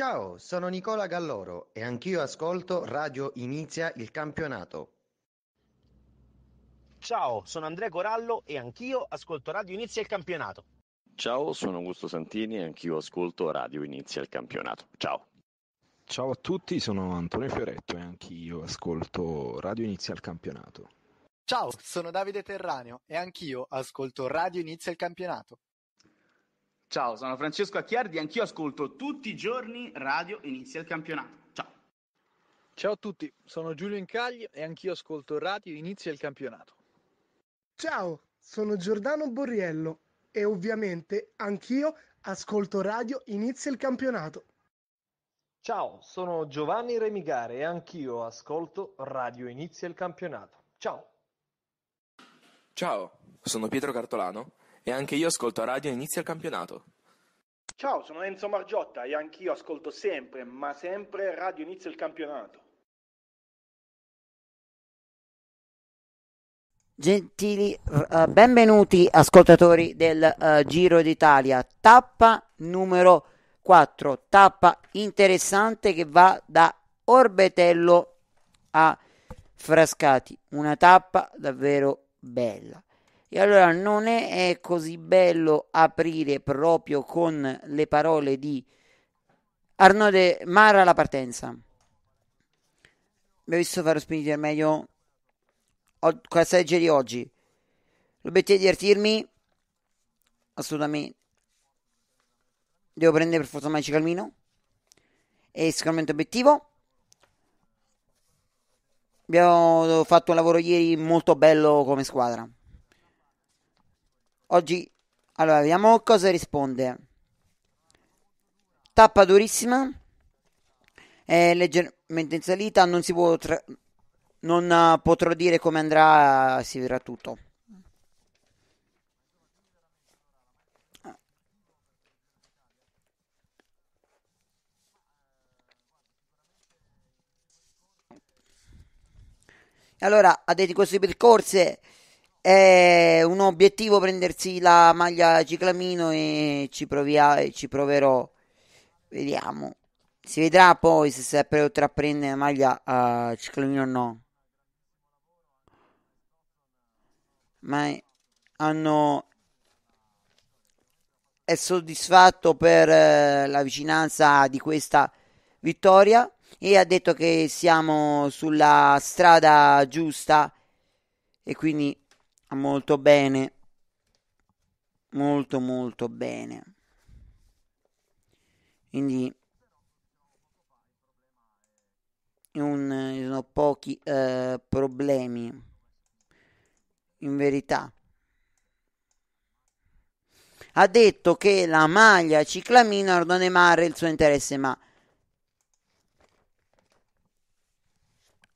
Ciao, sono Nicola Galloro e anch'io ascolto Radio Inizia il Campionato. Ciao, sono Andrea Corallo e anch'io ascolto Radio Inizia il Campionato. Ciao, sono Augusto Santini e anch'io ascolto Radio Inizia il Campionato. Ciao. Ciao a tutti, sono Antonio Fioretto e anch'io ascolto Radio Inizia il Campionato. Ciao, sono Davide Terraneo e anch'io ascolto Radio Inizia il Campionato. Ciao, sono Francesco Acchiardi anch'io ascolto tutti i giorni Radio Inizia il Campionato. Ciao. Ciao a tutti, sono Giulio Incagli e anch'io ascolto Radio Inizia il Campionato. Ciao, sono Giordano Borriello e ovviamente anch'io ascolto Radio Inizia il Campionato. Ciao, sono Giovanni Remigare e anch'io ascolto Radio Inizia il Campionato. Ciao. Ciao, sono Pietro Cartolano e anche io ascolto radio inizia il campionato. Ciao, sono Enzo Margiotta e anch'io ascolto sempre, ma sempre Radio Inizia il campionato. Gentili, eh, benvenuti ascoltatori del uh, Giro d'Italia, tappa numero 4, tappa interessante che va da Orbetello a Frascati, una tappa davvero bella. E allora non è così bello aprire proprio con le parole di Arnaud Mara la partenza. Mi ho visto fare lo spingere meglio con la seggia di oggi. L'obiettivo è divertirmi? Assolutamente. Devo prendere per forza Magic Calmino. E sicuramente obiettivo. Abbiamo fatto un lavoro ieri molto bello come squadra. Oggi, allora, vediamo cosa risponde. Tappa durissima, è leggermente in salita, non si può... Tra- non eh, potrò dire come andrà, si vedrà tutto. Allora, ha detto in questo percorso è un obiettivo prendersi la maglia ciclamino e ci, provia, e ci proverò. Vediamo. Si vedrà poi se si saprò prendere la maglia uh, ciclamino o no. Ma è, hanno è soddisfatto per eh, la vicinanza di questa vittoria e ha detto che siamo sulla strada giusta e quindi molto bene molto molto bene quindi un, ci sono pochi eh, problemi in verità ha detto che la maglia ciclamina non è mare il suo interesse ma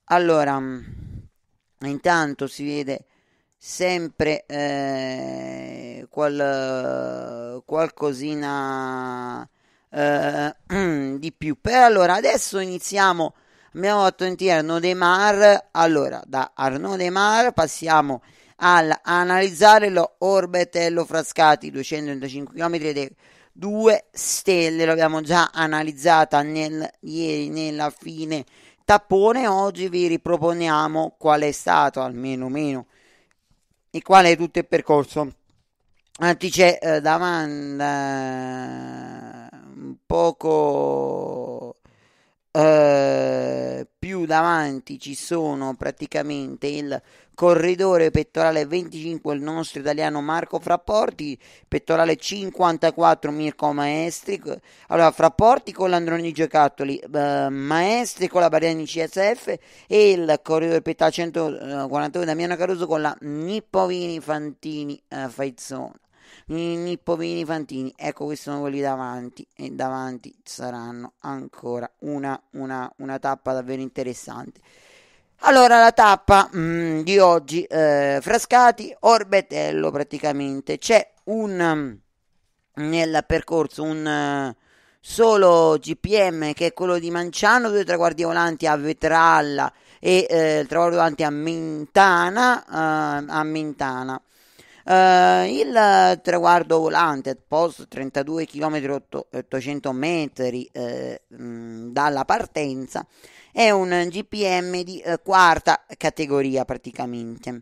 allora intanto si vede sempre eh, qual, qualcosina eh, di più. Per allora, adesso iniziamo. Abbiamo fatto sentire Arnaud De Mar. Allora, da Arnaud De Mar passiamo al analizzare lo Orbetello Frascati 235 km dei due stelle. L'abbiamo già analizzata nel, ieri nella fine tappone. Oggi vi riproponiamo qual è stato almeno meno il quale è tutto il percorso. Anzi, c'è eh, davanti eh, un poco eh, più davanti ci sono praticamente il corridore pettorale 25 il nostro italiano Marco Frapporti, pettorale 54 Mirko Maestri, allora Frapporti con l'Androni Giocattoli, eh, Maestri con la Bariani CSF e il corridore pettorale 142 Damiano Caruso con la Nippovini Fantini eh, Faizzone. Nippovini, Fantini, ecco questi sono quelli davanti e davanti saranno ancora una, una, una tappa davvero interessante. Allora la tappa mh, mm, di oggi, eh, Frascati, Orbetello praticamente, c'è un nel percorso un solo GPM che è quello di Manciano, due traguardi volanti a Vetralla e eh, il traguardo volanti a Mentana, eh, a Mentana. Uh, il traguardo volante post 32 km 800 metri eh, mm, dalla partenza è un GPM di eh, quarta categoria praticamente.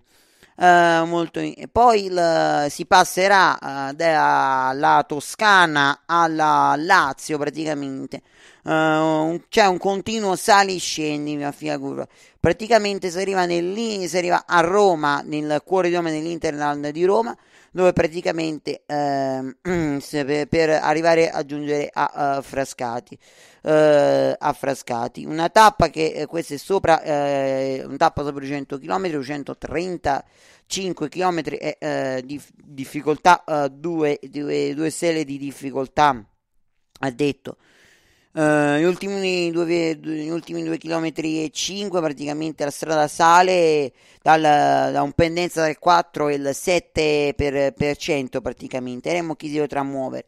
Uh, molto in... Poi il, si passerà uh, dalla Toscana alla Lazio praticamente uh, un, c'è un continuo sali e scendi a Fiaguro. Praticamente si arriva, nel, si arriva, a Roma, nel cuore di Roma, nell'Interland di Roma, dove praticamente eh, per arrivare a giungere a, a eh, Frascati. Eh, a Frascati, una tappa che eh, questa è sopra, un tappa sopra 100 km, 135 km e di, difficoltà, due, due, due stelle di difficoltà, ha detto. Uh, gli, ultimi due, gli ultimi 2 km e 5 praticamente la strada sale dal, da un pendenza del 4 e il 7% per, per cento praticamente, vedremo chi si potrà muovere.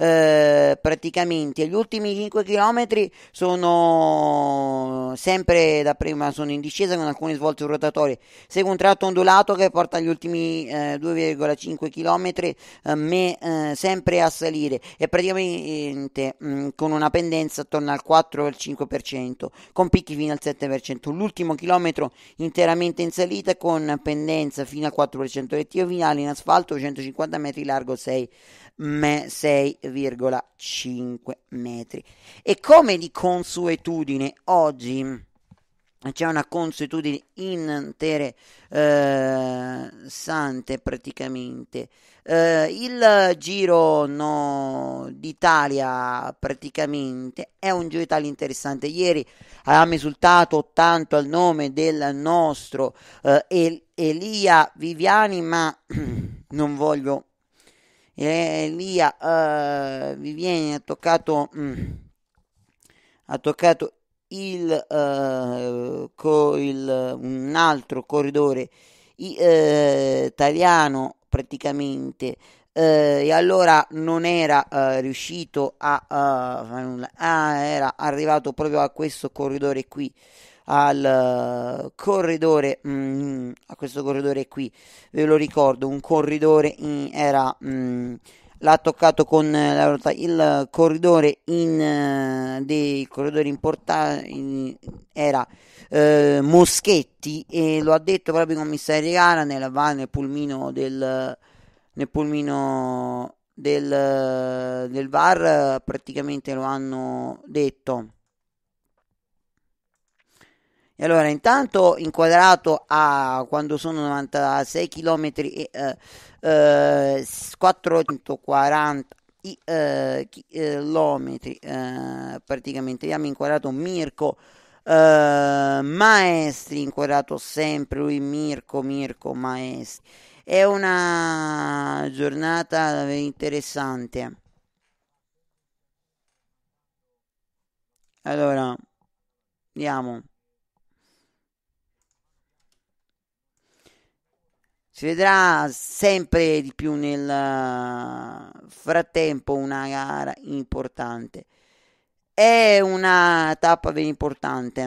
Eh, praticamente gli ultimi 5 km sono sempre da prima sono in discesa con alcune svolte rotatorie seguo un tratto ondulato che porta agli ultimi eh, 2,5 km eh, me, eh, sempre a salire e praticamente mh, mm, con una pendenza attorno al 4 al 5% con picchi fino al 7% l'ultimo chilometro interamente in salita con pendenza fino al 4% finale in asfalto 150 metri largo 6 6,5 metri. E come di consuetudine oggi c'è una consuetudine interessante eh, praticamente. Eh, il Giro no, d'Italia praticamente è un Giro d'Italia interessante. Ieri abbiamo esultato tanto al nome del nostro eh, El- Elia Viviani, ma non voglio e Elia vi eh, viene ha toccato, mh, mm, ha toccato il, eh, co, il, un altro corridore eh, italiano praticamente eh, e allora non era eh, riuscito a, uh, ah, era arrivato proprio a questo corridore qui al eh, corridore, mm, a questo corridore qui, ve lo ricordo, un corridore in, era... Mm, l'ha toccato con eh, la ruota il corridore in, eh, dei corridori importanti era eh, Moschetti e lo ha detto proprio il commissario di Gara nel, nel pulmino del nel pulmino del, del VAR praticamente lo hanno detto e allora, intanto inquadrato a quando sono 96 km e eh, eh, 440 eh, eh, chilometri, eh, praticamente abbiamo inquadrato Mirko. Eh, maestri inquadrato sempre lui Mirko Mirko Maestri è una giornata interessante allora andiamo Si vedrà sempre di più nel eh, frattempo una gara importante. È una tappa ben importante.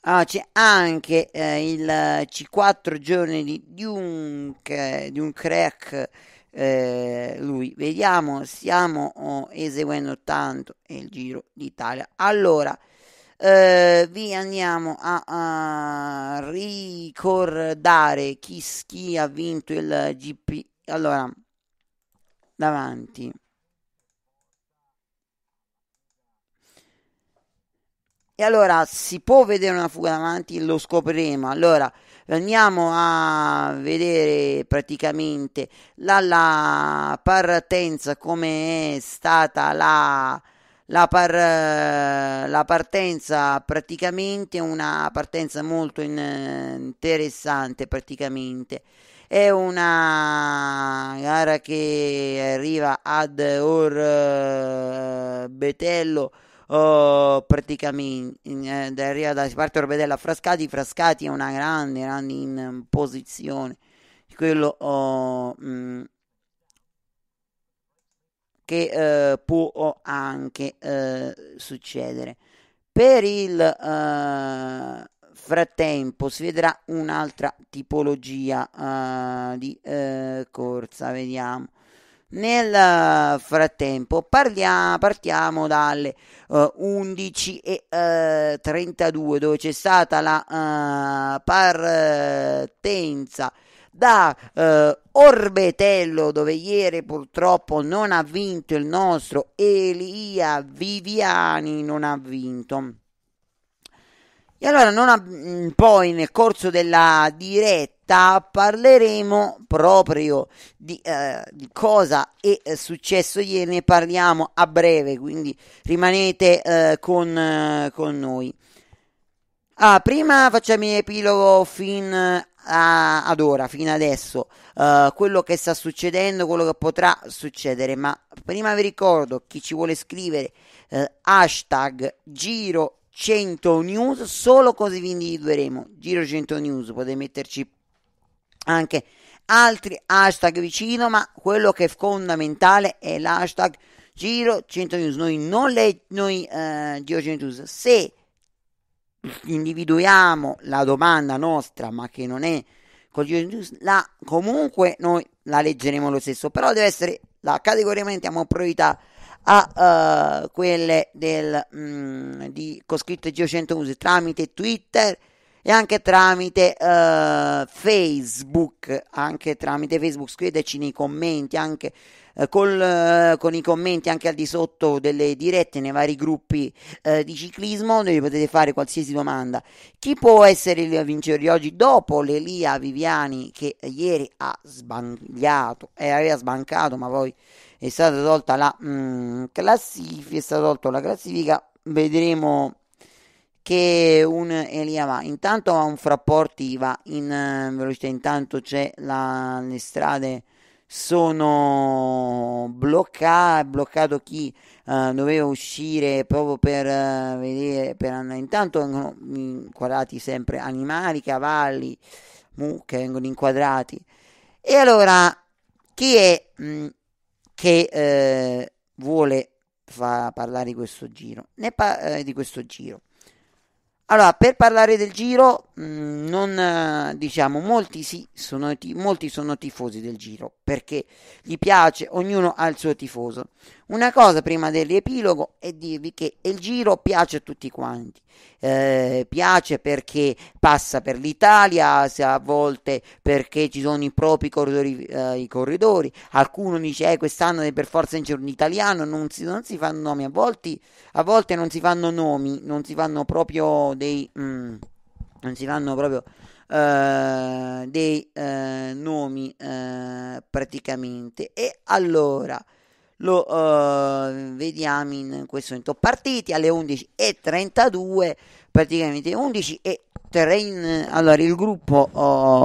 Allora, ah, c'è anche eh, il C4 giorni di Dunk, Dunkirk. Eh, lui, vediamo, stiamo oh, eseguendo tanto il Giro d'Italia. Allora, eh, vi andiamo a, a ricordare chi, chi, ha vinto il GP. Allora, davanti. E allora si può vedere una fuga davanti? Lo scopriremo. Allora, andiamo a vedere praticamente la, la partenza, come è stata la la, par, eh, la partenza praticamente è una partenza molto in, interessante praticamente è una gara che arriva ad Orbetello eh, oh, praticamente eh, arriva da parte Orbetello a Frascati Frascati è una grande grande in posizione quello oh, mh, mm, che eh, può anche eh, succedere. Per il eh, frattempo si vedrà un'altra tipologia eh, di eh, corsa, vediamo. Nel eh, frattempo parliamo, partiamo dalle uh, 11.32 dove c'è stata la uh, partenza da eh, Orbetello dove ieri purtroppo non ha vinto il nostro Elia Viviani non ha vinto e allora ha, mm, poi nel corso della diretta parleremo proprio di, eh, di, cosa è eh, successo ieri, ne parliamo a breve, quindi rimanete eh, con, eh, con, noi. Ah, prima facciamo l'epilogo fin a, ad ora, fino adesso, uh, quello che sta succedendo, quello che potrà succedere. Ma prima vi ricordo, chi ci vuole scrivere, uh, hashtag Giro 100 News, solo così vi individueremo. Giro 100 News, potete metterci anche altri hashtag vicino, ma quello che è fondamentale è l'hashtag Giro 100 News. Noi non leggiamo, noi eh, Giro 100 News. Se individuiamo la domanda nostra, ma che non è la, comunque noi la leggeremo lo stesso, però deve essere la categoria mettiamo priorità a uh, quelle del, mh, mm, di coscritto Geo tramite Twitter e anche tramite uh, Facebook, anche tramite Facebook, scriveteci nei commenti anche eh, col, eh, con i commenti anche al di sotto delle dirette nei vari gruppi eh, di ciclismo, dove potete fare qualsiasi domanda. Chi può essere il vincitore di oggi dopo l'Elia Viviani che ieri ha sbagliato, eh, aveva sbancato ma poi è stata tolta la mm, classifica, è stata tolta la classifica, vedremo che un Elia va. Intanto ha un frapporti va in uh, velocità, intanto c'è la, le strade sono blocca- bloccato chi uh, doveva uscire proprio per uh, vedere per andare intanto vengono inquadrati sempre animali cavalli mucche vengono inquadrati e allora chi è mh, mm, che eh, vuole fa parlare di questo giro, ne pa- eh, di questo giro. Allora, per parlare del Giro, mm, non, diciamo, molti, sì, sono, molti sono tifosi del Giro, perché gli piace, ognuno ha il suo tifoso. Una cosa prima dell'epilogo è dirvi che il giro piace a tutti quanti, eh, piace perché passa per l'Italia, a volte perché ci sono i propri corridori, eh, i corridori. qualcuno dice eh, quest'anno è per forza in un italiano, non si, non si, fanno nomi, a volte, a volte, non si fanno nomi, non si fanno proprio dei... Mm, non si fanno proprio eh, dei eh, nomi eh, praticamente. E allora lo uh, vediamo in questo momento. Partiti alle 11.32, praticamente 11.30, allora il gruppo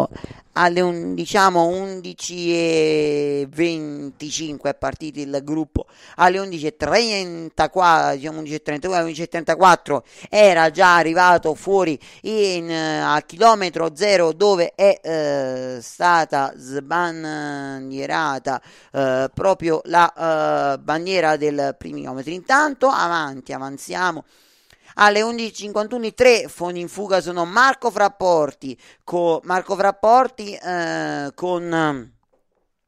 uh, alle un, diciamo 11.25 è partito il gruppo alle 11.34 diciamo 11.34 11.34 era già arrivato fuori in, a chilometro zero dove è eh, stata sbandierata eh, proprio la eh, bandiera del primo chilometro intanto avanti avanziamo alle 11.51 3 fondi in fuga sono Marco Frapporti, co- Marco Frapporti eh, con...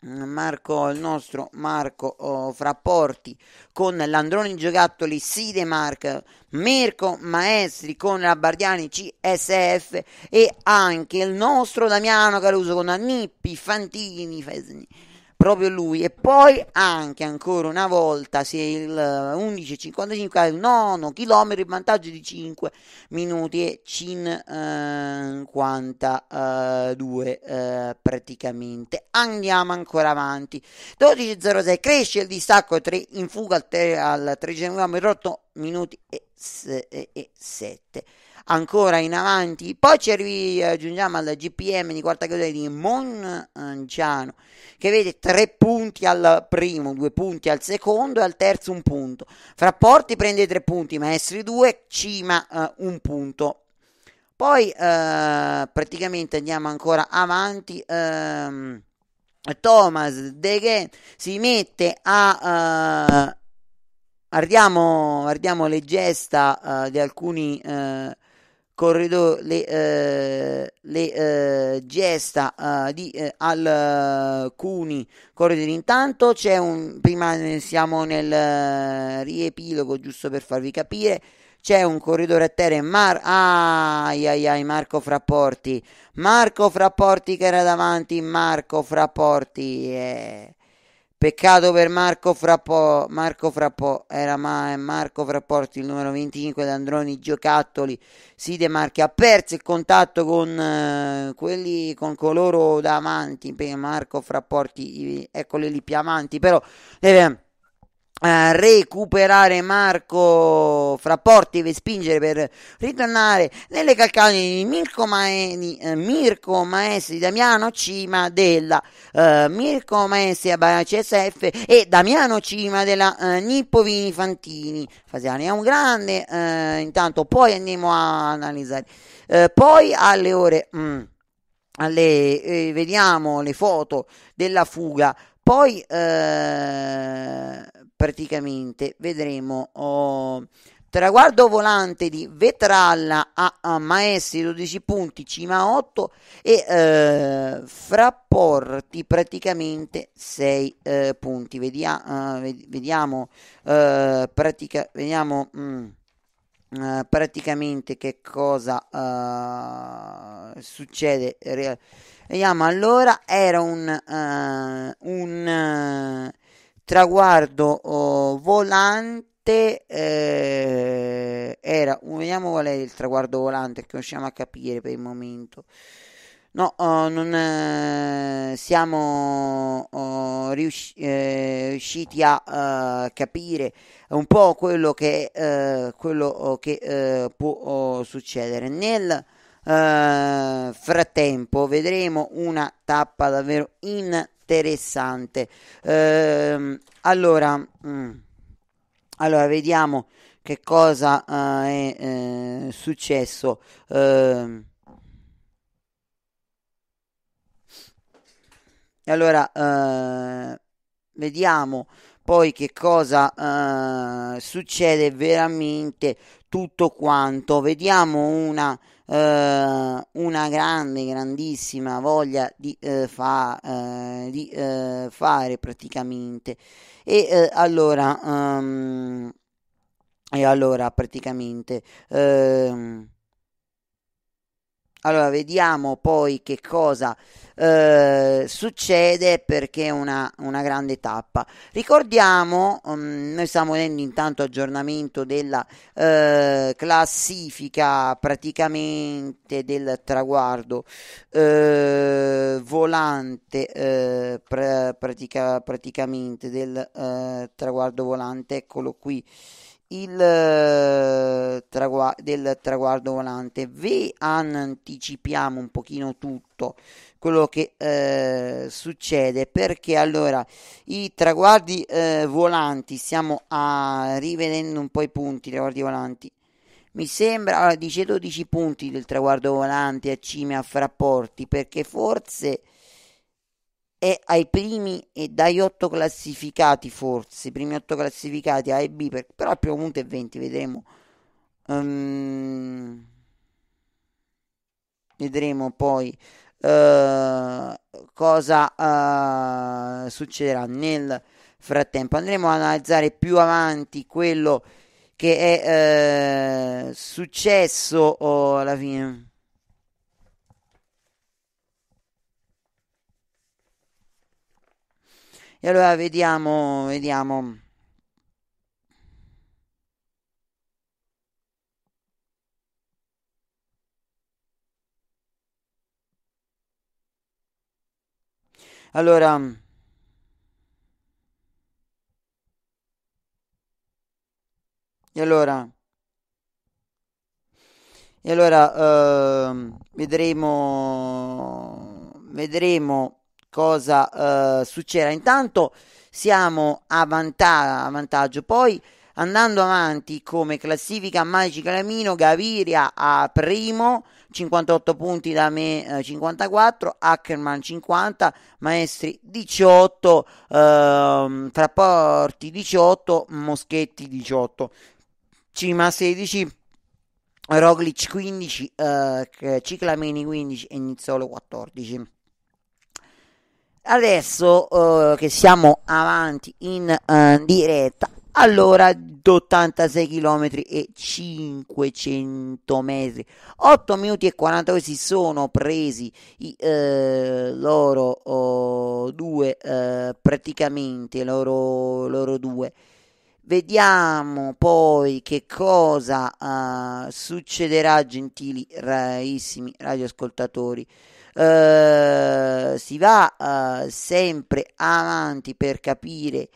Mm, Marco, il nostro Marco oh, Frapporti con Landroni Giocattoli, Sidemark, Mirko Maestri con la Bardiani CSF e anche il nostro Damiano Caruso con Nippi, Fantini, Fesni, proprio lui e poi anche ancora una volta se il 11.55 eh, al nono chilometro in vantaggio di 5 minuti e 52 eh, praticamente andiamo ancora avanti 12.06 cresce il distacco 3 in fuga al, te- al 13 minuti e, s- e 7 ancora in avanti. Poi ci raggiungiamo eh, al GPM di quarta categoria di Monciano, che vede tre punti al primo, due punti al secondo e al terzo un punto. Fra Porti prende tre punti, Maestri due, Cima eh, un punto. Poi eh, praticamente andiamo ancora avanti. Ehm, Thomas De Ghe si mette a... Eh, Guardiamo, guardiamo, le gesta uh, di alcuni uh, corrido, le, eh, le eh, gesta eh, di eh, alcuni eh, corridori. Intanto c'è un, prima siamo nel eh, riepilogo, giusto per farvi capire. C'è un corridore a terra Mar- ai, ai, ai, Marco Frapporti. Marco Frapporti che era davanti, Marco Frapporti. Eh. Peccato per Marco Frappo, Marco Frappo era ma, Marco Frapporti il numero 25 D'Androni Giocattoli si demarca, ha perso il contatto con, eh, quelli, con coloro davanti, Marco Frapporti, eccoli lì più avanti, però deve eh, recuperare Marco Frapporti per spingere per ritornare nelle calcagni di Mirko, Maeni, eh, Mirko Maestri, Damiano Cima della uh, Mirko Maestri a CSF e Damiano Cima della eh, Nippovini Fantini Fasiani è un grande intanto poi andiamo a analizzare poi alle ore mh, mm, alle, eh, vediamo le foto della fuga poi eh, praticamente vedremo oh, traguardo volante di Vetralla a, a Maestri 12 punti, Cima 8 e eh, Frapporti praticamente 6 eh, punti. Vedia, eh, vediamo, eh, pratica, vediamo mm, eh, praticamente che cosa eh, succede. Vediamo allora, era un, un traguardo oh, volante eh, era vediamo qual è il traguardo volante che riusciamo a capire per il momento no oh, non eh, siamo oh, riusci, eh, riusciti a uh, capire un po' quello che, uh, quello oh, che uh, può oh, succedere nel frattempo vedremo una tappa davvero in interessante. Ehm, allora, mh, mm, allora, vediamo che cosa uh, è eh, successo. Ehm, allora, eh, vediamo poi che cosa eh, succede veramente tutto quanto. Vediamo una eh, una grande, grandissima voglia di, eh, fa, eh, di eh, fare praticamente. E eh, allora, um, e allora praticamente. Ehm, allora, vediamo poi che cosa eh, succede perché è una, una grande tappa. Ricordiamo, um, noi stiamo vedendo intanto aggiornamento della eh, classifica praticamente del traguardo eh, volante, eh, pra, pratica, praticamente del eh, traguardo volante, eccolo qui il, tragu- del traguardo volante. Vi anticipiamo un pochino tutto quello che eh, succede perché allora i traguardi eh, volanti stiamo a, rivedendo un po' i punti traguardi volanti mi sembra allora, dice 12 punti del traguardo volante a cime a frapporti perché forse e ai primi e dai 8 classificati forse, i primi 8 classificati A e B, per, però al primo punto è 20, vedremo. Um, vedremo poi uh, cosa uh, succederà nel frattempo. Andremo ad analizzare più avanti quello che è uh, successo oh, alla fine E allora vediamo, vediamo. Allora, e allora, e allora eh, vedremo, vedremo cosa eh, succederà. Intanto siamo a, vanta- a, vantaggio, poi andando avanti come classifica Magica Lamino, Gaviria a primo, 58 punti da me, eh, 54, Ackerman 50, Maestri 18, eh, Trapporti 18, Moschetti 18, Cima 16. Roglic 15, eh, Ciclameni 15 e Nizzolo 14. Adesso eh, che siamo avanti in eh, diretta, allora 86 km e 500 metri, 8 minuti e 42 si sono presi i eh, loro oh, due, eh, praticamente loro, loro due. Vediamo poi che cosa uh, succederà, gentili, raissimi radioascoltatori. Eh, si va eh, sempre avanti per capire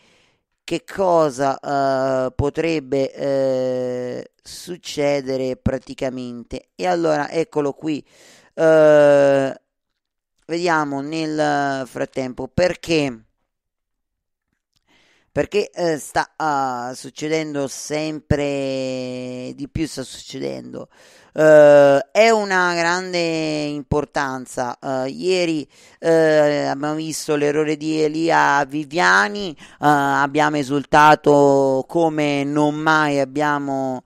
che cosa eh, potrebbe eh, succedere praticamente. E allora eccolo qui. Eh, vediamo nel frattempo perché perché eh, sta ah, succedendo sempre di più, sta succedendo. Uh, è una grande importanza. Uh, ieri uh, abbiamo visto l'errore di Elia Viviani, abbiamo esultato come non mai abbiamo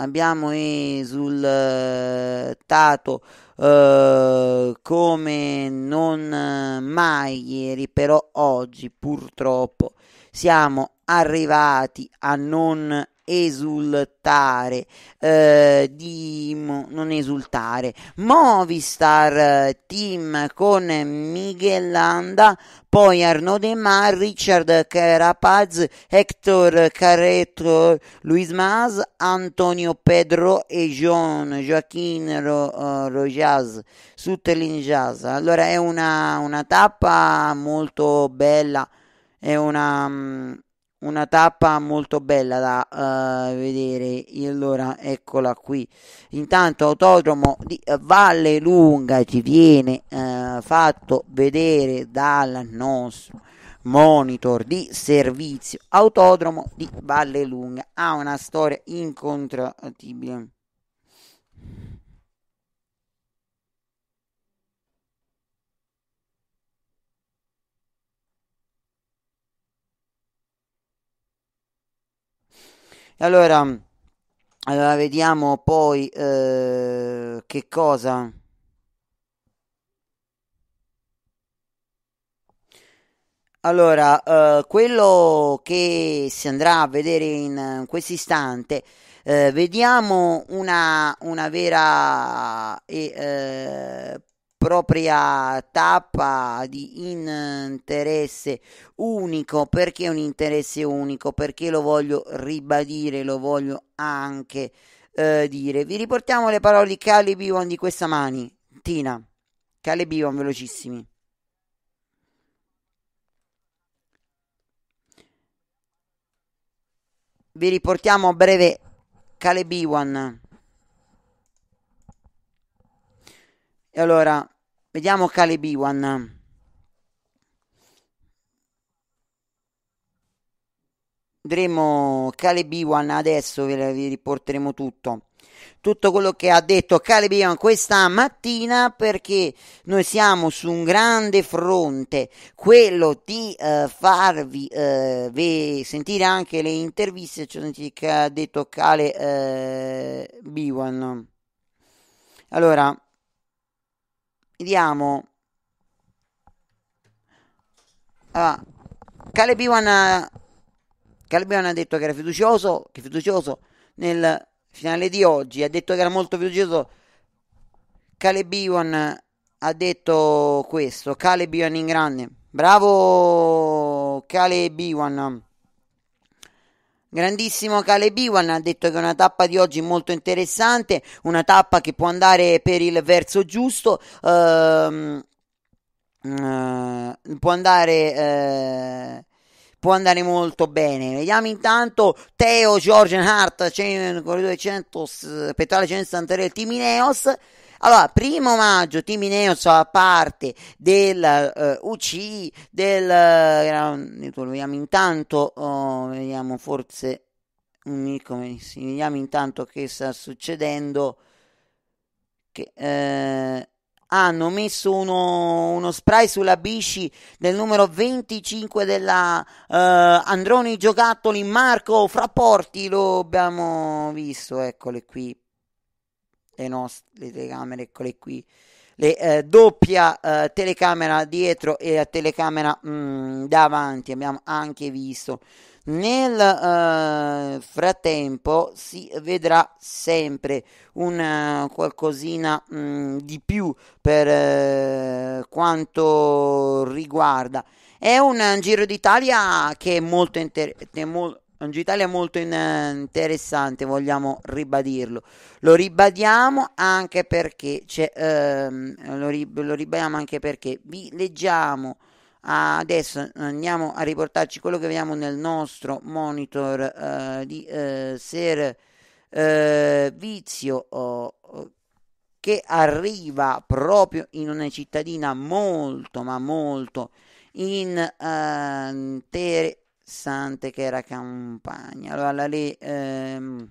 abbiamo esultato eh, come non mai ieri, però oggi purtroppo siamo arrivati a non esultare, eh, di mo, non esultare, Movistar eh, Team con Miguel Landa, poi Arnaud Demar, Richard Carapaz, Hector Carretto, Luis Mas, Antonio Pedro e John Joaquin Ro, uh, Rojas, Jazz Allora è una, una tappa molto bella, è una mm, una tappa molto bella da uh, vedere allora eccola qui intanto autodromo di Valle Lunga ci viene uh, fatto vedere dal nostro monitor di servizio autodromo di Valle Lunga ha una storia incontrattibile Allora, allora vediamo poi eh, che cosa. Allora, eh, quello che si andrà a vedere in questo istante, eh, vediamo una, una vera eh, propria tappa di interesse unico. Perché un interesse unico? Perché lo voglio ribadire, lo voglio anche eh, dire. Vi riportiamo le parole di Cali Biwan di questa mani. Tina, Cali Biwan, velocissimi. Vi riportiamo a breve Cale Biwan. E allora Vediamo Caleb Iwan. Vedremo Caleb Iwan adesso, vi riporteremo tutto. Tutto quello che ha detto Caleb Iwan questa mattina perché noi siamo su un grande fronte, quello di eh, farvi eh, ve- sentire anche le interviste cioè, che ha detto Caleb eh, Iwan. Allora, Vediamo. Allora, Caleb Iwan, ha detto che era fiducioso, che fiducioso nel finale di oggi, ha detto che era molto fiducioso. Caleb Iwan ha detto questo, Caleb Iwan in grande. Bravo Caleb Iwan. Grandissimo Caleb Iwan ha detto che è una tappa di oggi molto interessante, una tappa che può andare per il verso giusto. Ehm, eh, può andare eh, può andare molto bene. Vediamo intanto Teo Georgian Hart, corridoio 100, Petrale Cenestantare, il team Ineos. Allora, primo maggio Team Ineos fa parte del uh, eh, UCI, del... Uh, eh, vediamo intanto, oh, vediamo forse, come si, vediamo intanto che sta succedendo, che... Eh, hanno messo uno, uno, spray sulla bici del numero 25 della uh, Androni Giocattoli Marco Fraporti, lo abbiamo visto eccole qui le nostre telecamere, eccole qui, le, eh, doppia eh, telecamera dietro e la telecamera mh, mm, davanti, abbiamo anche visto. Nel eh, frattempo si vedrà sempre un uh, qualcosina mh, mm, di più per eh, quanto riguarda. È un eh, Giro d'Italia che è molto, inter- è mol- un Italia molto eh, interessante, vogliamo ribadirlo. Lo ribadiamo anche perché, ehm, lo, rib- lo ribadiamo anche perché vi leggiamo adesso andiamo a riportarci quello che vediamo nel nostro monitor eh, di eh, Ser eh, Vizio oh, che arriva proprio in una cittadina molto ma molto interessante eh, Sante che era campagna. Allora la lì ehm,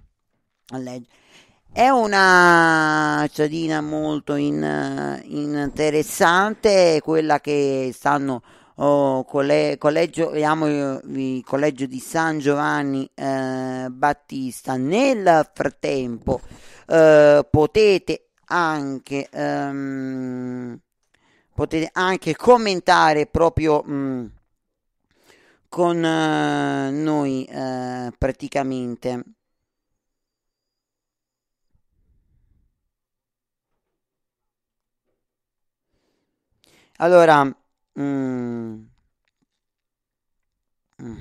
è una cittadina molto in, interessante, quella che stanno oh, colle, collegio, il collegio di San Giovanni eh, Battista. Nel frattempo eh, potete anche ehm, potete anche commentare proprio mh, mm, con eh, noi eh, praticamente. Allora, mm, mm.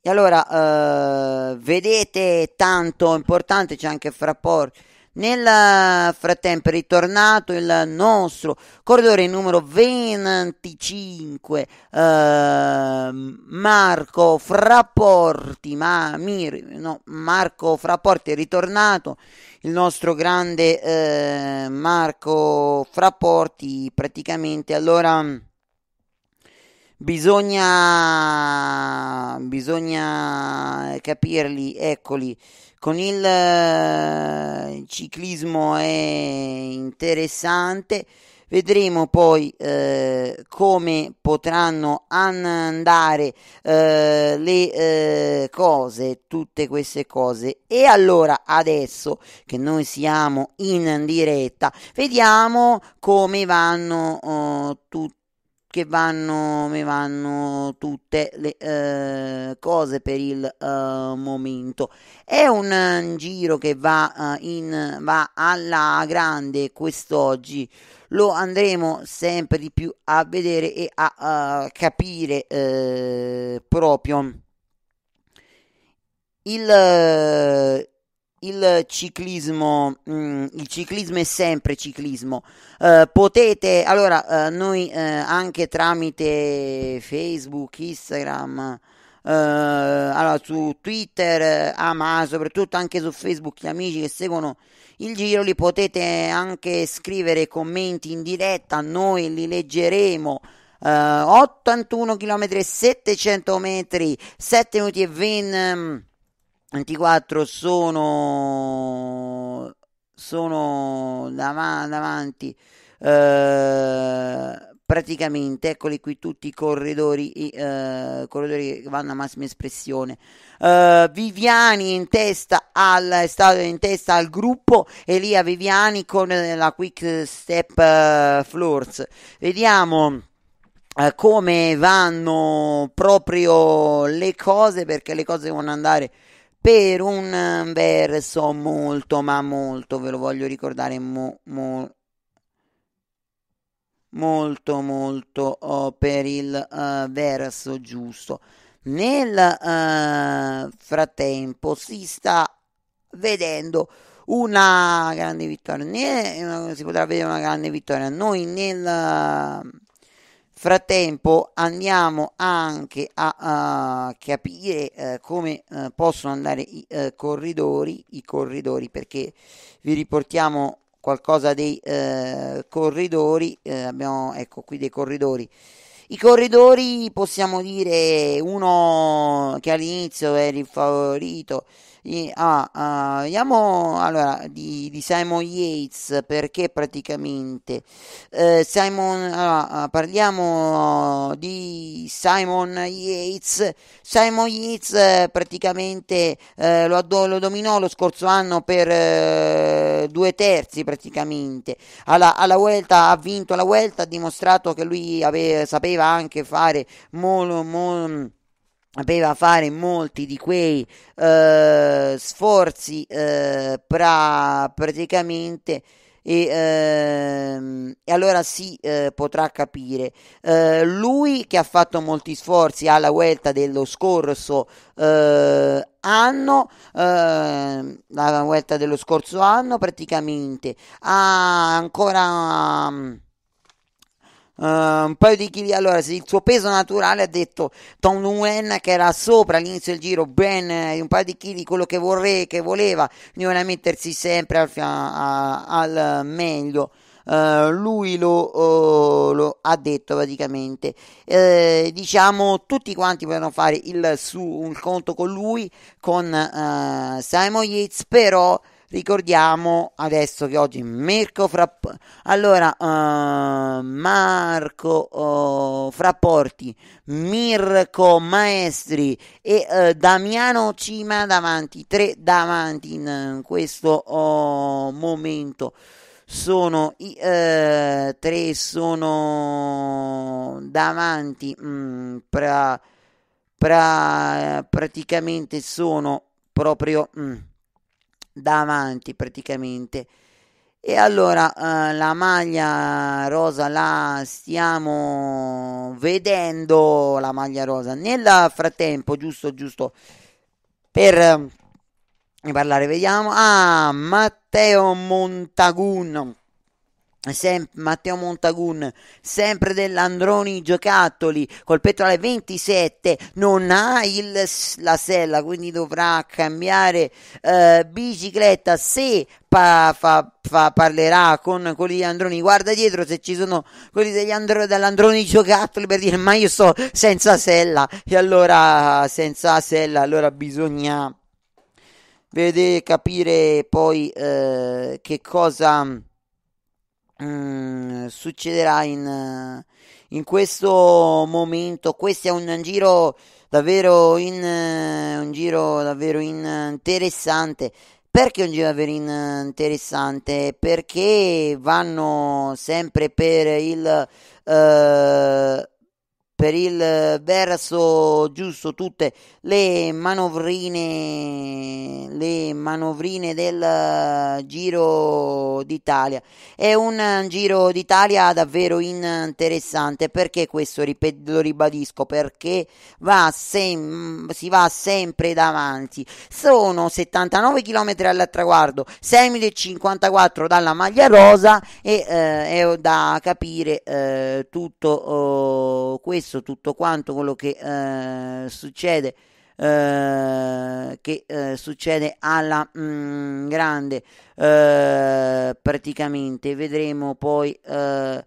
E allora, eh, vedete tanto importante, c'è anche Frapport nel eh, frattempo è ritornato il nostro corridore numero 25, eh, Marco Fraporti. Ma, mir, no, Marco Fraporti è ritornato. Il nostro grande eh, Marco Fraporti, praticamente allora bisogna, bisogna capirli, eccoli. Con il eh, ciclismo è interessante, vedremo poi eh, come potranno andare eh, le eh, cose, tutte queste cose. E allora adesso che noi siamo in diretta, vediamo come vanno oh, tutte che vanno, mi vanno tutte le eh, cose per il eh, momento. È un eh, giro che va, eh, in, va alla grande quest'oggi. Lo andremo sempre di più a vedere e a, a capire eh, proprio il eh, il ciclismo, mh, mm, il ciclismo è sempre ciclismo. Eh, potete, allora, eh, noi eh, anche tramite Facebook, Instagram, eh, allora, su Twitter, ah, eh, ma soprattutto anche su Facebook, gli amici che seguono il giro, li potete anche scrivere commenti in diretta, noi li leggeremo. Uh, 81 km 700 metri 7 minuti e 20 24 sono, sono dav- davanti eh, praticamente eccoli qui tutti i corridori, i, eh, corridori che vanno a massima espressione eh, Viviani in testa al, è stato in testa al gruppo Elia Viviani con eh, la quick step eh, floors vediamo eh, come vanno proprio le cose perché le cose devono andare per un ehm, verso molto, ma molto, ve lo voglio ricordare, mo, mo, molto, molto oh, per il uh, verso giusto. Nel uh, frattempo si sta vedendo una grande vittoria, ne, eh, si potrà vedere una grande vittoria. Noi nel... Uh, frattempo andiamo anche a, a capire eh, come eh, possono andare i eh, corridori, i corridori perché vi riportiamo qualcosa dei eh, corridori, eh, abbiamo ecco qui dei corridori. I corridori possiamo dire uno che all'inizio era il favorito, Ah, ah, andiamo allora, di, di, Simon Yates perché praticamente eh, Simon, allora, ah, parliamo di Simon Yates. Simon Yates eh, praticamente eh, lo, lo, dominò lo scorso anno per eh, due terzi praticamente. Alla, alla Vuelta ha vinto la Vuelta, ha dimostrato che lui aveva, sapeva anche fare molto... Mol, sapeva fare molti di quei eh, sforzi eh, pra, praticamente e, ehm, e, allora si eh, potrà capire. Eh, lui che ha fatto molti sforzi alla Vuelta dello scorso eh, anno, eh, alla Vuelta dello scorso anno praticamente, ha ancora... Um, Uh, un paio di chili allora il suo peso naturale ha detto Tom Nguyen che era sopra all'inizio del giro ben eh, un paio di chili quello che vorrei che voleva bisogna mettersi sempre al, a, al meglio Uh, lui lo, uh, lo, ha detto praticamente. Uh, diciamo tutti quanti potevano fare il, su, un conto con lui, con Simon Yates, però Ricordiamo adesso che oggi Mirko Frapp- allora, uh, Marco uh, Frapporti, Mirko Maestri e uh, Damiano Cima davanti, tre davanti in questo oh, momento sono i eh, tre sono davanti mh, mm, pra, pra, praticamente sono proprio mh, mm, davanti praticamente e allora eh, la maglia rosa la stiamo vedendo la maglia rosa nel frattempo giusto giusto per eh, parlare vediamo ah Matteo Montagun Sem- Matteo Montagun, sempre dell'Androni Giocattoli, col Petrole 27, non ha il, la sella, quindi dovrà cambiare eh, bicicletta se pa- fa- fa- parlerà con quelli di Androni. Guarda dietro se ci sono quelli degli Andro- dell'Androni Giocattoli per dire ma io sto senza sella e allora senza sella allora bisogna vedere, capire poi eh, che cosa Mm, succederà in, eh, in, questo momento. Questo è un giro davvero, in, eh, un giro davvero interessante. Perché un giro davvero eh, interessante? Perché vanno sempre per il, eh, per il verso giusto tutte le manovrine, le manovrine del eh, Giro d'Italia. È un eh, Giro d'Italia davvero interessante perché questo lo ribadisco perché va sem- si va sempre davanti. Sono 79 km al traguardo, 6.054 dalla maglia rosa e eh, è da capire eh, tutto oh, questo, tutto quanto quello che eh, succede eh, che eh, succede alla mh, mm, grande eh, praticamente vedremo poi eh,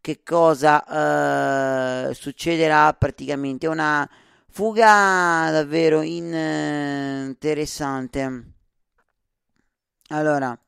che cosa eh, succederà praticamente una fuga davvero interessante allora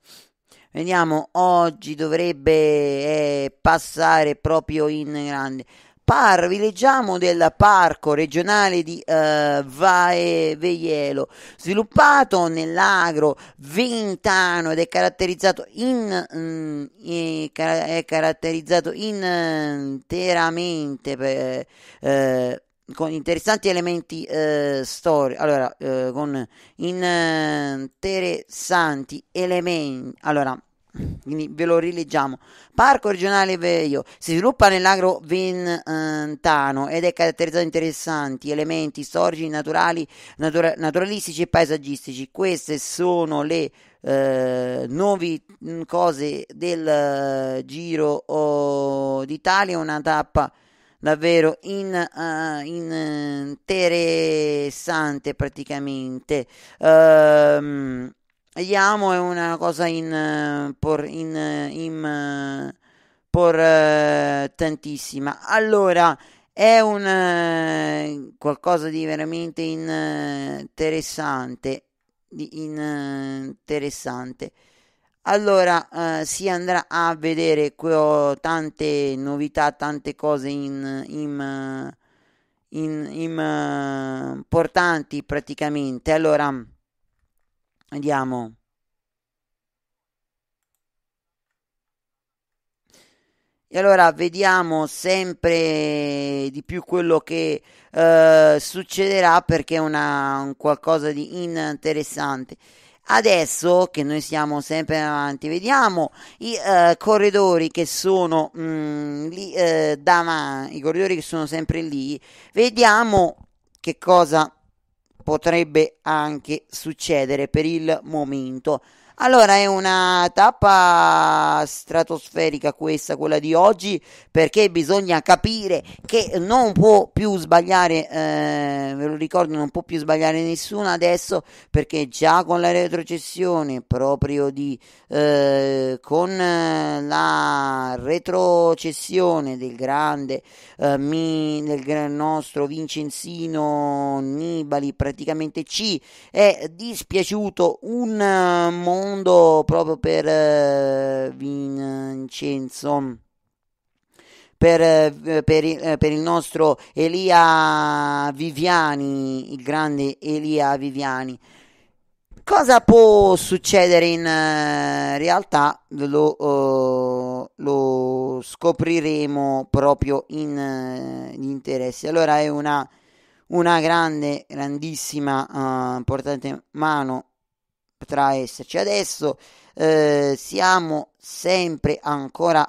vediamo oggi dovrebbe passare proprio in grande Par, vi leggiamo del parco regionale di eh, Vae Veielo, sviluppato nell'agro ventano ed è caratterizzato, in, eh, è caratterizzato interamente per, eh, con interessanti elementi eh, storici, allora, eh, con interessanti elementi, allora, quindi ve lo rileggiamo. Parco regionale Veio si sviluppa nell'agro ventano ed è caratterizzato da interessanti elementi storici, naturali, natura, naturalistici e paesaggistici. Queste sono le eh, nuove mm, cose del eh, Giro oh, d'Italia, una tappa davvero in, uh, eh, in interessante praticamente. Um, gli amo è una cosa in, eh, por, in, eh, in eh, por tantissima. Allora, è un qualcosa di veramente interessante. Di interessante. Allora eh, si andrà a vedere ho tante novità, tante cose in, in, in, in, importanti praticamente. Allora Vediamo. E allora vediamo sempre di più quello che eh, succederà perché è una, un qualcosa di interessante. Adesso che noi siamo sempre avanti, vediamo i eh, corridori che sono mh, mm, lì eh, davanti, i corridori che sono sempre lì, vediamo che cosa potrebbe anche succedere per il momento. Allora è una tappa stratosferica questa, quella di oggi, perché bisogna capire che non può più sbagliare, eh, ve lo ricordo, non può più sbagliare nessuno adesso, perché già con la retrocessione, proprio di, eh, con eh, la retrocessione del grande, eh, mi, del nostro Vincenzino Nibali, praticamente ci è dispiaciuto un momento eh, secondo proprio per eh, Vincenzo. Per, eh, per, eh, per, il nostro Elia Viviani, il grande Elia Viviani. Cosa può succedere in realtà? Lo, uh, lo scopriremo proprio in uh, interessi. Allora è una, una grande, grandissima, uh, importante mano potrà esserci. Adesso eh, siamo sempre ancora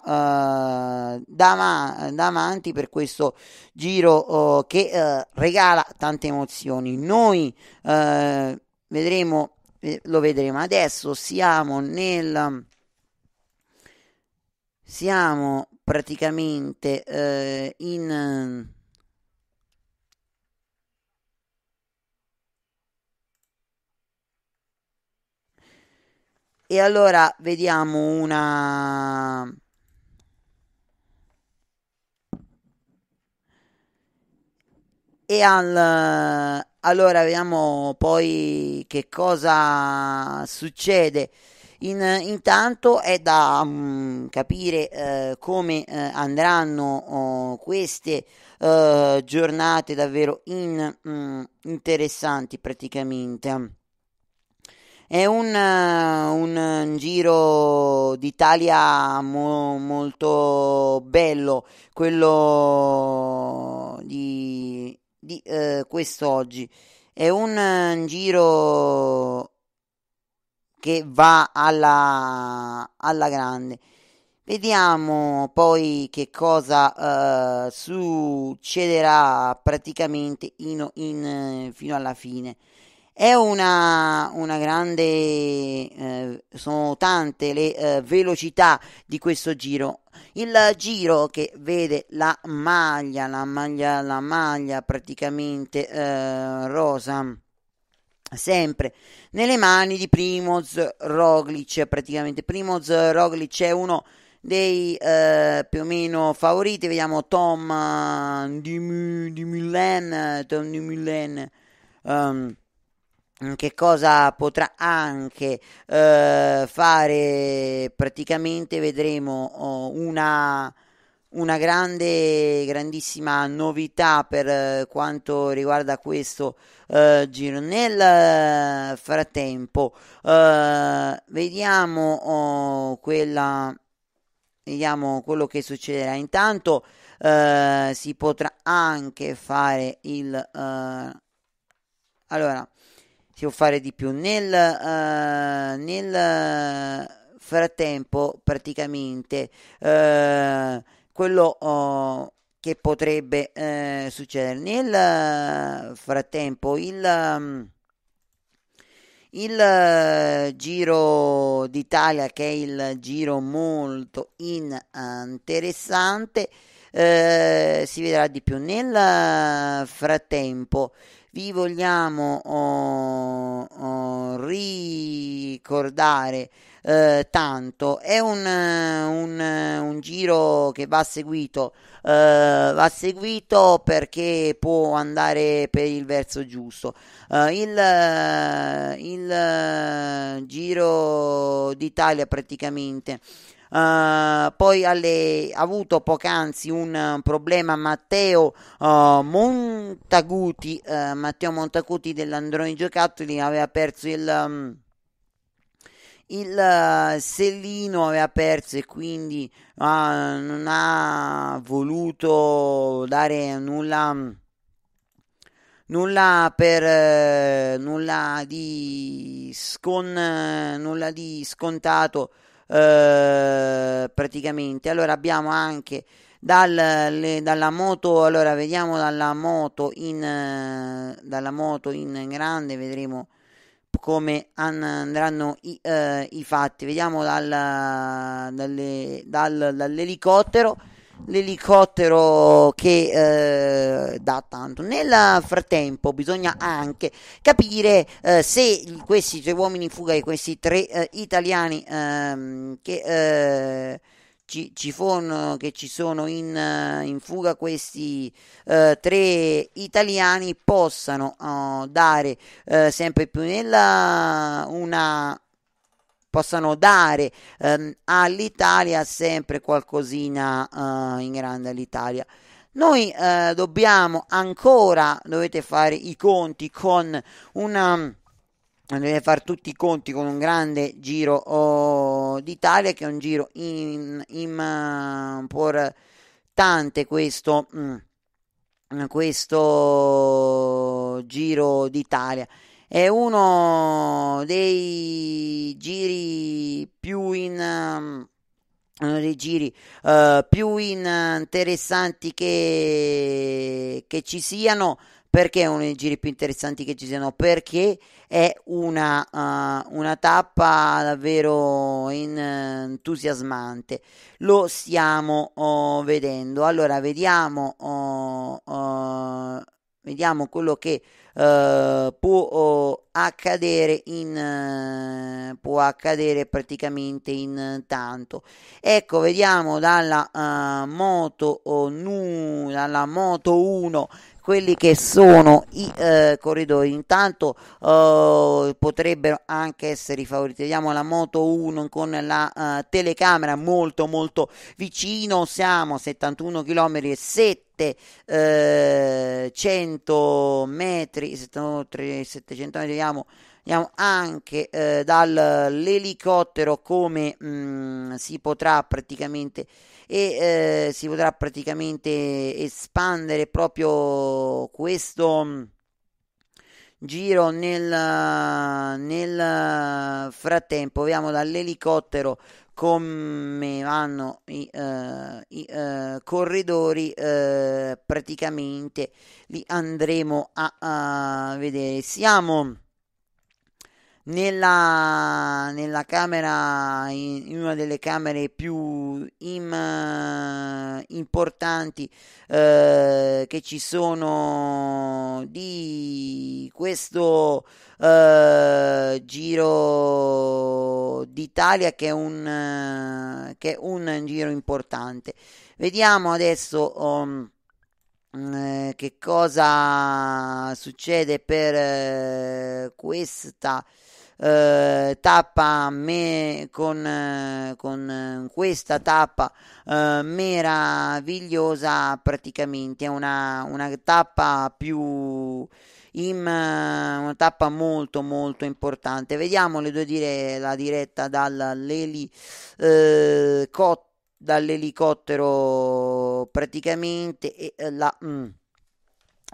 eh, dav- davanti per questo giro oh, eh, che regala tante emozioni. Noi eh, vedremo, eh, lo vedremo adesso, siamo nel... Siamo praticamente eh, in E allora vediamo una... E al... allora vediamo poi che cosa succede. In, intanto è da um, capire eh, come eh, andranno oh, queste eh, giornate davvero in, mh, mm, interessanti praticamente. È un, eh, eh, un giro d'Italia mo, molto bello, quello di, di eh, quest'oggi. È eh, un giro che va alla, alla grande. Vediamo poi che cosa eh, succederà praticamente in, in, fino alla fine. È una, una grande, eh, sono tante le eh, velocità di questo giro. Il giro che vede la maglia, la maglia, la maglia praticamente eh, rosa sempre nelle mani di Primoz Roglic praticamente Primoz Roglic è uno dei eh, più o meno favoriti vediamo Tom uh, eh, di, di Milan eh, Tom di Milan um, ehm, Mm, che cosa potrà anche eh, fare praticamente vedremo oh, una, una grande grandissima novità per eh, quanto riguarda questo eh, giro nel eh, frattempo eh, vediamo oh, quella vediamo quello che succederà intanto si potrà anche fare il allora o fare di più. Nel, uh, nel eh, frattempo, praticamente, uh, quello uh, che potrebbe succedere nel frattempo, il. Um, il Giro d'Italia che è il giro molto interessante eh, si vedrà di più nel frattempo vi vogliamo oh, oh, ricordare eh, tanto. È un, un, un, giro che va seguito, eh, va seguito perché può andare per il verso giusto. Eh, il, il eh, Giro d'Italia praticamente Uh, poi ha avuto poc'anzi un problema Matteo uh, eh, Montaguti, uh, eh, Matteo Montaguti dell'Androni Giocattoli aveva perso il... Um, il Sellino aveva perso e quindi uh, non ha voluto dare nulla, mm, nulla per uh, nulla di scon, nulla di scontato eh, praticamente. Allora abbiamo anche dal, le, dalla moto, allora vediamo dalla moto in, eh, dalla moto in grande, vedremo come andranno i, eh, i fatti. Vediamo dal, dalle, dal, dall'elicottero l'elicottero che eh, dà tanto. Nel frattempo bisogna anche capire eh, se questi tre uomini in fuga e questi tre eh, italiani ehm, che eh, ci, ci fono, che ci sono in, eh, in fuga questi eh, tre italiani possano oh, dare eh, sempre più nella, una possano dare ehm, all'Italia sempre qualcosina eh, in grande all'Italia. Noi eh, dobbiamo ancora, dovete fare i conti con una deve fare tutti i conti con un grande giro oh, d'Italia che è un giro importante eh, questo, mm, questo giro d'Italia è uno dei giri più in um, uno dei giri uh, più interessanti che, che, ci siano. Perché è uno dei giri più interessanti che ci siano? Perché è una, uh, una tappa davvero in, uh, entusiasmante. Lo stiamo oh, vedendo. Allora, vediamo, oh, oh, vediamo quello che eh, può eh, accadere in eh, può accadere praticamente in eh, tanto ecco vediamo dalla eh, moto oh, nu, dalla moto 1 quelli che sono i eh, corridori. Intanto eh, potrebbero anche essere i favoriti. Vediamo la Moto 1 con la eh, telecamera molto molto vicino. Siamo a 71 km e 7 700 eh, metri, 700, metri andiamo, andiamo anche eh, dall'elicottero come mh, mm, si potrà praticamente e eh, si potrà praticamente espandere proprio questo mm, giro nel, nel, frattempo vediamo dall'elicottero come vanno i, uh, i uh, corridori uh, praticamente li andremo a vedere siamo nella, nella camera, in, in, una delle camere più im, importanti eh, che ci sono di questo eh, giro d'Italia che è un, che è un giro importante. Vediamo adesso... Um, eh, che cosa succede per eh, questa eh, tappa me, con, eh, con eh, questa tappa eh, meravigliosa praticamente è una, una tappa più in eh, una tappa molto molto importante vediamo le due dire la diretta dall'elicottero eh, dall'elicottero praticamente e la mm,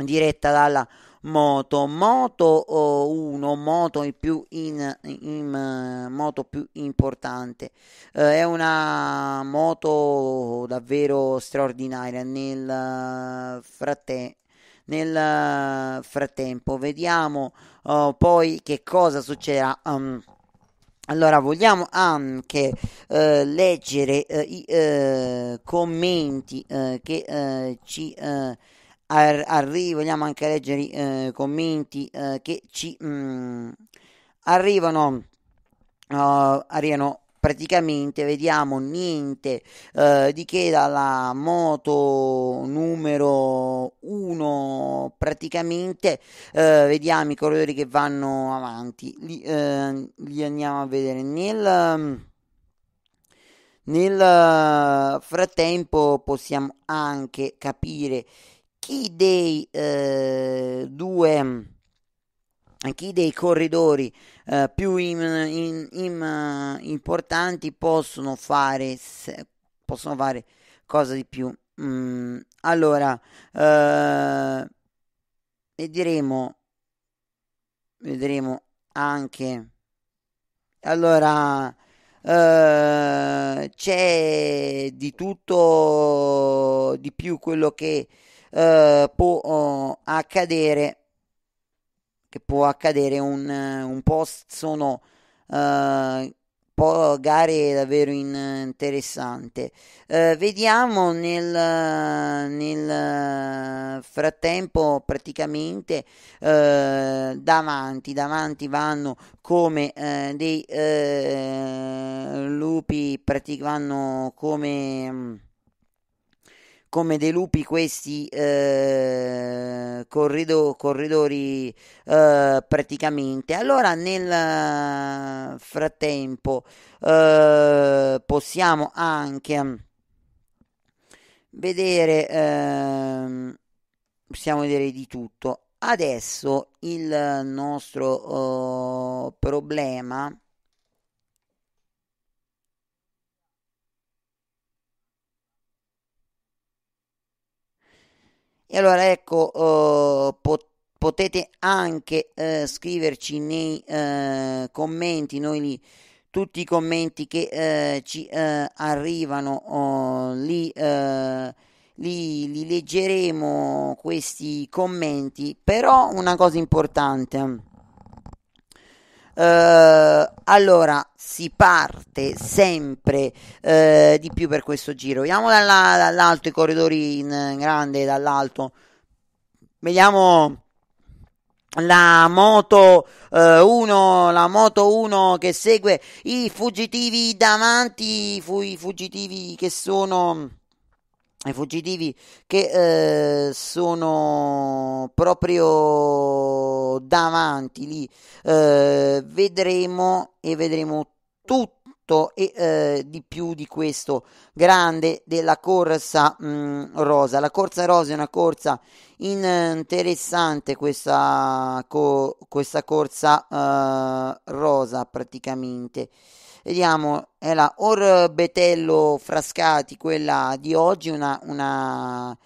diretta dalla moto, moto 1, moto più, in, in, eh, moto più importante. Eh, è una moto davvero straordinaria. Nel, eh, fratte, nel eh, frattempo, vediamo oh, poi che cosa succederà. Um, allora, vogliamo anche eh, leggere eh, i commenti che ci arrivi, vogliamo anche leggere i eh, commenti eh, che ci mh, mm, arrivano, uh, arrivano praticamente vediamo niente eh, di che dalla moto numero 1 praticamente eh, vediamo i corridori che vanno avanti li, eh, li andiamo a vedere nel nel eh, frattempo possiamo anche capire chi dei eh, due chi dei corridori eh, più in, in, in, importanti possono fare, se, possono fare cosa di più mm, allora eh, vedremo vedremo anche allora eh, c'è di tutto di più quello che eh, può eh, accadere che può accadere un, un post sono eh, po gare davvero interessante Eh, vediamo nel, nel, frattempo praticamente eh, davanti, davanti vanno come eh, dei eh, lupi, praticamente vanno come mm, come dei lupi questi eh, corrido, corridori eh, praticamente. Allora nel frattempo eh, possiamo anche vedere, ehm, possiamo vedere di tutto. Adesso il nostro oh, problema E allora ecco, eh, pot- potete anche eh, scriverci nei eh, commenti, noi li tutti i commenti che eh, ci eh, arrivano oh, li, li, li leggeremo questi commenti però una cosa importante eh, allora si parte sempre eh, di più per questo giro vediamo dalla, dall'alto i corridori in grande dall'alto vediamo la moto 1 eh, la moto 1 che segue i fuggitivi davanti i fuggitivi che sono fuggitivi che eh, sono proprio davanti lì eh, vedremo e vedremo tutto e eh, di più di questo grande della corsa mh, mm, rosa la corsa rosa è una corsa interessante questa, co- questa corsa eh, rosa praticamente Vediamo, è la Orbetello Frascati, quella di oggi, una, una,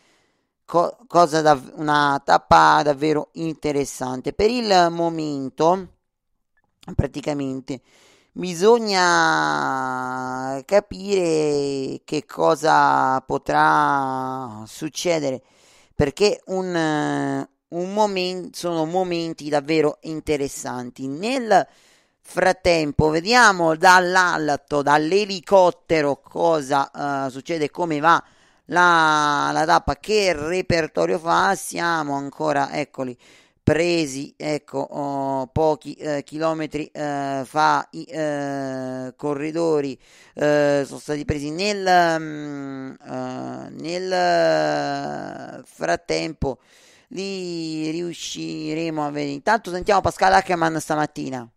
co- cosa da, una tappa davvero interessante. Per il momento, praticamente, bisogna capire che cosa potrà succedere, perché un, un momento, sono momenti davvero interessanti. Nel frattempo vediamo dall'alto, dall'elicottero cosa uh, succede, come va la, la, tappa, che repertorio fa. Siamo ancora, eccoli, presi, ecco, oh, pochi eh, chilometri eh, fa i eh, corridori eh, sono stati presi nel, mh, mm, eh, uh, nel frattempo. Li riusciremo a vedere. Intanto sentiamo Pascal Ackerman stamattina.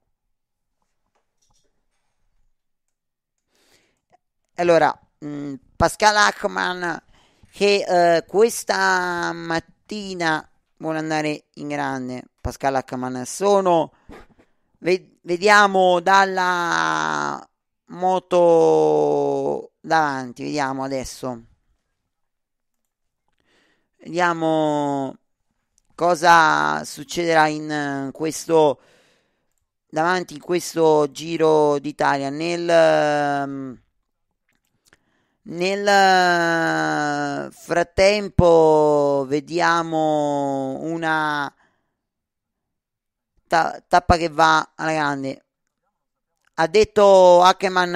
Allora, mh, mm, Pascal Ackman che eh, questa mattina vuole andare in grande. Pascal Ackman sono ve- vediamo dalla moto davanti, vediamo adesso. Vediamo cosa succederà in eh, questo davanti in questo Giro d'Italia nel ehm, nel eh, frattempo vediamo una ta- tappa che va alla grande. Ha detto Hackman,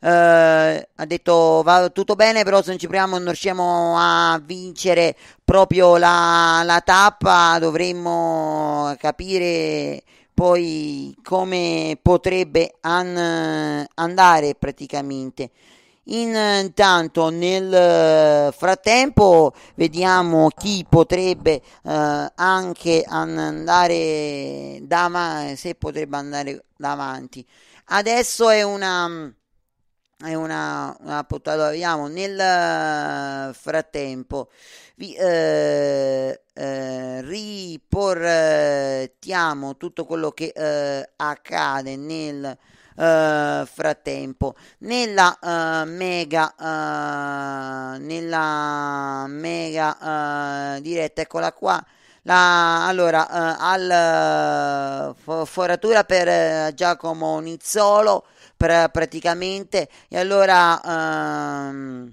eh, ha detto va tutto bene, però se non ci proviamo non riusciamo a vincere proprio la, la tappa, dovremmo capire poi come potrebbe an- andare praticamente. Eh, intanto nel eh, frattempo vediamo chi potrebbe eh, anche andare davanti, se potrebbe andare davanti. Adesso è una è una, una puntata vediamo nel eh, frattempo vi eh, eh, riportiamo tutto quello che eh, accade nel eh, frattempo. Nella eh, mega, eh, nella mega eh, diretta, eccola qua. La, allora, eh, al, foratura per Giacomo Nizzolo, per, praticamente, e allora ehm,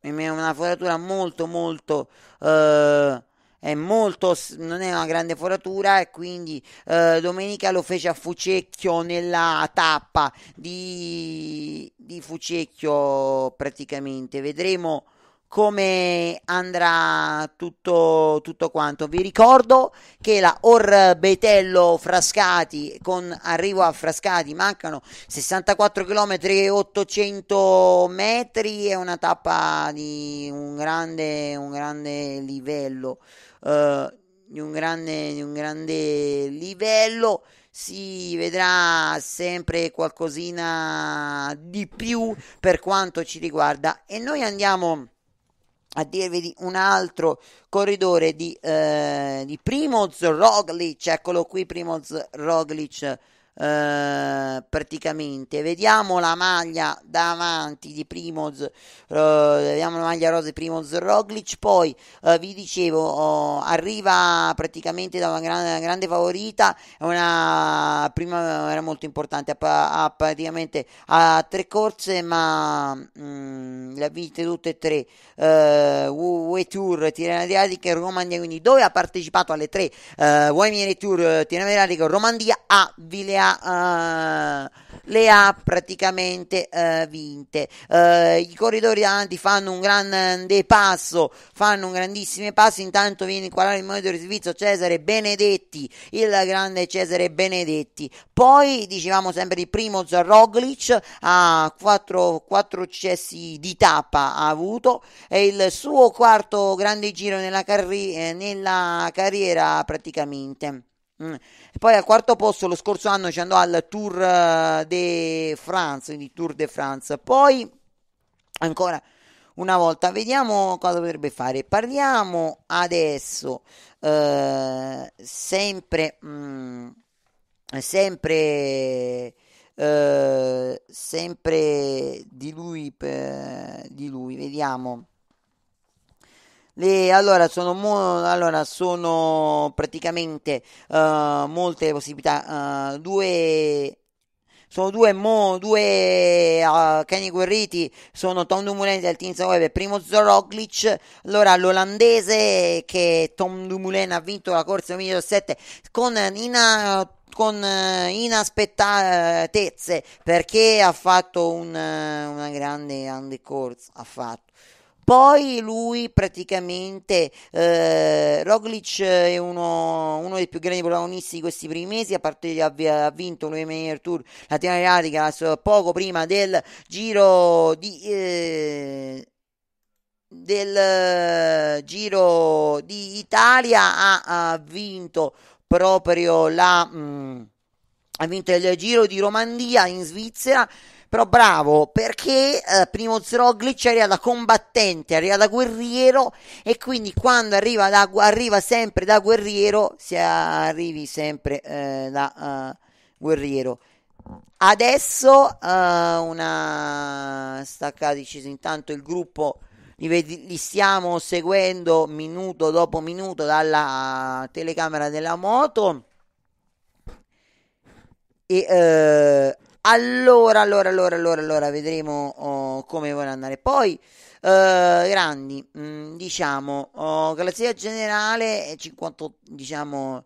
è una foratura molto molto è molto, non è una grande foratura e quindi eh, domenica lo fece a Fucecchio nella tappa di, di Fucecchio praticamente. Vedremo come andrà tutto, tutto, quanto. Vi ricordo che la Orbetello Frascati, con arrivo a Frascati, mancano 64 km e 800 metri, è una tappa di un grande, un grande livello. Eh, di, un grande, di un grande livello si vedrà sempre qualcosina di più per quanto ci riguarda e noi andiamo a dirvi di un altro corridore di, eh, di Primoz Roglic, eccolo qui Primoz Roglic eh, praticamente. Vediamo la maglia davanti di Primoz, eh, vediamo la maglia rosa di Primoz Roglic, poi eh, vi dicevo, oh, arriva praticamente da una grande, una grande favorita, una primavera molto importante, ha, ha praticamente ha tre corse ma mh, mm, le ha vinte tutte e tre, eh, Way Tour, Tirana Adriatica e Romandia, quindi dove ha partecipato alle tre, eh, Way Tour, Tirana Adriatica, Romandia a Vilea ha, uh, eh, le ha praticamente uh, vinte. Uh, I corridori davanti fanno un grande passo, fanno un grandissimo passo, intanto viene in quadrare il monitor svizzero Cesare Benedetti, il grande Cesare Benedetti. Poi dicevamo sempre di primo Zarroglic ha 4, 4 cessi di tappa ha avuto, e il suo quarto grande giro nella, carri- nella carriera praticamente. Mm. Poi al quarto posto lo scorso anno ci andò al Tour eh, de France, quindi Tour de France. Poi ancora una volta, vediamo cosa potrebbe fare. Parliamo adesso eh, sempre, mh, mm, sempre, eh, sempre di lui, per, di lui, vediamo. Le, allora, sono mo, allora, sono praticamente uh, molte possibilità. Uh, due sono due, mo, due uh, cani guerriti, sono Tom Dumoulin del Team Web e Primo Zoroglic, allora l'olandese che Tom Dumoulin ha vinto la corsa 2017 con in con inaspettatezze perché ha fatto un, una grande, grande corsa ha fatto poi lui praticamente, eh, Roglic è uno, uno, dei più grandi protagonisti di questi primi mesi, a parte ha, ha vinto l'UMR Tour, Latina Tina Adriatica, poco prima del giro di... Eh, del eh, Giro di Italia ha, ha vinto proprio la mh, mm, ha vinto il Giro di Romandia in Svizzera però bravo perché eh, Primo Zroglic arriva da combattente, arriva da guerriero e quindi quando arriva, da, arriva sempre da guerriero si arrivi sempre eh, da uh, guerriero. Adesso uh, una staccata decisa, intanto il gruppo li, vedi, li, stiamo seguendo minuto dopo minuto dalla telecamera della moto e uh, allora, allora, allora, allora, allora vedremo oh, come vuole andare. Poi, eh, Grandi, mh, mm, diciamo, oh, classifica generale 58, diciamo...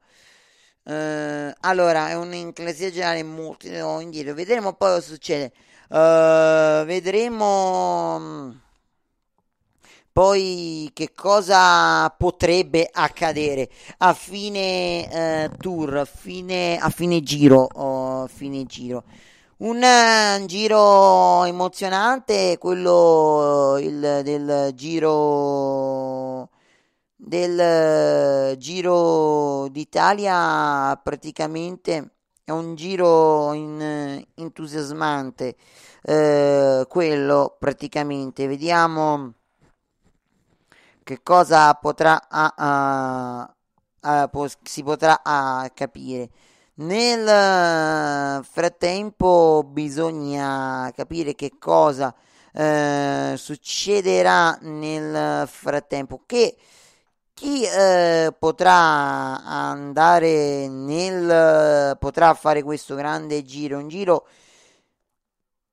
Uh, allora, è un classifica generale molto oh, indietro. Vedremo poi cosa succede. Uh, vedremo mm, poi che cosa potrebbe accadere a fine uh, tour, fine, a fine giro. Oh, fine giro. Un eh, giro emozionante, quello eh, il, del giro del eh, giro d'Italia praticamente è un giro in, entusiasmante eh, quello praticamente vediamo che cosa potrà a, ah, ah, si potrà a capire nel eh, frattempo bisogna capire che cosa eh, succederà nel frattempo, che chi eh, potrà andare nel potrà fare questo grande giro, un giro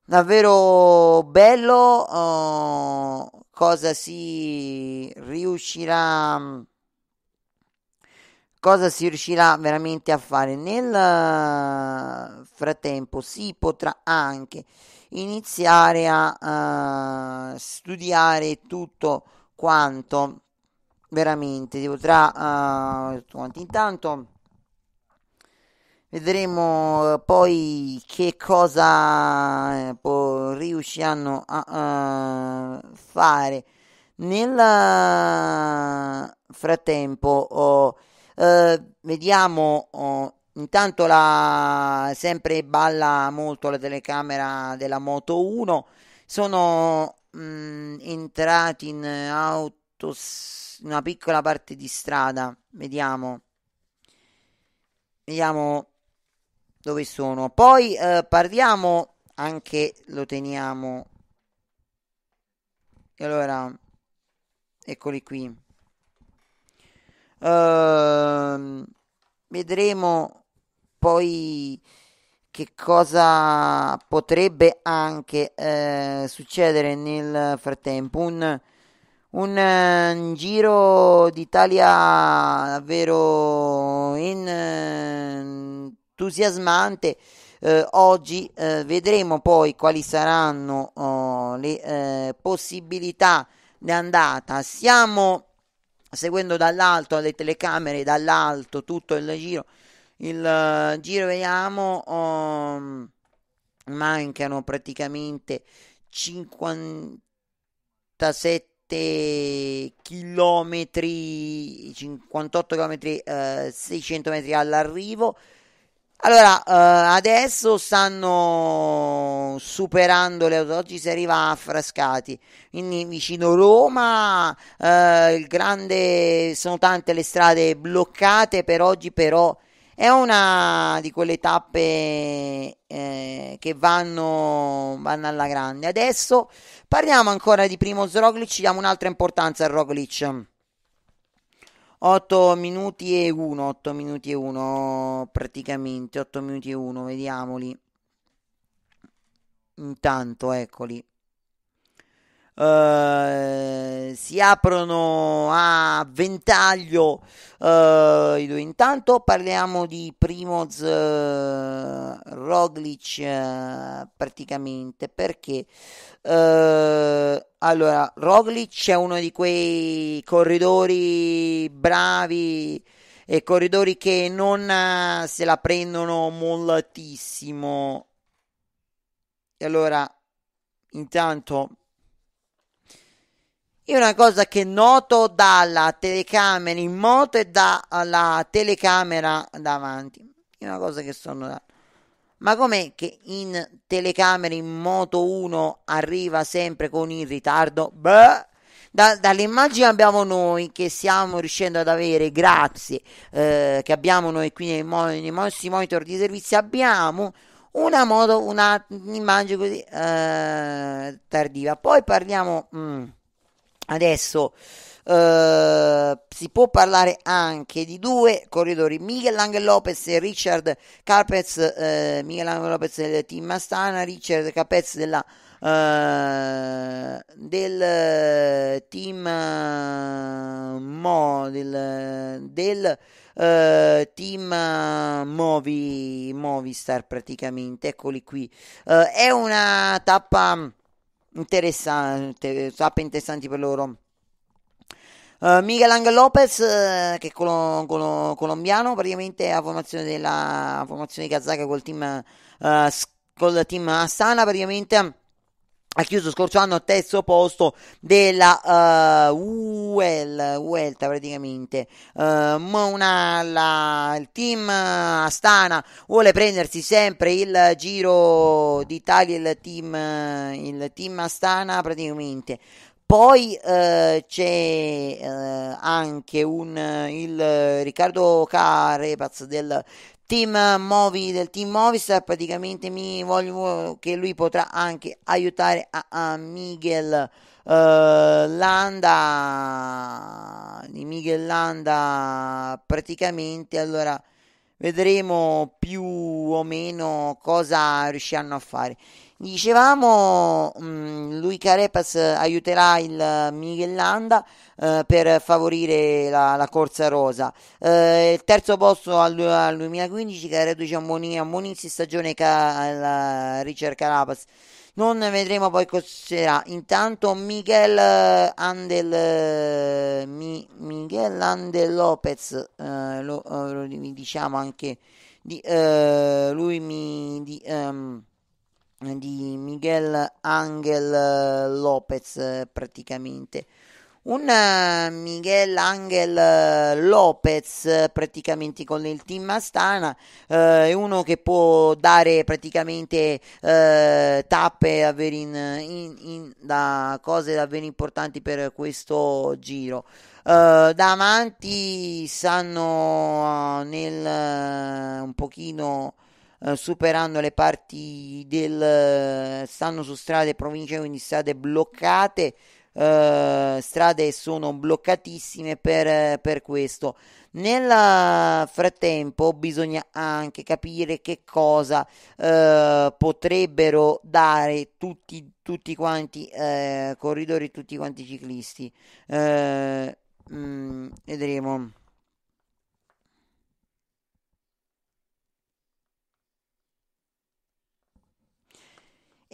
davvero bello, oh, cosa si riuscirà a mm, cosa si riuscirà veramente a fare. Nel eh, frattempo si potrà anche iniziare a uh, studiare tutto quanto veramente si potrà uh, tutto quanto. Intanto vedremo poi che cosa po- riusciranno a uh, fare. Nel frattempo oh, eh, vediamo oh, intanto la, sempre balla molto la telecamera della Moto 1. Sono mh, mm, entrati in auto una piccola parte di strada. Vediamo. Vediamo dove sono. Poi eh, parliamo anche lo teniamo. E allora eccoli qui. Ehm, vedremo poi che cosa potrebbe anche eh, succedere nel frattempo. Un, un, un eh, giro d'Italia davvero eh, entusiasmante. Eh, oggi eh, vedremo poi quali saranno oh, le eh, possibilità d'andata. Siamo seguendo dall'alto le telecamere, dall'alto tutto il giro. Il eh, giro vediamo, oh, mancano praticamente 57 chilometri, 58 chilometri, eh, 600 metri all'arrivo. Allora, eh, adesso stanno superando le auto, oggi si arriva a Frascati, quindi vicino Roma, eh, il grande, sono tante le strade bloccate per oggi, però è una di quelle tappe eh, che vanno, vanno, alla grande. Adesso parliamo ancora di Primo Roglic, diamo un'altra importanza al Roglic 8 minuti e 1, 8 minuti e 1 praticamente, 8 minuti e 1, vediamoli. Intanto, eccoli eh, si aprono a ventaglio eh, i due. Intanto parliamo di Primoz eh, Roglic eh, praticamente perché eh, allora Roglic è uno di quei corridori bravi e corridori che non eh, se la prendono moltissimo. E allora, intanto io una cosa che noto dalla telecamera in moto e dalla telecamera davanti. È una cosa che sono notando. Ma com'è che in telecamera in moto 1 arriva sempre con il ritardo? Beh, da, dall'immagine abbiamo noi che stiamo riuscendo ad avere grazie eh, che abbiamo noi qui nei, mo- nei nostri monitor di servizio abbiamo una moto, un'immagine così eh, tardiva poi parliamo mh, mm, Adesso eh, si può parlare anche di due corridori, Miguel Angel Lopez e Richard Carpez, eh, Miguel Angel Lopez del team Astana, Richard Carpez della, eh, del eh, team eh, Mo, del, del Uh, team uh, Movi, Movistar praticamente, eccoli qui. Uh, è una tappa interessante, tappe interessanti per loro. Uh, Miguel Angel Lopez, uh, che è colo- colo- colombiano, praticamente a formazione della formazione kazaka col team, uh, col team Astana, praticamente ha chiuso scorso anno al terzo posto della uh, eh, UEL, Uelta praticamente. Uh, una, la, il team Astana vuole prendersi sempre il Giro d'Italia, il team, il team Astana praticamente. Poi uh, c'è uh, anche un, il Riccardo Carepaz del team Movi del team Movistar praticamente mi voglio che lui potrà anche aiutare a, a Miguel uh, Landa di Miguel Landa praticamente allora vedremo più o meno cosa riusciranno a fare Dicevamo, mm, lui Carepas aiuterà il Miguel Landa eh, per favorire la, la corsa rosa. Eh, il terzo posto al, al 2015 che reduce a Moni, a stagione ca, Richard Carapas. Non vedremo poi cosa sarà. Intanto Miguel eh, Andel, eh, Mi, Miguel Andel Lopez, eh, lo, eh, lo, diciamo anche di, lui mi... Di, um, di Miguel Angel eh, Lopez eh, praticamente. Un eh, Miguel Angel Lopez praticamente con il team Astana eh, è uno che può dare praticamente eh, tappe davvero in, in, in, da cose davvero importanti per questo giro. Uh, davanti stanno nel uh, un pochino eh, superando le parti del stanno su strade province quindi strade bloccate. Uh, strade sono bloccatissime per, per, questo. Nel frattempo bisogna anche capire che cosa uh, potrebbero dare tutti, tutti quanti uh, corridori, tutti quanti ciclisti. Mh, mm, vedremo.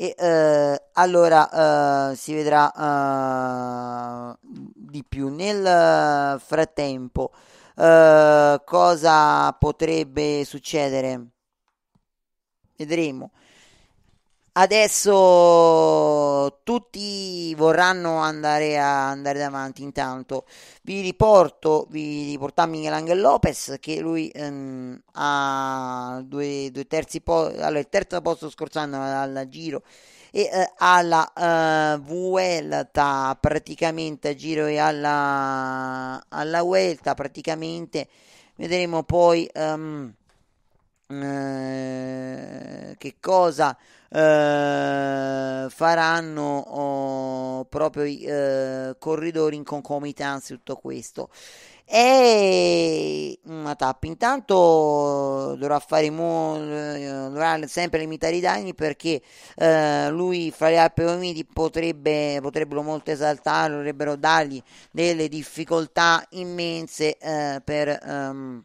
e eh, allora eh, si vedrà eh, di più nel frattempo eh, cosa potrebbe succedere vedremo Adesso tutti vorranno andare, a, andare davanti. Intanto vi riporto, vi riportiamo Miguel Angel Lopez che lui ehm, ha due, due terzi po- allora, il terzo posto scorso anno al giro e eh, alla eh, Vuelta praticamente a giro e alla, alla Vuelta praticamente vedremo poi ehm, eh, che cosa eh, faranno oh, proprio i eh, corridori in concomitanza tutto questo e una tappa intanto dovrà fare mo- eh, dovrà sempre limitare i danni perché eh, lui fra le Alpi Omidi potrebbe, potrebbero molto esaltarlo dovrebbero dargli delle difficoltà immense eh, per ehm,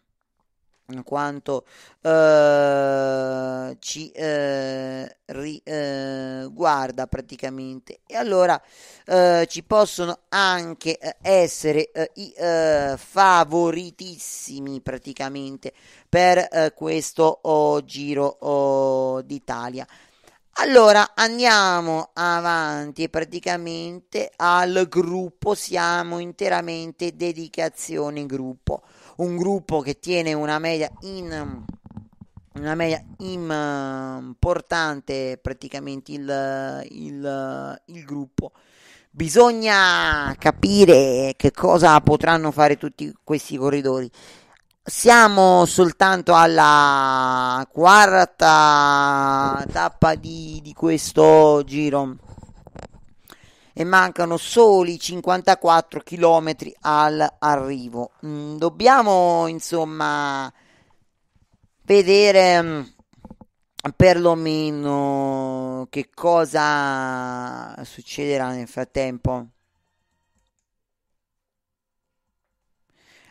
in quanto eh, ci eh, riguarda praticamente. E allora eh, ci possono anche eh, essere eh, i eh, favoritissimi praticamente per eh, questo oh, giro oh, d'Italia. Allora andiamo avanti praticamente al gruppo, siamo interamente dedicazione gruppo, un gruppo che tiene una media in una media importante praticamente il, il, il, gruppo. Bisogna capire che cosa potranno fare tutti questi corridori. Siamo soltanto alla quarta tappa di, di questo giro e mancano soli 54 km all'arrivo. Dobbiamo insomma vedere mm, perlomeno che cosa succederà nel frattempo.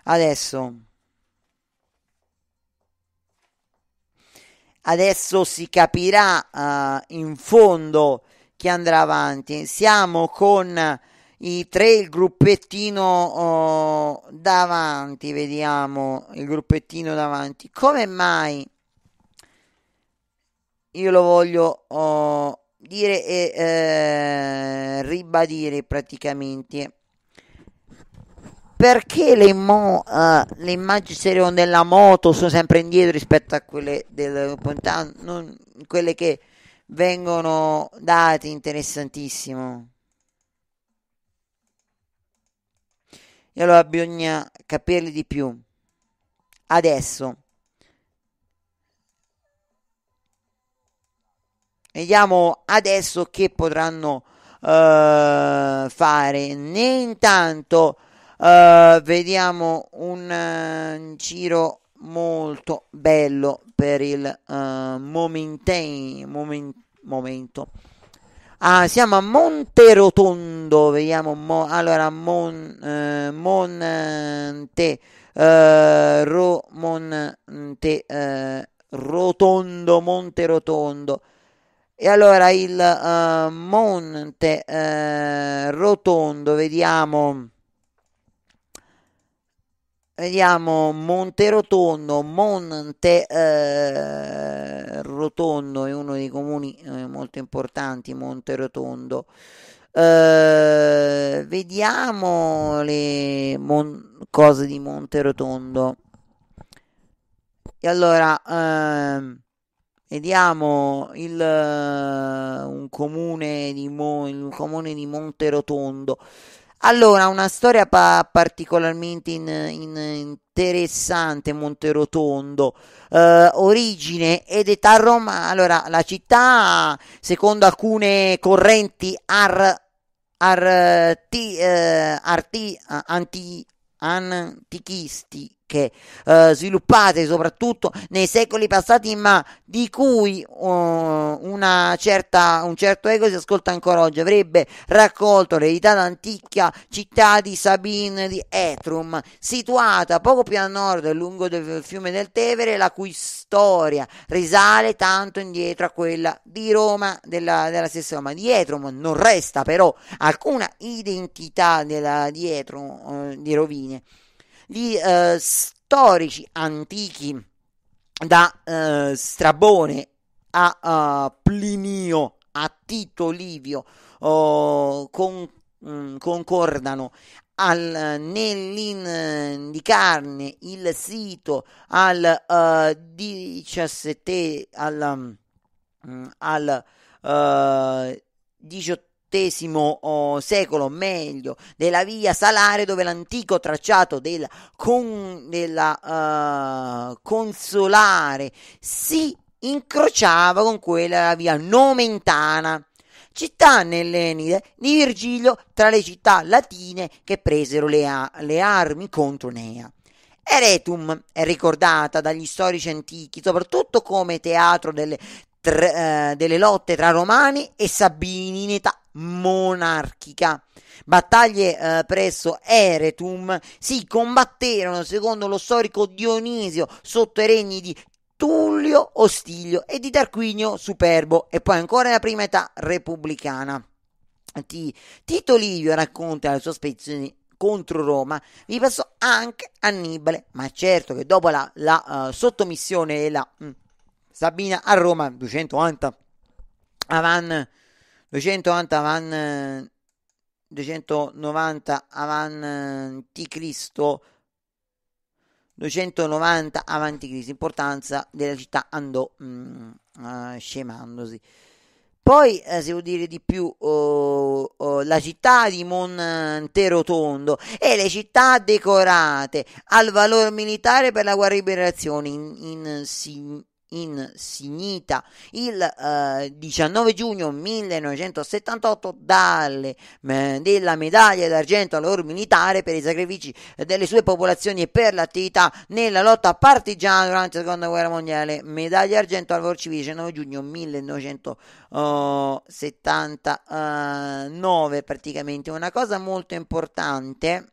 Adesso. Adesso si capirà uh, in fondo chi andrà avanti. Siamo con i tre, il gruppettino oh, davanti, vediamo il gruppettino davanti. Come mai? Io lo voglio oh, dire e eh, ribadire praticamente. Perché le, mo, eh, le immagini della moto sono sempre indietro rispetto a quelle, del, non, quelle che vengono date interessantissimo? e allora bisogna capirli di più. Adesso vediamo adesso che potranno uh, fare. Né intanto uh, vediamo un uh, giro molto bello per il uh, momenten- moment- momento. Ah, siamo a Monterotondo, vediamo, mo, allora, mon, eh, Monte, eh, ro, Monte, eh, Rotondo, Monte Rotondo. E allora il eh, Monte eh, Rotondo, vediamo Vediamo Monterotondo, Monte eh, Rotondo è uno dei comuni eh, molto importanti, Monterotondo. Eh, vediamo le mon- cose di Monterotondo. E allora, ehm, vediamo il, un, comune di Mo- il comune di Monterotondo. Allora, una storia pa- particolarmente in, in, interessante, Monterotondo, eh, origine ed età romana. Allora, la città, secondo alcune correnti ar, ar, ti, eh, arti, anti, antichisti ricche, eh, sviluppate soprattutto nei secoli passati, ma di cui uh, una certa, un certo ego si ascolta ancora oggi. Avrebbe raccolto l'eredità d'antica città di Sabine di Etrum, situata poco più a nord lungo del fiume del Tevere, la cui storia risale tanto indietro a quella di Roma, della, della stessa Roma. Di Etrum non resta però alcuna identità della, di Etrum, uh, di rovine di eh, storici antichi da eh, Strabone a uh, Plinio a Tito Livio oh, con, mh, mm, concordano al, nell'indicarne il sito al uh, eh, 17 al, mh, mm, al uh, eh, 18 XVIII oh, secolo, meglio della via Salare, dove l'antico tracciato della, con, della uh, consolare si incrociava con quella della via Nomentana città nell'Enide di Virgilio tra le città latine che presero le, a- le, armi contro Nea. Eretum è ricordata dagli storici antichi soprattutto come teatro delle, tr- eh, delle lotte tra romani e sabini in età monarchica. Battaglie eh, presso Eretum si combatterono, secondo lo storico Dionisio, sotto i regni di Tullio Ostilio e di Tarquinio Superbo e poi ancora nella prima età repubblicana. Tito Livio racconta le sue spezioni contro Roma, vi passò anche Annibale, ma certo che dopo la, la uh, sottomissione e la mh, mm, Sabina a Roma, 290 avanti 290 avan, 290 avanti Cristo 290 avanti Cristo importanza della città andò mm, uh, scemandosi poi eh, si può dire di più oh, oh, la città di Monterotondo e le città decorate al valore militare per la guerra di liberazione in, in, in insignita il eh, 19 giugno 1978 dalle, eh, della medaglia d'argento all'oro militare per i sacrifici delle sue popolazioni e per l'attività nella lotta partigiana durante la seconda guerra mondiale, medaglia d'argento al valor civile 19 giugno 1979 praticamente una cosa molto importante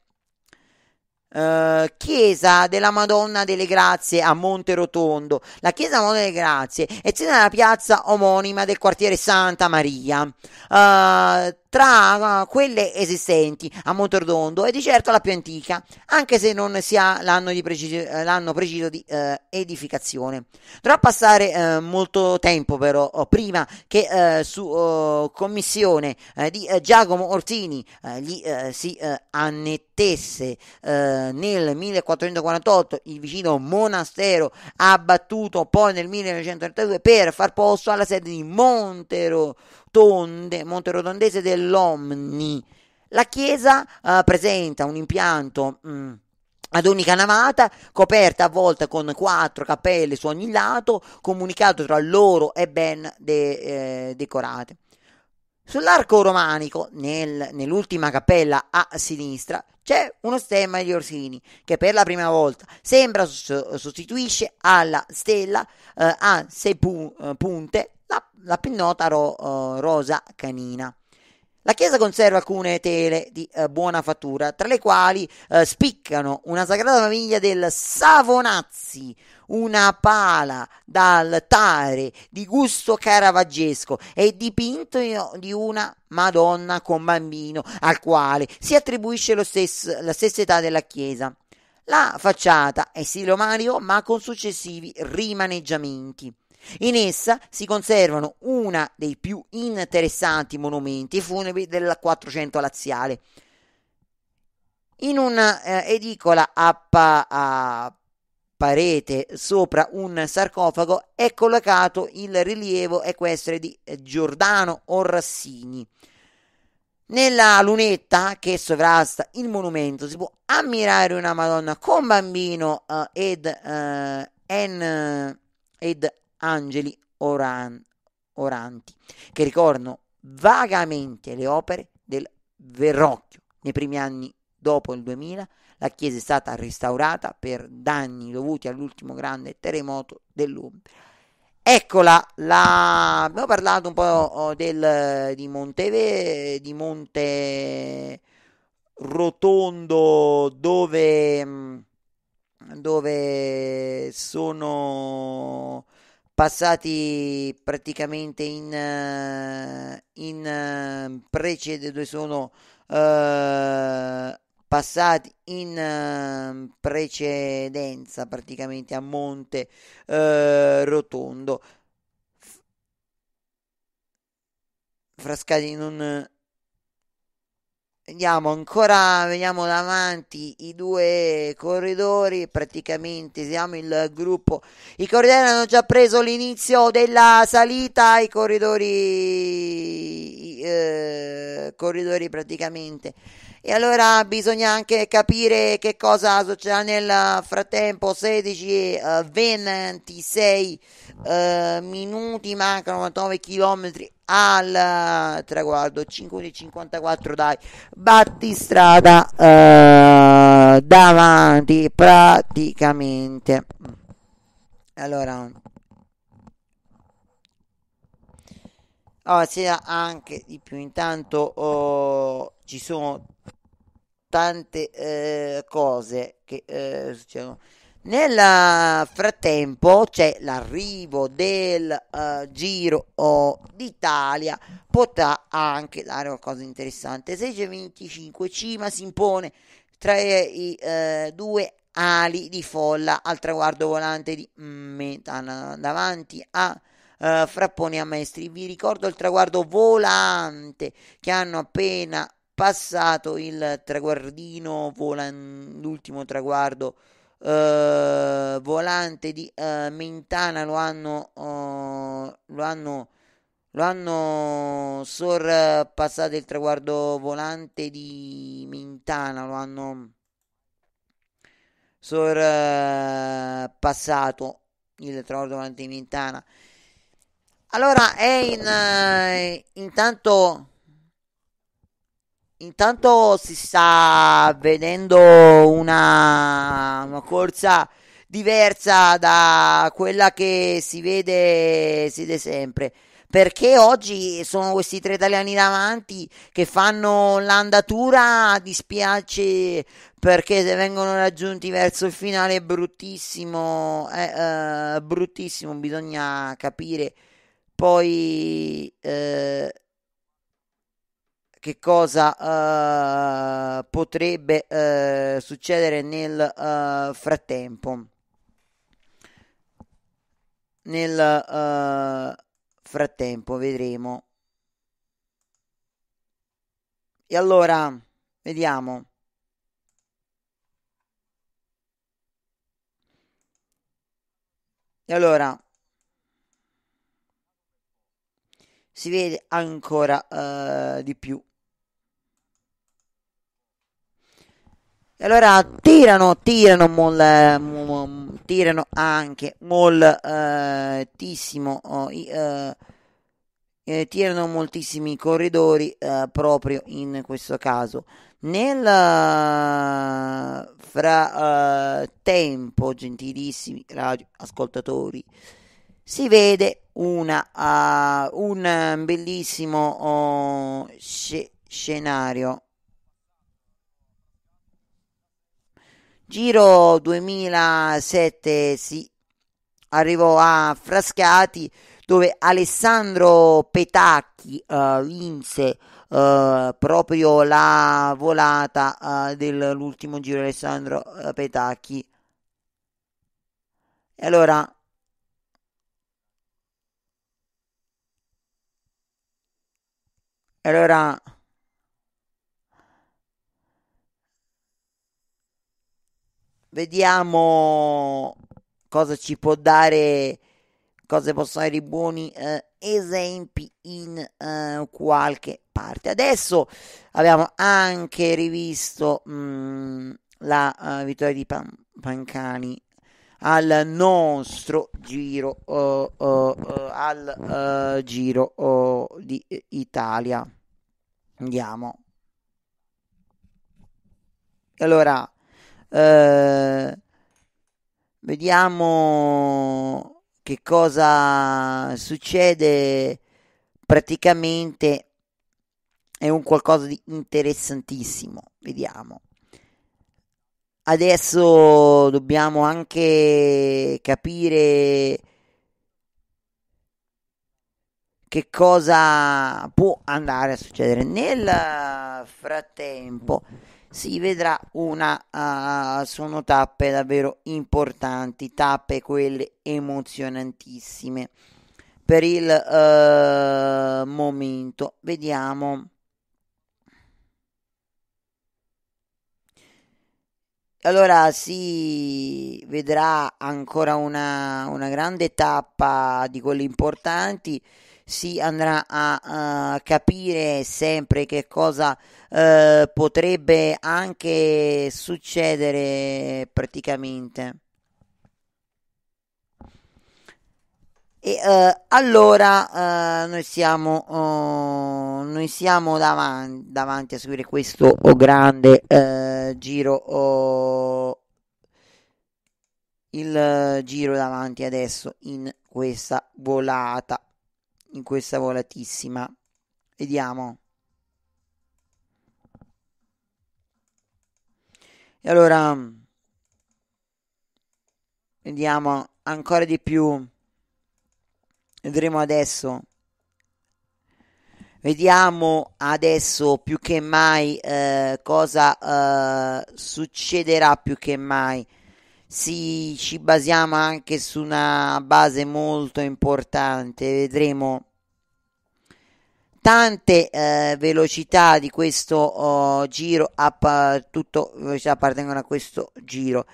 Uh, chiesa della Madonna delle Grazie a Monte Rotondo. La chiesa Madonna delle Grazie è nella piazza omonima del quartiere Santa Maria. Uh, tra ah, quelle esistenti a Montordondo e di certo la più antica, anche se non si ha l'anno, preciso, eh, l'anno preciso di eh, edificazione. Dovrà passare eh, molto tempo però oh, prima che eh, su oh, commissione eh, di eh, Giacomo Ortini gli si annettesse nel 1448 il vicino monastero abbattuto poi nel 1932 per far posto alla sede di Montero Monterotonde, Monterodondese dell'Omni. La chiesa eh, presenta un impianto... Mm, ad unica navata, coperta a volta con quattro cappelle su ogni lato, comunicato tra loro e ben de- eh, decorate. Sull'arco romanico, nel, nell'ultima cappella a sinistra, c'è uno stemma di Orsini che per la prima volta sembra sostituisce alla stella eh, a sei pu- punte la, la pinnota ro, uh, rosa canina. La chiesa conserva alcune tele di uh, buona fattura, tra le quali uh, spiccano una Sagrada Famiglia del Savonazzi, una pala d'altare di gusto caravaggesco e dipinto di una Madonna con bambino, al quale si attribuisce stesso, la stessa età della chiesa. La facciata è stile romanio ma con successivi rimaneggiamenti. In essa si conservano una dei più interessanti monumenti funebri del 400 laziale. In un'edicola eh, a, pa- a parete sopra un sarcofago è collocato il rilievo equestre di Giordano Orrassini. Nella lunetta che sovrasta il monumento si può ammirare una Madonna con bambino eh, ed, eh, en, ed angeli oran, oranti, che ricordano vagamente le opere del Verrocchio. Nei primi anni dopo il 2000 la chiesa è stata restaurata per danni dovuti all'ultimo grande terremoto dell'Umbria. Eccola, la... abbiamo parlato un po' del, di, Monteve, di Monte Rotondo dove, dove sono passati praticamente in, eh, in eh, precedente dove sono eh, passati in eh, precedenza praticamente a Monte eh, Rotondo Frascati non Andiamo ancora, veniamo davanti i due corridori, praticamente siamo il gruppo. I corridori hanno già preso l'inizio della salita, i corridori, eh, corridori praticamente e allora bisogna anche capire che cosa succederà nel frattempo. 16 e 26 eh, eh, minuti, mancano 9 km al eh, traguardo 5.54 dai battistrada eh, davanti praticamente allora allora ah, c'era anche di più intanto oh, ci sono tante eh, cose che eh, succedono nel frattempo c'è l'arrivo del uh, Giro oh, d'Italia, potrà anche dare una cosa interessante. 6.25 Cima si impone tra i uh, due ali di folla al traguardo volante di Metana davanti a eh, Frapponi a Maestri. Vi ricordo il traguardo volante che hanno appena passato il traguardino, volan- l'ultimo traguardo eh, volante di eh, Mentana, lo hanno, oh, lo hanno lo hanno sorpassato il traguardo volante di Mentana, lo hanno sorpassato il traguardo volante di Mentana allora, è in, eh, intanto, intanto si sta vedendo una, una, corsa diversa da quella che si vede, si vede sempre. Perché oggi sono questi tre italiani davanti che fanno l'andatura, dispiace perché se vengono raggiunti verso il finale è bruttissimo, è, eh, eh, bruttissimo, bisogna capire poi eh, che cosa eh, potrebbe eh, succedere nel eh, frattempo nel eh, frattempo vedremo e allora vediamo e allora si vede ancora uh, di più. E allora tirano, tirano, mol, mol, tirano anche moltissimo, eh, oh, uh, eh, tirano moltissimi corridori uh, proprio in questo caso. Nel frattempo, gentilissimi radio ascoltatori, si vede una, uh, un bellissimo uh, sc- scenario. Giro 2007 si arrivò a Frascati dove Alessandro Petacchi uh, vinse Uh, proprio la volata uh, dell'ultimo giro Alessandro uh, Petacchi. E allora E allora vediamo cosa ci può dare, cosa possono essere i buoni eh, esempi in eh, qualche parte. Adesso abbiamo anche rivisto mh, mm, la uh, vittoria di Pan- Pancani al nostro giro, uh, uh, al giro di Italia. Andiamo. Allora, vediamo che cosa succede praticamente è un qualcosa di interessantissimo. Vediamo. Adesso dobbiamo anche capire che cosa può andare a succedere. Nel frattempo si vedrà una uh, sono tappe davvero importanti, tappe quelle emozionantissime per il uh, momento. Vediamo Allora si vedrà ancora una, una grande tappa di quelle importanti, si andrà a uh, capire sempre che cosa uh, potrebbe anche succedere praticamente. E eh, allora eh, noi, siamo, oh, noi siamo davanti, davanti, a seguire questo oh, grande eh, giro. Oh, il eh, giro davanti adesso in questa volata, in questa volatissima. Vediamo. E allora, vediamo ancora di più vedremo adesso. Vediamo adesso più che mai eh, cosa eh, succederà più che mai. Sì, ci basiamo anche su una base molto importante. Vedremo tante eh, velocità di questo oh, giro, app, tutto velocità cioè, appartengono a questo giro.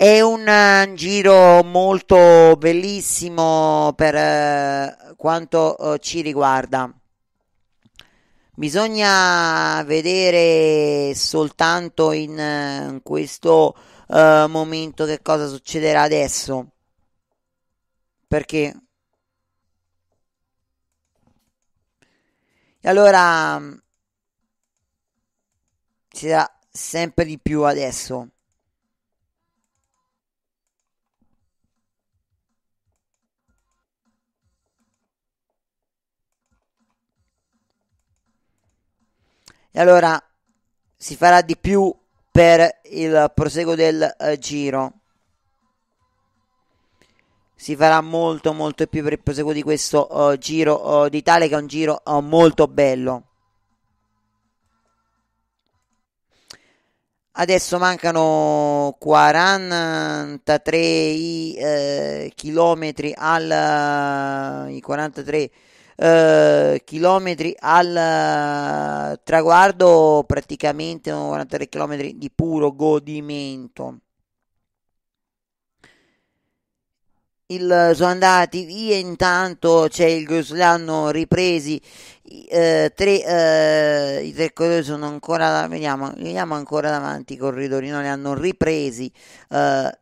È eh, un giro molto bellissimo per eh, quanto eh, ci riguarda. Bisogna vedere soltanto in questo momento che cosa succederà adesso. Perché? E allora mm, si dà sempre di più adesso. E allora si farà di più per il proseguo del eh, giro. Si farà molto molto più per il proseguo di questo eh, giro eh, d'Italia che è un giro eh, molto bello. Adesso mancano 43 eh, chilometri al 43 eh, eh, chilometri al eh, traguardo, praticamente 93 chilometri di puro godimento. Il, eh, sono andati via intanto c'è il Groslanno ripresi eh, tre, eh, i tre sono ancora vediamo, vediamo ancora davanti i corridori no, li hanno ripresi eh,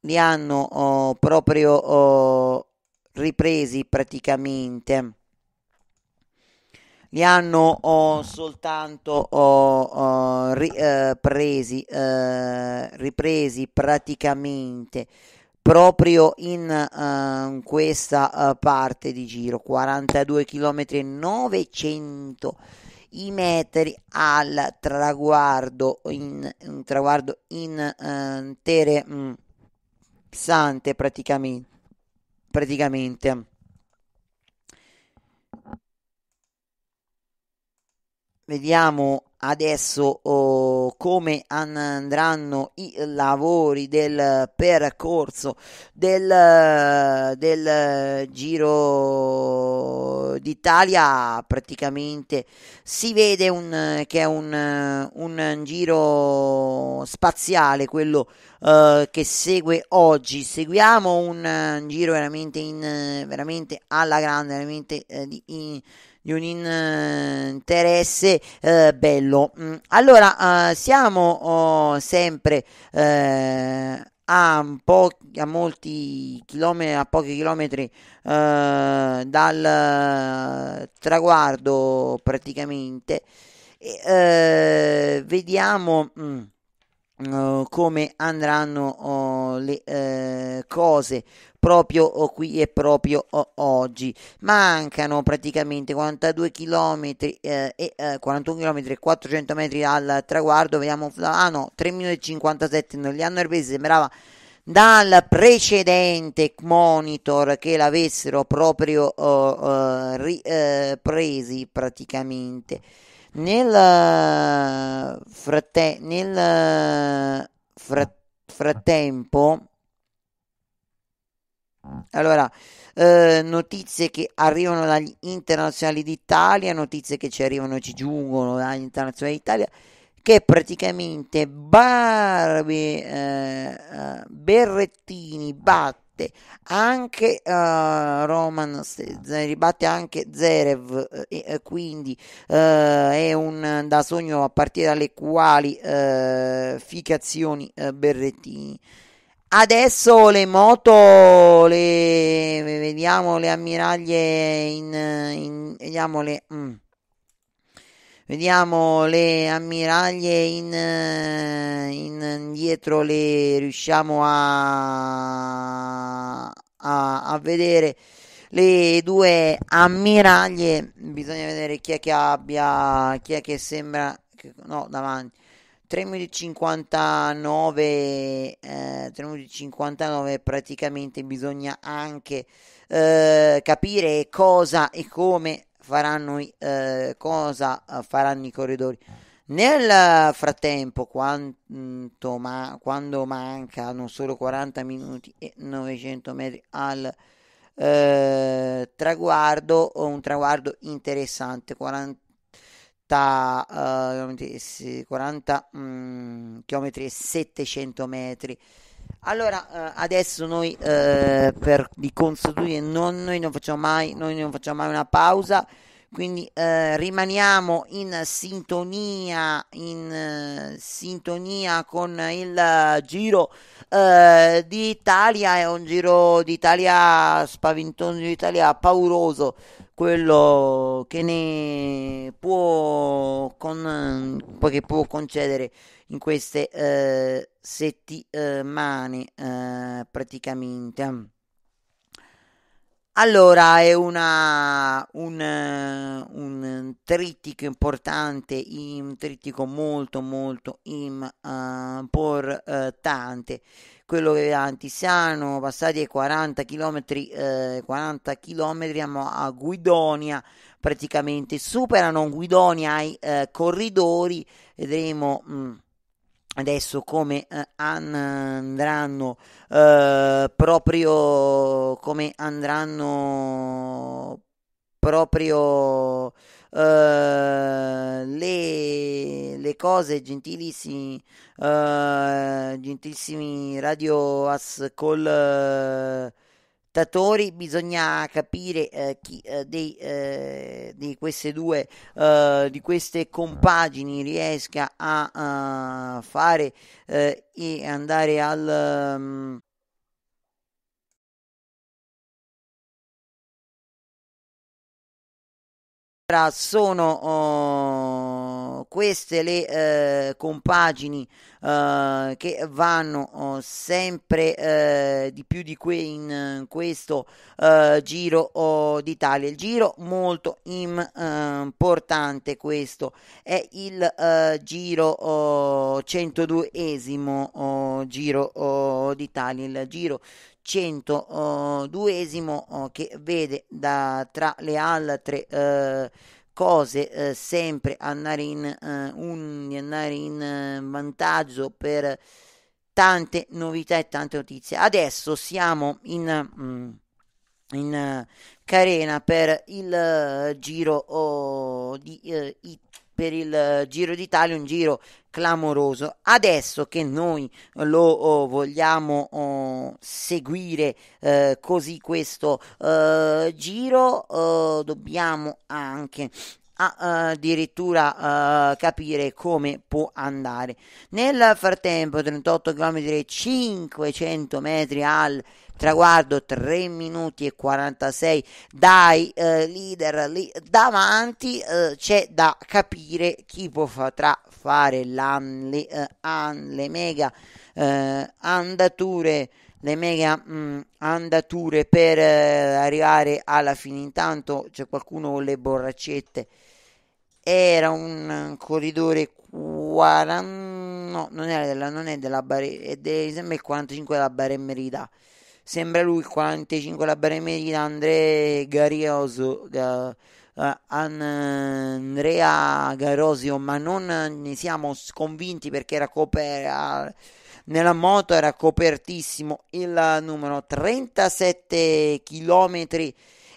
li hanno oh, proprio oh, ripresi praticamente li hanno oh, soltanto oh, oh, ri, eh, presi, eh, ripresi praticamente proprio in, eh, in questa eh, parte di giro 42 km 900 i metri al traguardo in, in traguardo in, in tere mh, mm, praticamente praticamente vediamo adesso oh, come andranno i lavori del percorso del, del Giro d'Italia praticamente si vede un, che è un, un giro spaziale quello eh, che segue oggi seguiamo un, giro veramente, in, veramente alla grande veramente eh, di, in, di un interesse eh, bello. Mm. Allora, eh, siamo oh, sempre eh, a, po- a, molti chilometri, a pochi chilometri eh, dal traguardo praticamente. E, eh, vediamo. Mh, mm, eh, come andranno oh, le eh, cose proprio qui e proprio oggi. Mancano praticamente 42 km eh, e eh, 41 km e 400 metri al traguardo. Vediamo, ah no, 3 minuti e 57. Non li hanno ripresi, sembrava dal precedente monitor che l'avessero proprio uh, eh, uh, eh, ripresi eh, uh, praticamente. Nel, fratte- nel fra- frattempo allora, eh, notizie che arrivano dagli internazionali d'Italia, notizie che ci arrivano e ci giungono dagli internazionali d'Italia, che praticamente Barbie eh, eh Berrettini batte anche eh, Roman, eh, batte anche Zerev, eh, e, quindi è un da sogno a partire dalle quali ficazioni Berrettini. Adesso le moto, le, vediamo le ammiraglie in, in vediamo le, mm, vediamo le ammiraglie in, in, dietro le riusciamo a, a, a vedere le due ammiraglie bisogna vedere chi è che abbia chi è che sembra no davanti 3 minuti 59, eh, 3 minuti 59 praticamente bisogna anche eh, capire cosa e come faranno, eh, cosa eh, faranno i corridori. Nel frattempo, quanto, ma, quando mancano solo 40 minuti e 900 metri al eh, traguardo, un traguardo interessante, 40 40, eh, 40 mm, km e 700 metri. Allora, eh, adesso noi eh, per di consuetudine non, noi non facciamo mai una pausa quindi eh, rimaniamo in sintonia, in eh, sintonia con il Giro eh, d'Italia, è un Giro d'Italia spaventoso, d'Italia pauroso, quello che ne può, con, che può concedere in queste eh, settimane eh, praticamente. Allora, è una, un, eh, un, trittico importante, un trittico molto molto eh, importante, quello che anti siano passati ai 40 km, eh, 40 km a Guidonia, praticamente superano Guidonia ai eh, corridori, vedremo... Mh, mm, adesso come eh, andranno eh, proprio come andranno proprio eh, le, le, cose gentilissimi eh, gentilissimi radio radioascol ascoltatori, bisogna capire eh, chi eh, dei, eh, di queste due eh, di queste compagini riesca a uh, fare eh, e andare al um, sono oh, queste le eh, compagini eh, che vanno oh, sempre eh, di più di qui in eh, questo eh, giro oh, d'Italia. Il giro molto eh, importante questo è il eh, giro oh, 102esimo giro oh, d'Italia, il giro 102esimo che vede da, tra le altre cose eh, sempre andare in, eh, un, andare in eh, vantaggio per tante novità e tante notizie. Adesso siamo in, mm, in eh, carena per il eh, giro oh, di eh, per il eh, Giro d'Italia, un giro clamoroso. Adesso che noi lo oh, vogliamo oh, seguire eh, così questo eh, giro, eh, dobbiamo anche eh, addirittura uh, capire come può andare. Nel frattempo 38 km 500 metri al traguardo 3 minuti e 46 dai uh, leader lì davanti uh, c'è da capire chi potrà fare le, uh, le mega uh, andature le mega mh, mm, andature per eh, arrivare alla fine. Intanto c'è qualcuno con le borraccette. Era un corridore 40. No, non, era della, non è della Bare. sembra il 45 della merita Sembra lui il 45 della merita Andrea Garioso. Ga, uh, Andrea Garosio, ma non ne siamo sconvinti perché era coperto eh, nella moto era copertissimo il numero 37 km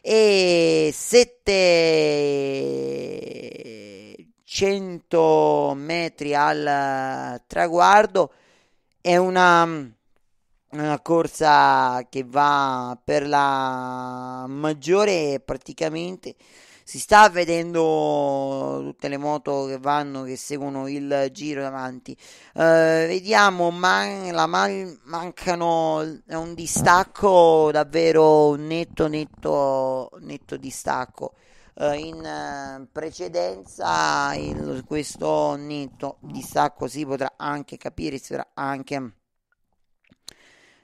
e 700 metri al traguardo è una, una corsa che va per la maggiore praticamente si sta vedendo tutte le moto che vanno, che seguono il giro davanti. Eh, vediamo, man, la man, mancano, è un distacco davvero netto, netto, netto distacco. Eh, in eh, precedenza il, questo netto distacco si potrà anche capire, si potrà anche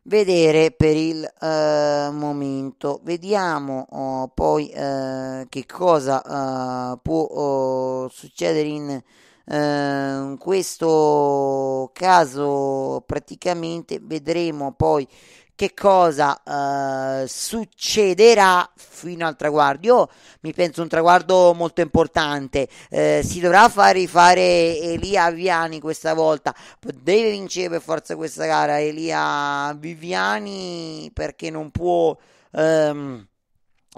vedere per il eh, momento. Vediamo oh, poi eh, che cosa eh, può oh, succedere in, eh, in questo caso. Praticamente vedremo poi che cosa eh, succederà fino al traguardo. Io mi penso un traguardo molto importante. Eh, si dovrà far rifare Elia Viani questa volta. Deve vincere per forza questa gara Elia Viviani perché non può. Ehm,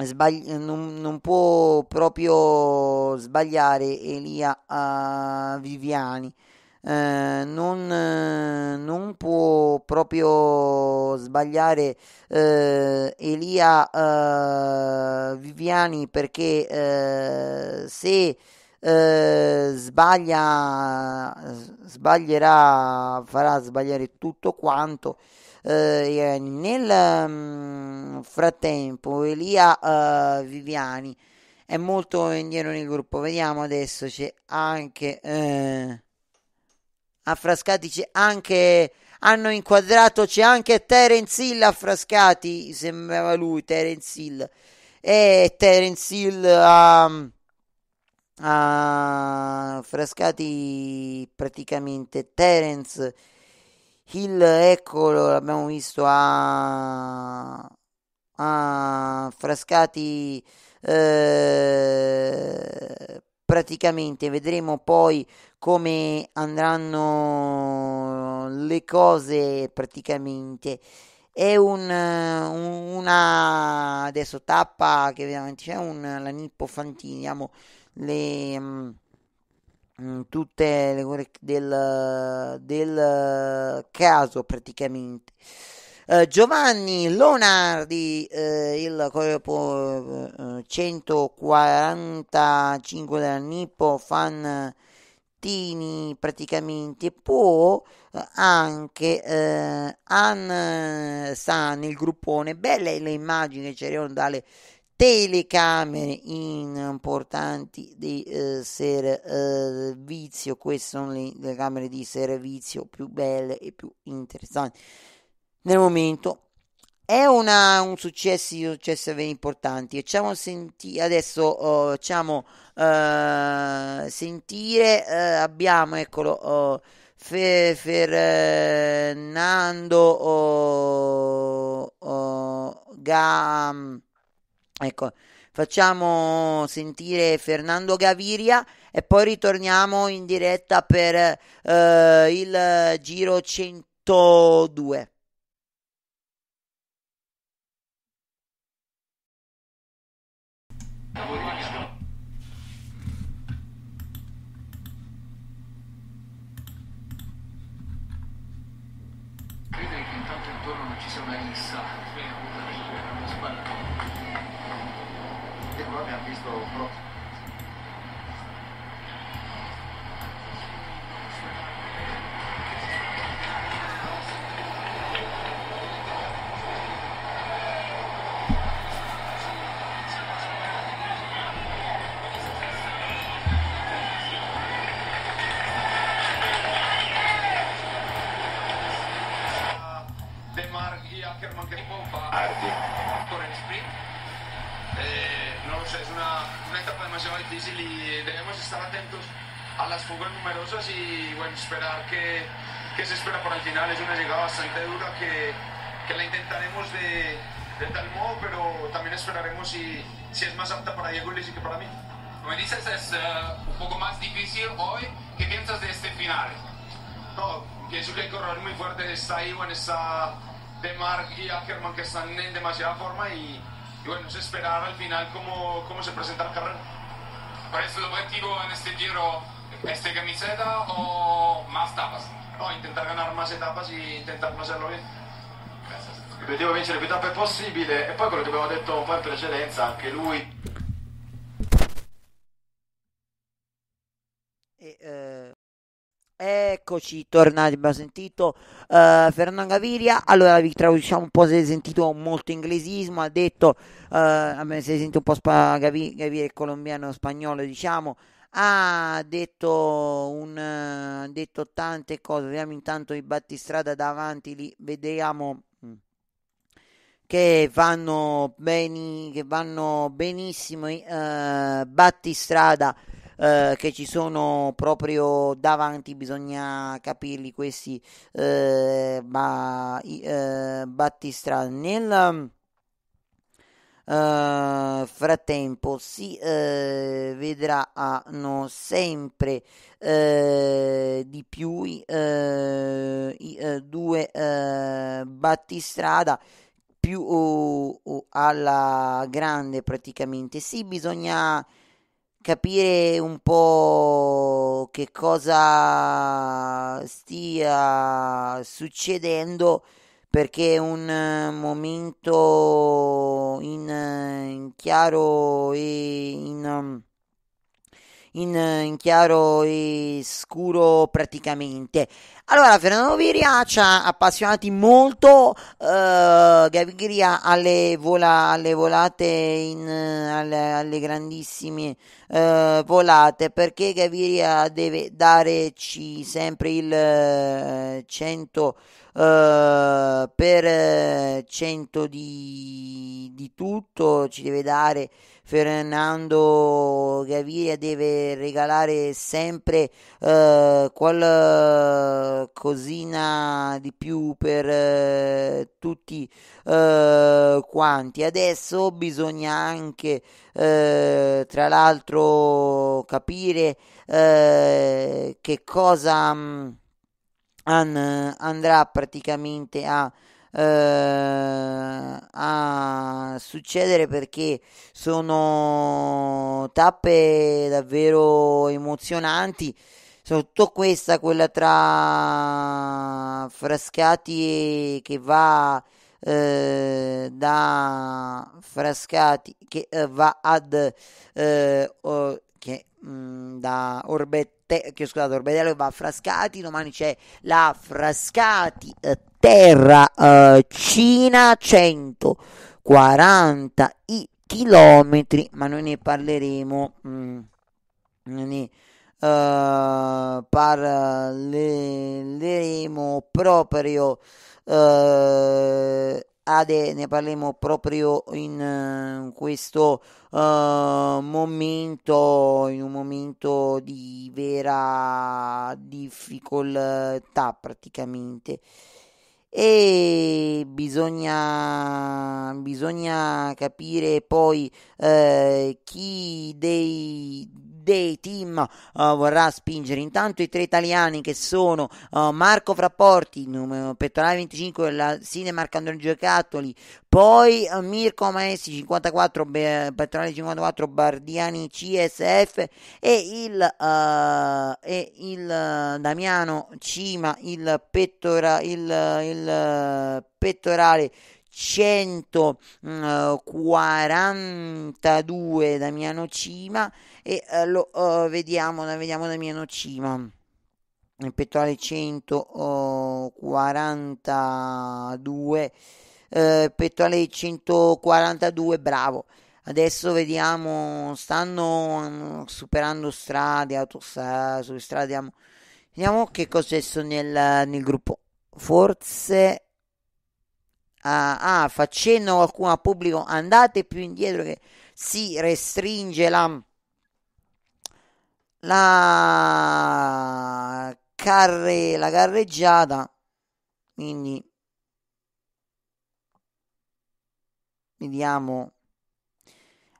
Sbagli- non, non, può proprio sbagliare Elia uh, Viviani eh, non, eh, non, può proprio sbagliare eh, Elia eh, Viviani perché eh, se eh, sbaglia, sbaglierà, farà sbagliare tutto quanto. Eh, nel mh, mm, frattempo, Elia eh, Viviani è molto indietro nel gruppo. Vediamo adesso c'è anche a Frascati c'è anche hanno inquadrato c'è anche Terence Hill a Frascati sembrava lui Terence Hill e Terence Hill a, a Frascati praticamente Terence Hill eccolo l'abbiamo visto a, a Frascati eh, praticamente vedremo poi come andranno le cose praticamente è un, una adesso tappa che veramente c'è un la Nippo Fantini diciamo le mm, mm, tutte le cose del, del caso praticamente eh, Giovanni Lonardi eh, il corpo 145 eh, eh, della Nippo Fan mattini praticamente può eh, anche eh, An Sa nel gruppone belle le immagini che c'erano dalle telecamere importanti di eh, servizio queste sono le, le camere di servizio più belle e più interessanti nel momento è una, un successo, successo importanti. Facciamo senti- adesso oh, facciamo uh, eh, sentire. Uh, abbiamo, eccolo, oh, Fe- Fernando oh, oh, Gam. Ecco, facciamo sentire Fernando Gaviria e poi ritorniamo in diretta per uh, il giro 102. Thank you. fugas numerosas y bueno, esperar que, que, se espera para el final. Es una llegada bastante dura que, que la intentaremos de, de, tal modo, pero también esperaremos si, si es más apta para Diego y que para mí. como dices es eh, un poco más difícil hoy. ¿Qué piensas de este final? No, pienso que hay corredor muy fuerte. Está esa está mark y Ackerman que están en demasiada forma y, bueno, es esperar al final cómo, cómo se presenta el carrera. ¿Cuál es el objetivo en este giro este camiseta o más tapas. No, intentar ganar más etapas y intentar hacerlo bien. L'obiettivo è vincere più tappe possibile e poi quello che abbiamo detto un po' in precedenza, anche lui... E, eh... Eccoci, tornati, abbiamo sentito uh, Fernando Gaviria, allora vi traduciamo un po', se sentito molto inglesismo, ha detto, uh, se sentito un po' spa- Gaviria è colombiano, spagnolo diciamo, ha detto, un, ha eh, detto tante cose. Vediamo intanto i battistrada davanti, li vediamo mm, che vanno, beni, che vanno benissimo. Eh, battistrada eh, che ci sono proprio davanti, bisogna capirli questi eh, ba, i, eh, battistrada. Nel Uh, frattempo si uh, eh, vedranno sempre uh, di più i, i due battistrada più alla grande praticamente sì bisogna capire un po' che cosa stia succedendo perché è un eh, momento in, eh, in chiaro e in, um, in, eh, in, chiaro e scuro praticamente. Allora, Fernando Viria ci ha appassionati molto, eh, Gaviria alle, vola, alle volate, in, alle, alle, grandissime eh, volate, perché Gaviria deve darci sempre il eh, 100%. Uh, per 100 eh, di, di, tutto ci deve dare Fernando Gaviria deve regalare sempre uh, eh, qualcosina di più per uh, tutti quanti adesso bisogna anche tra l'altro capire che cosa mh, mm, an, andrà praticamente a, eh, a succedere perché sono tappe davvero emozionanti sotto questa quella tra Frascati e, che va eh, da Frascati che eh, va ad eh, che mh, mm, da Orbette, che, scusate, Orbetello va a Frascati, domani c'è la Frascati eh, Terra eh, Cina 140 i chilometri, ma noi ne parleremo mh, mm, ne Uh, parleremo proprio uh, Ade ne parliamo proprio in uh, questo uh, momento, in un momento di vera difficoltà praticamente. E bisogna, bisogna capire poi uh, chi dei dei team uh, vorrà spingere. Intanto i tre italiani che sono uh, Marco Frapporti, numero, pettorale 25 della Cinemark Andrea Giocattoli, poi uh, Mirko Maessi 54, be, pettorale 54 Bardiani CSF e il, e il Damiano Cima, il, pettora, il, il pettorale 142 mm, Damiano Cima e eh, lo eh, vediamo, la vediamo da Miano Cima il pettorale 142 eh, pettorale 142 bravo adesso vediamo stanno superando strade autostrade sulle strade vediamo, vediamo che cosa è nel, nel gruppo forse ah, ah facendo qualcuno a pubblico andate più indietro che si restringe la la, carre, la carreggiata, quindi vediamo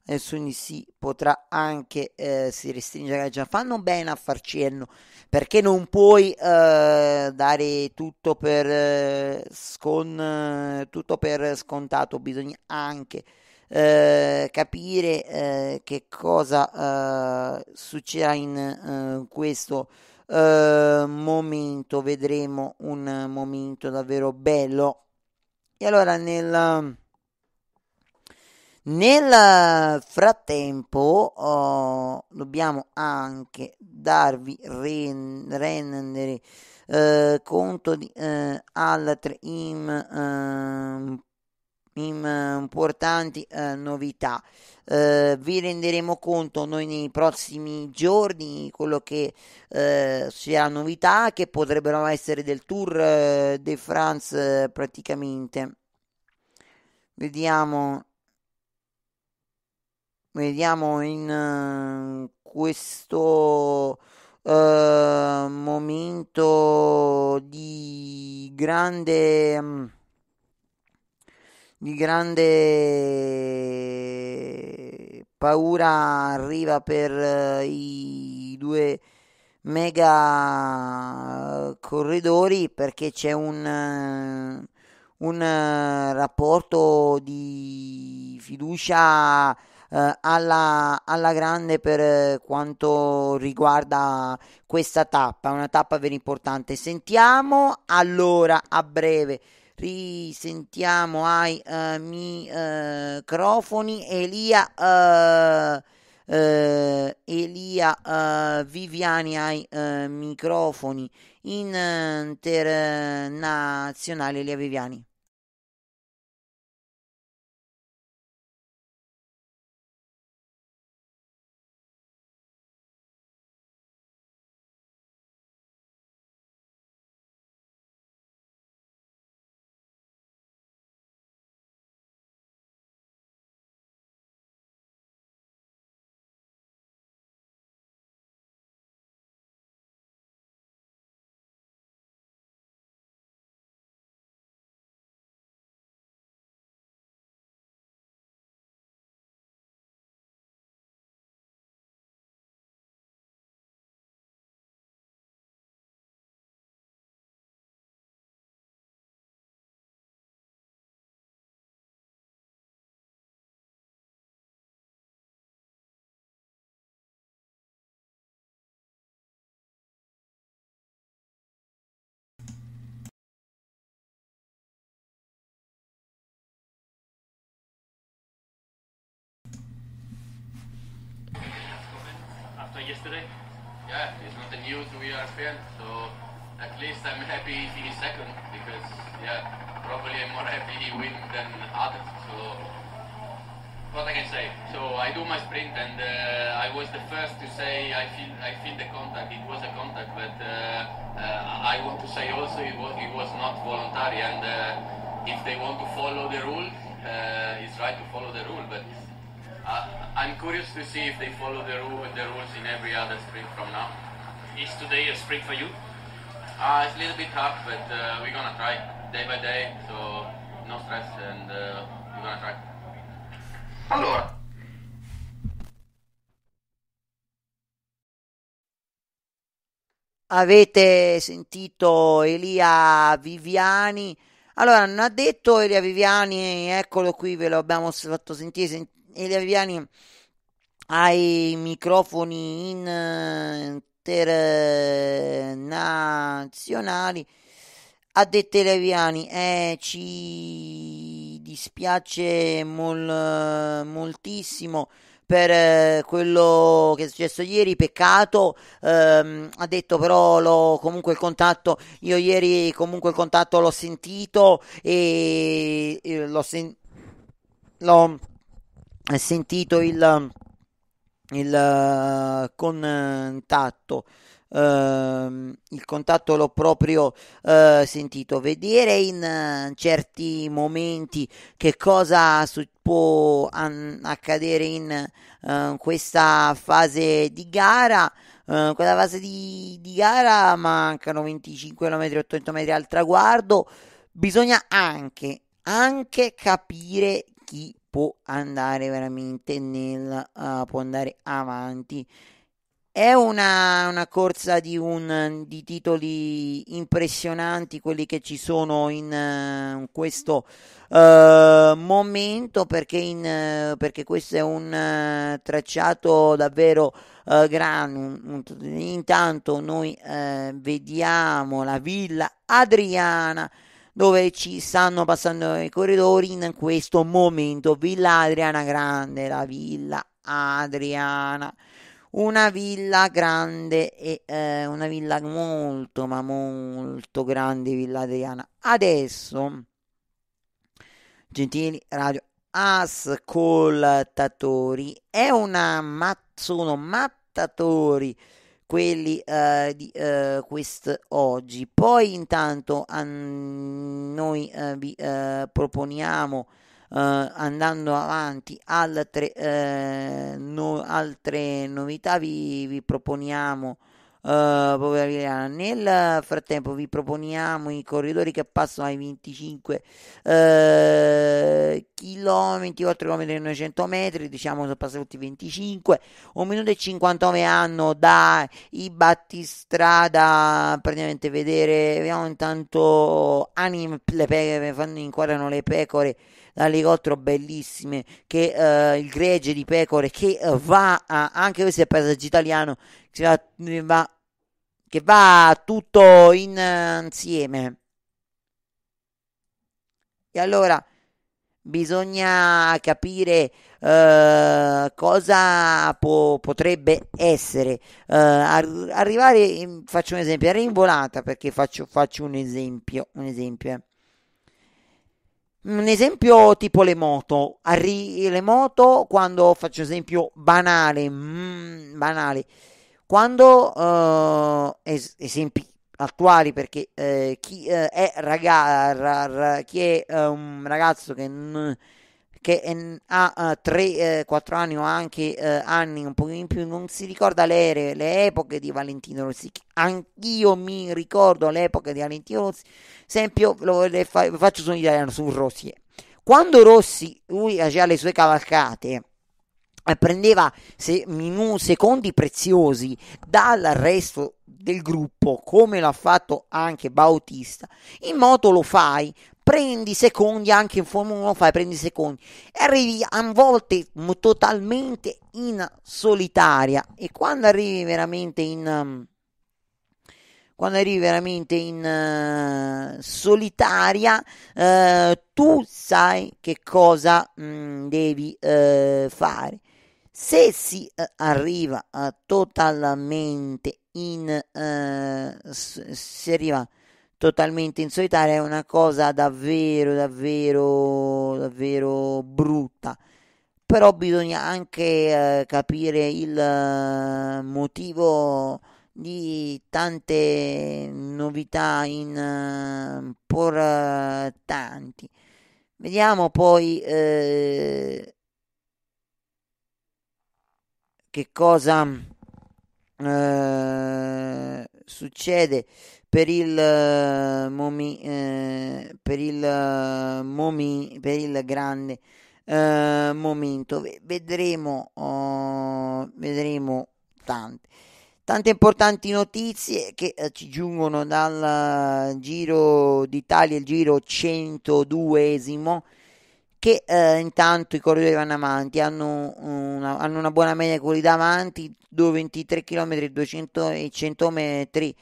adesso quindi si potrà anche eh, si restringe la carreggiata fanno bene a far cenno eh, perché non puoi eh, dare tutto per, eh, scon, tutto per scontato bisogna anche eh, capire eh, che cosa eh, succederà in eh, questo eh, momento. Vedremo un momento davvero bello. E allora nel, nel frattempo oh, dobbiamo anche darvi ren- rendere conto di altre importanti ehm, Mm, importanti eh, novità. Eh, vi renderemo conto noi nei prossimi giorni quello che eh, sia novità che potrebbero essere del Tour eh, de France eh, praticamente. Vediamo vediamo in uh, questo uh, momento di grande um, di grande paura arriva per eh, i due mega corridori perché c'è un, eh, un eh, rapporto di fiducia alla, alla, grande per quanto riguarda questa tappa, una tappa vera importante. Sentiamo allora a breve risentiamo ai uh, microfoni Elia, uh, uh, Elia Viviani ai microfoni internazionali Elia Viviani yesterday? Yeah, it's not the news we are fan, so at least I'm happy he is second because yeah, probably I'm more happy he win than others. So what I can say. So I do my sprint and uh, I was the first to say I feel I feel the contact. It was a contact, but uh, uh, I want to say also it was it was not voluntary. And uh, if they want to follow the rule, uh, it's right to follow the rule. But uh, I'm curious to see if they follow the, rule, the rules in every other sprint from now. Is today a sprint for you? Uh, it's a little bit tough, but uh, we're gonna try day by day, so no stress and uh, we're gonna try. Allora, Avete sentito Elia Viviani? Allora, non ha detto Elia Viviani, eccolo qui, ve lo abbiamo fatto sentire, e li ai microfoni internazionali ha detto Leviani eh, ci dispiace mol, moltissimo per eh, quello che è successo ieri, peccato, ehm, ha detto però l'ho, comunque il contatto, io ieri comunque il contatto l'ho sentito e, e l'ho, sen- l'ho sentito il, il contatto. Uh, il contatto l'ho proprio uh, sentito vedere in uh, certi momenti che cosa su- può an- accadere in eh, questa fase di gara in quella fase di-, di, gara mancano 25 km 800 metri al traguardo bisogna anche, anche capire chi può andare veramente nel uh, può andare avanti è una, una corsa di, un, di, titoli impressionanti quelli che ci sono in uh, questo uh, momento perché, in, uh, perché, questo è un tracciato davvero grande. Intanto noi vediamo la Villa Adriana dove ci stanno passando i corridori in questo momento. Villa Adriana Grande, la Villa Adriana. Una villa grande e eh, una villa molto ma molto grande Villa Adriana. Adesso, gentili radio ascoltatori, è una ma- sono mattatori quelli eh, di eh, quest'oggi. Poi intanto an- noi eh, vi eh, proponiamo eh, andando avanti altre, eh, no- altre novità, vi, vi proponiamo Uh, eh, poverina. Nel frattempo vi proponiamo i corridori che passano ai 25 uh, km, 4 km e 900 metri, diciamo sono passati tutti 25, 1 minuto e 59 hanno da i battistrada, praticamente vedere, vediamo intanto anime, le pecore, fanno inquadrano le pecore alicottero bellissime, che eh, il gregge di pecore, che eh, va a, anche questo è il paesaggio italiano, che va, va, che va tutto in, uh, insieme. E allora bisogna capire uh, cosa po- potrebbe essere. Uh, ar- arrivare, in, faccio un esempio, arrivare in volata perché faccio, faccio un esempio. Un esempio eh. Un esempio tipo le moto, Arri- le moto quando faccio esempio banale, mm, banale, quando uh, es- esempi attuali perché uh, chi, uh, è raga- ra- ra- chi, è un ragazzo che n- che ha 3-4 eh, eh, anni o anche eh, anni un po' in più, non si ricorda le, le epoche di Valentino Rossi. Anch'io mi ricordo l'epoca di Valentino Rossi. Esempio, lo faccio su un italiano, su Rossi. Quando Rossi, lui faceva le sue cavalcate, prendeva se, minu, secondi preziosi dal resto del gruppo, come l'ha fatto anche Bautista. In moto lo fai prendi secondi anche in Formula 1 fai prendi secondi e arrivi a volte totalmente in solitaria e quando arrivi veramente in um, quando arrivi veramente in uh, solitaria uh, tu sai che cosa mh, mm, devi uh, fare se si uh, arriva uh, totalmente in uh, si arriva totalmente in solitaria è una cosa davvero, davvero, davvero brutta. Però bisogna anche eh, capire il eh, motivo di tante novità importanti. Eh, eh, Vediamo poi eh, che cosa eh, succede per il, eh, momi, eh, per il, eh, momi, per il grande eh, momento. Vedremo, oh, vedremo tante. Tante importanti notizie che eh, ci giungono dal eh, Giro d'Italia, il Giro 102esimo che eh, intanto i corridori vanno avanti, hanno una, hanno una buona media quelli davanti, 2, 23 km, 200 e 100 metri,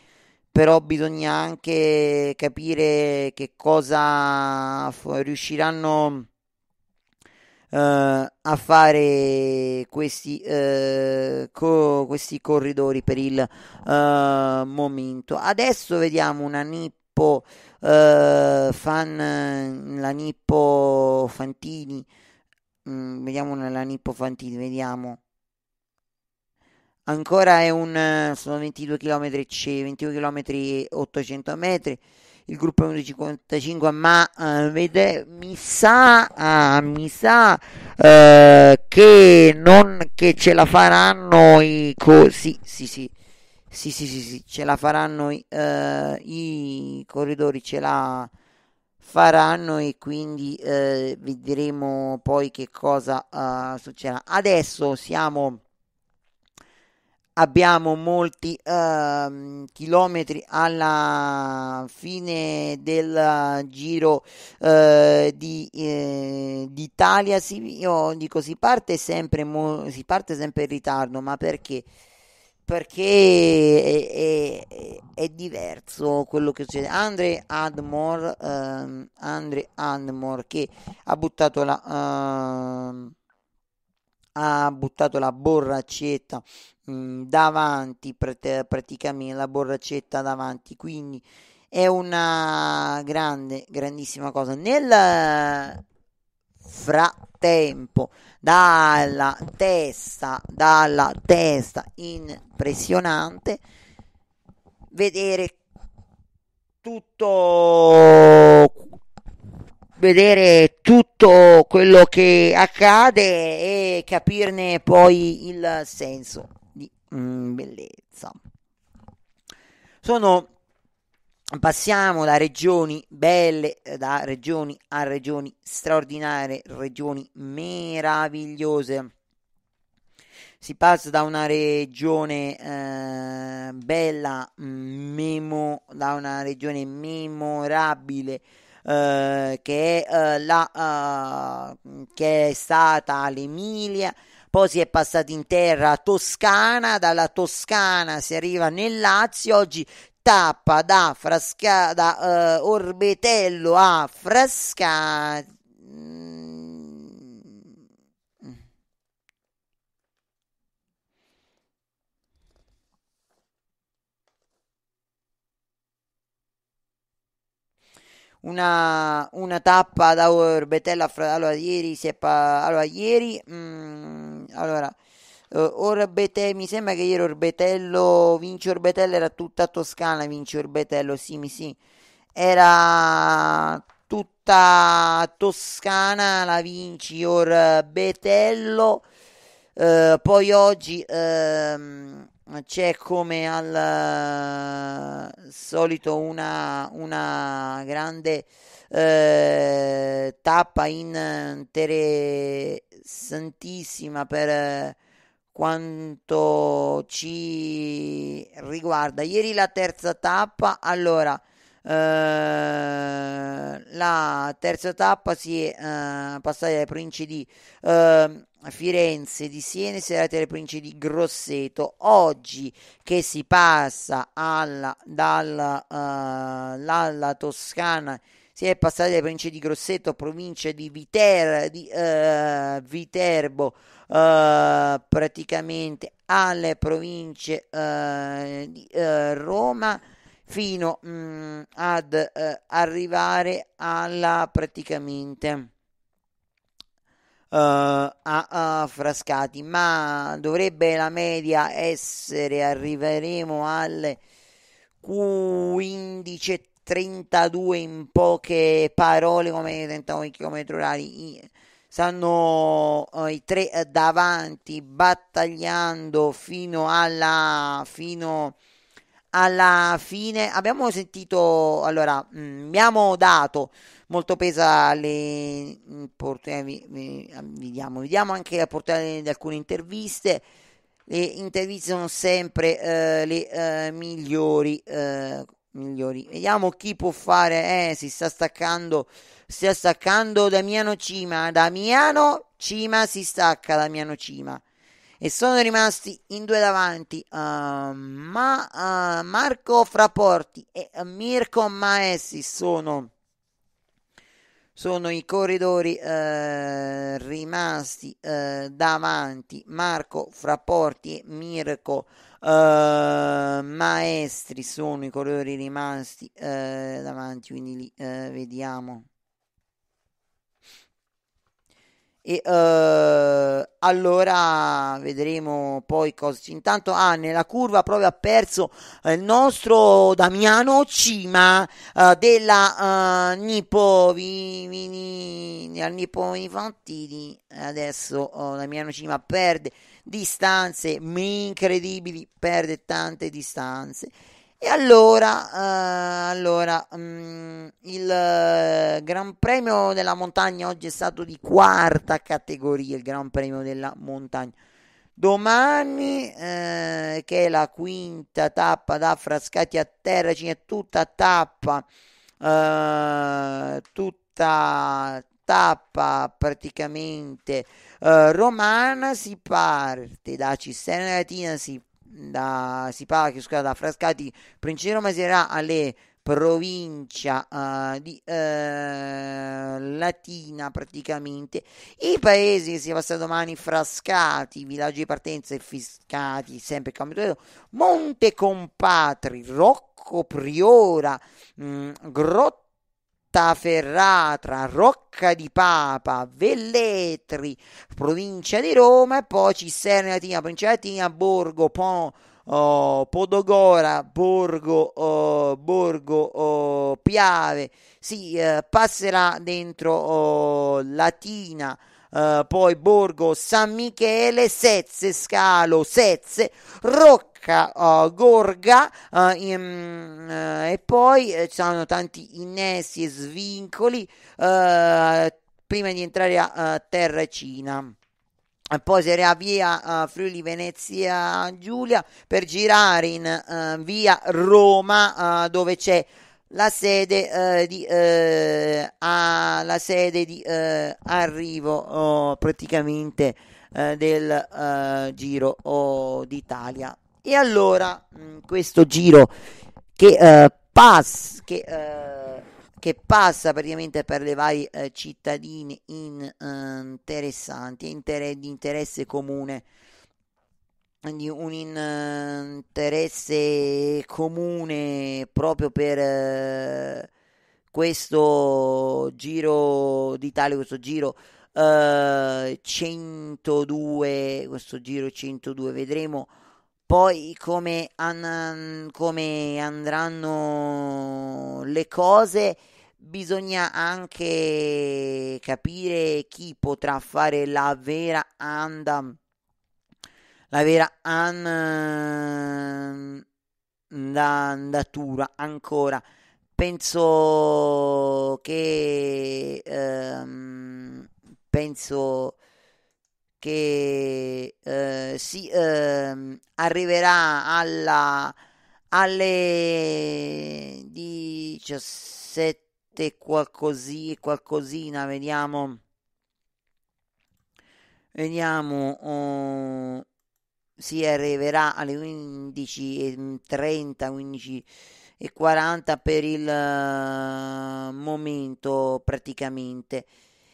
però bisogna anche capire che cosa f- riusciranno eh, a fare questi, eh, co- questi corridori per il eh, momento. Adesso vediamo una Nippo eh, fan, la Nippo Fantini. Mm, vediamo la Nippo Fantini, vediamo ancora è un sono 22 km 22 km 800 metri il gruppo 1.55 ma uh, vede, mi sa, uh, mi sa uh, che non che ce la faranno i co- sì, sì, sì. Sì, sì, sì, sì, ce la faranno i, eh, i corridori, ce la faranno e quindi vedremo poi che cosa ah, succederà. Adesso siamo abbiamo molti eh, chilometri alla fine del giro eh, di, eh, d'Italia si, io dico si parte sempre mo, si parte sempre in ritardo ma perché perché è, è, è diverso quello che succede. Andre Admore, ehm, Andre Admore che ha buttato la, ehm, ha buttato la borraccetta Mm, davanti, praticamente la borracetta davanti, quindi è una grande, grandissima cosa. Nel frattempo, dalla testa, dalla testa impressionante, vedere tutto vedere tutto quello che accade e capirne poi il senso mm, bellezza. Sono, passiamo da regioni belle, eh, da regioni a regioni straordinarie, regioni meravigliose. Si passa da una regione eh, bella, mm, memo, da una regione memorabile, Uh, che, uh, la, uh, che, è stata l'Emilia poi si è passati in terra toscana, dalla Toscana si arriva nel Lazio, oggi tappa da, Frasca, da eh, Orbetello a Frascati. Mm. Una, una tappa da Orbetello a Frascati. Allora, ieri si è pa- allora, ieri. Mm, allora, eh, Orbete, mi sembra che ieri Orbetello, vince Orbetello era tutta Toscana, Vinci Orbetello, sì, mi sì, era tutta Toscana, la Vinci Orbetello, eh, poi oggi ehm, c'è come al eh, solito una, una grande eh, tappa in, intere, eh, Santissima per eh, quanto ci riguarda. Ieri la terza tappa, allora, eh, la terza tappa si è eh, passata dai province di eh, Firenze, di Siena, e si è arrivati ai province di Grosseto. Oggi che si passa alla, dalla, eh, dalla Toscana si è passati dai province di Grosseto, province di, Viter, di uh, Viterbo, uh, praticamente alle province uh, di Roma fino mh, mm, ad arrivare alla praticamente a, a, Frascati, ma dovrebbe la media essere, arriveremo alle 15 32 in poche parole come 39 km orari stanno eh, i tre eh, davanti battagliando fino alla, fino alla fine abbiamo sentito allora mh, mm, abbiamo dato molto peso alle mm, porte, eh, vi, vediamo, vediamo anche a portare di alcune interviste le interviste sono sempre eh, le eh, migliori eh, migliori. Vediamo chi può fare. Eh, si sta staccando. Si sta staccando Damiano Cima. Damiano Cima si stacca. Damiano Cima. E sono rimasti in due davanti. Uh, ma uh, Marco Fraporti e Mirko Maessi sono. Sono i corridori uh, rimasti davanti Marco Fraporti e Mirko Maessi Uh, maestri sono i colori rimasti uh, davanti, quindi li uh, vediamo. E eh, allora vedremo poi cosa. Intanto, ah, nella curva proprio ha perso il nostro Damiano Cima della Nipo Vini, Nippo Infantini. Adesso oh, Damiano Cima perde distanze incredibili, perde tante distanze. E allora, eh, allora mh, mm, il eh, Gran Premio della montagna oggi è stato di quarta categoria, il Gran Premio della montagna. Domani, eh, che è la quinta tappa da Frascati a Terra, c'è tutta tappa, eh, tutta tappa praticamente eh, romana si parte da Cisterna Latina, si, da, si parte scusa, da Frascati, Principe era alle provincia uh, di, uh, latina praticamente i paesi che si passano domani Frascati, Villaggio di Partenza e Fiscati, sempre Camitoledo Monte Compatri, Rocco Priora mh, mm, Grotta Ferratra, Rocca di Papa, Velletri, provincia di Roma e poi Cisterna Latina, provincia Latina, Borgo, Pon, oh, Podogora, Borgo, oh, Borgo oh, Piave, si sì, eh, passerà dentro oh, Latina, eh, poi Borgo San Michele, Sezze, Scalo, Sezze, Rocca, uh, Gorga uh, in, uh, e poi eh, ci sono tanti innesti e svincoli eh, prima di entrare a Terracina poi si era via uh, Friuli Venezia Giulia per girare in uh, via Roma uh, dove c'è la sede eh, di, eh, a, la sede di eh, arrivo oh, praticamente eh, del eh, Giro oh, d'Italia. E allora mh, mm, questo giro che, eh, pass, che, che, passa praticamente per le varie cittadine in, interessanti, di interesse comune di un interesse comune proprio per eh, questo giro d'Italia, questo giro eh, 102, questo giro 102 vedremo poi come, an- come andranno le cose bisogna anche capire chi potrà fare la vera anda la vera ehm, andatura ancora. Penso che ehm, penso che eh, si ehm, arriverà alla, alle 17 qualcosi, qualcosina, vediamo. Vediamo. Oh, si arriverà alle 11.30 11.40 mm, per il uh, momento praticamente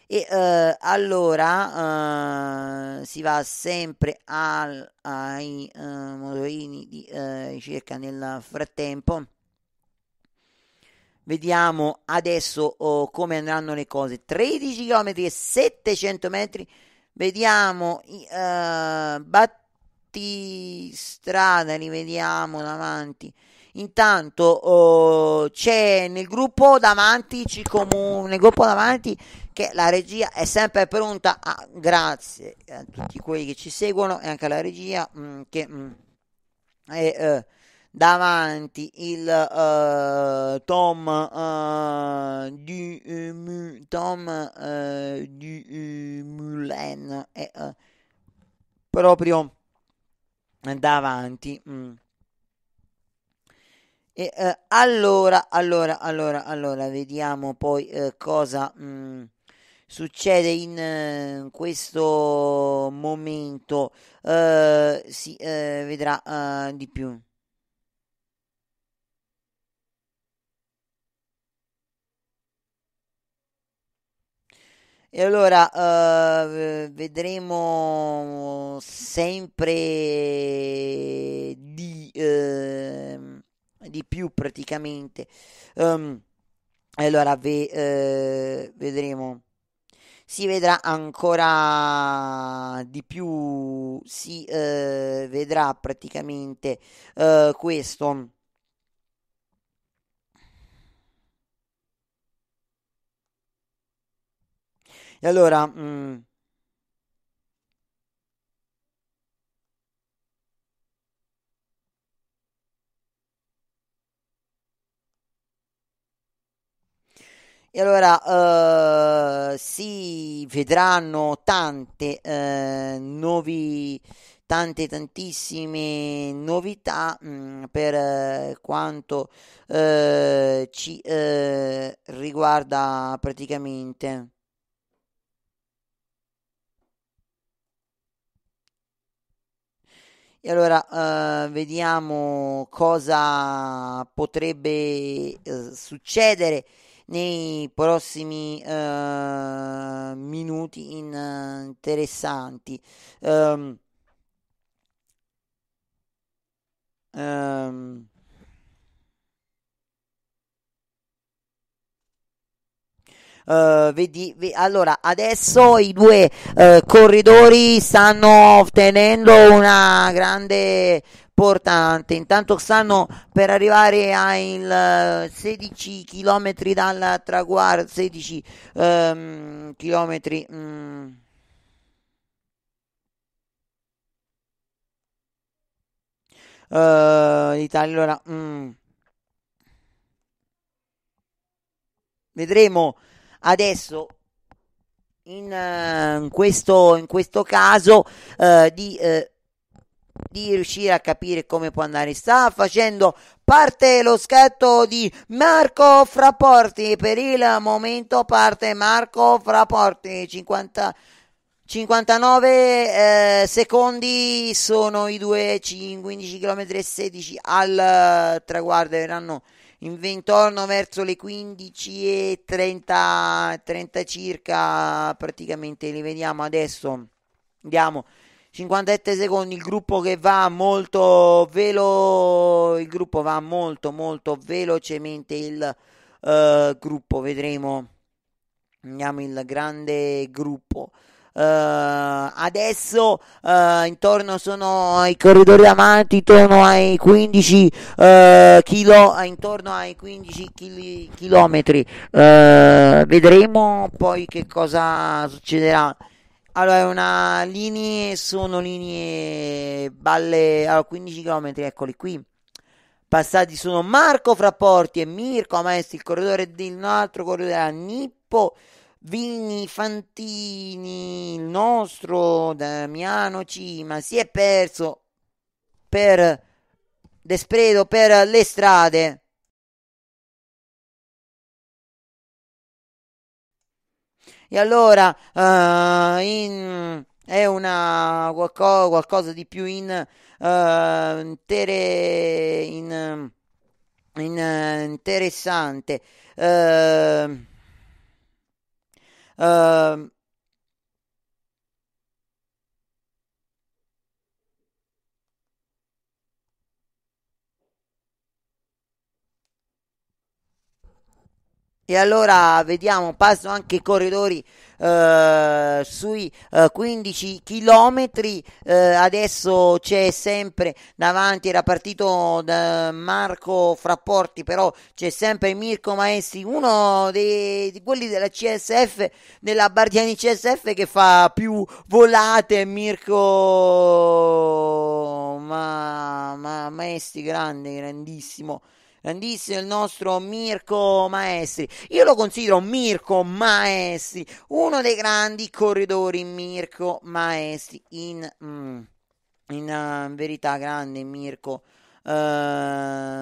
e uh, allora uh, si va sempre al, ai motorini di ricerca nel frattempo vediamo adesso oh, come andranno le cose 13 km e 700 metri vediamo i uh, bat- strada li vediamo davanti. Intanto oh, c'è nel gruppo davanti, ci comun- nel gruppo davanti che la regia è sempre pronta. A- ah, grazie a tutti quelli che ci seguono e anche alla regia mh, mm, che mh, mm, è eh, davanti il eh, Tom eh, di, eh, Tom eh, di eh, Mullen. È proprio davanti. Mm. E, eh, allora, allora, allora, allora, vediamo poi eh, cosa mm, succede in eh, questo momento. Eh, si eh, vedrà eh, di più. E allora eh, vedremo sempre di, eh, di più praticamente. Um, allora ve, eh, vedremo. Si vedrà ancora di più, si eh, vedrà praticamente eh, questo E allora... Mm, E allora eh, si vedranno tante eh, nuovi, tante tantissime novità mh, mm, per eh, quanto eh, ci eh, riguarda praticamente. E allora eh, vediamo cosa potrebbe eh, succedere nei prossimi eh, minuti in, interessanti. Um, um, Uh, vedi, ve- allora, adesso i due uh, corridori stanno tenendo una grande importante. Intanto stanno per arrivare ai 16 km dal traguardo, 16 um, km. Um. Uh, l'Italia allora mm. vedremo adesso in, eh, in, questo, in questo, caso uh, di, uh, di riuscire a capire come può andare. Sta facendo parte lo scatto di Marco Fraporti Per il momento parte Marco Fraporti 50. 59 eh, secondi sono i due 15 km e 16 al traguardo verranno intorno verso le 15 e 30, 30 circa praticamente li vediamo adesso andiamo 57 secondi il gruppo che va molto velo il gruppo va molto molto velocemente il uh, gruppo vedremo andiamo il grande gruppo eh, adesso eh, intorno sono ai corridori davanti, intorno ai 15 km, eh, intorno ai 15 kil- chilometri. vedremo poi che cosa succederà. Allora, una linea sono linee balle a allora, 15 km, eccoli qui. Passati sono Marco Frapporti e Mirko Maestri, il corridore di un altro corridore, Nippo Vini Fantini, il nostro Damiano Cima, si è perso per despredo per le strade. E allora uh, in, è una qualcosa, qualcosa di più in, uh, eh, tere, in, in eh, interessante. Uh, Uh, E allora vediamo, passo anche i corridori eh, sui eh, 15 km. Eh, adesso c'è sempre davanti, era partito da Marco Frapporti, però c'è sempre Mirko Maestri, uno dei, di quelli della CSF, della Bardiani CSF che fa più volate. Mirko ma, ma, Maestri, grande, grandissimo disse il nostro Mirko Maestri. Io lo considero Mirko Maestri, uno dei grandi corridori Mirko Maestri in, mm, in eh, verità grande Mirko Uh,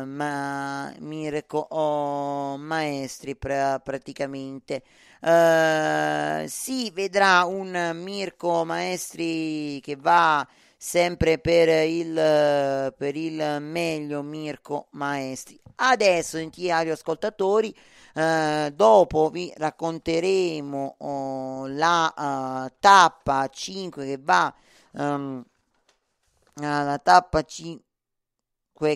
ma Mirko oh, Maestri pra, praticamente uh, eh, si vedrà un Mirko Maestri che va sempre per il, per il meglio Mirko Maestri. Adesso, cari ascoltatori, eh, dopo vi racconteremo oh, la uh, tappa 5 che va um, ehm, alla eh, tappa 5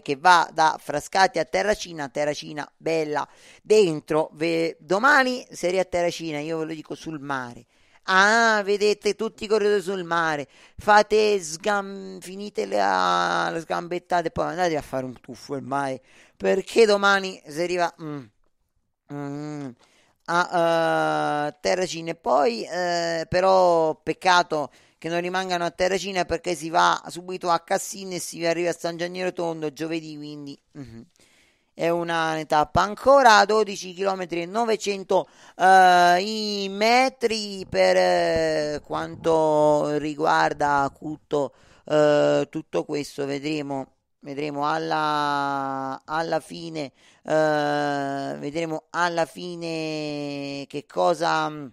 che va da Frascati a Terracina, Terracina bella dentro, Ve- domani serie a Terracina, io ve lo dico sul mare, Ah, vedete tutti i corridori sul mare, fate sgam- finite le, le sgambettate poi andate a fare un tuffo ormai, perché domani si arriva mm, mm, a uh, Terracina e poi eh, però peccato che non rimangano a Terracina perché si va subito a Cassino e si arriva a San Gianniero Tondo giovedì, quindi... Mm-hmm è una tappa ancora 12 km e 900 eh, i metri per eh, quanto riguarda tutto, eh, tutto questo vedremo vedremo alla, alla fine eh, vedremo alla fine che cosa mm,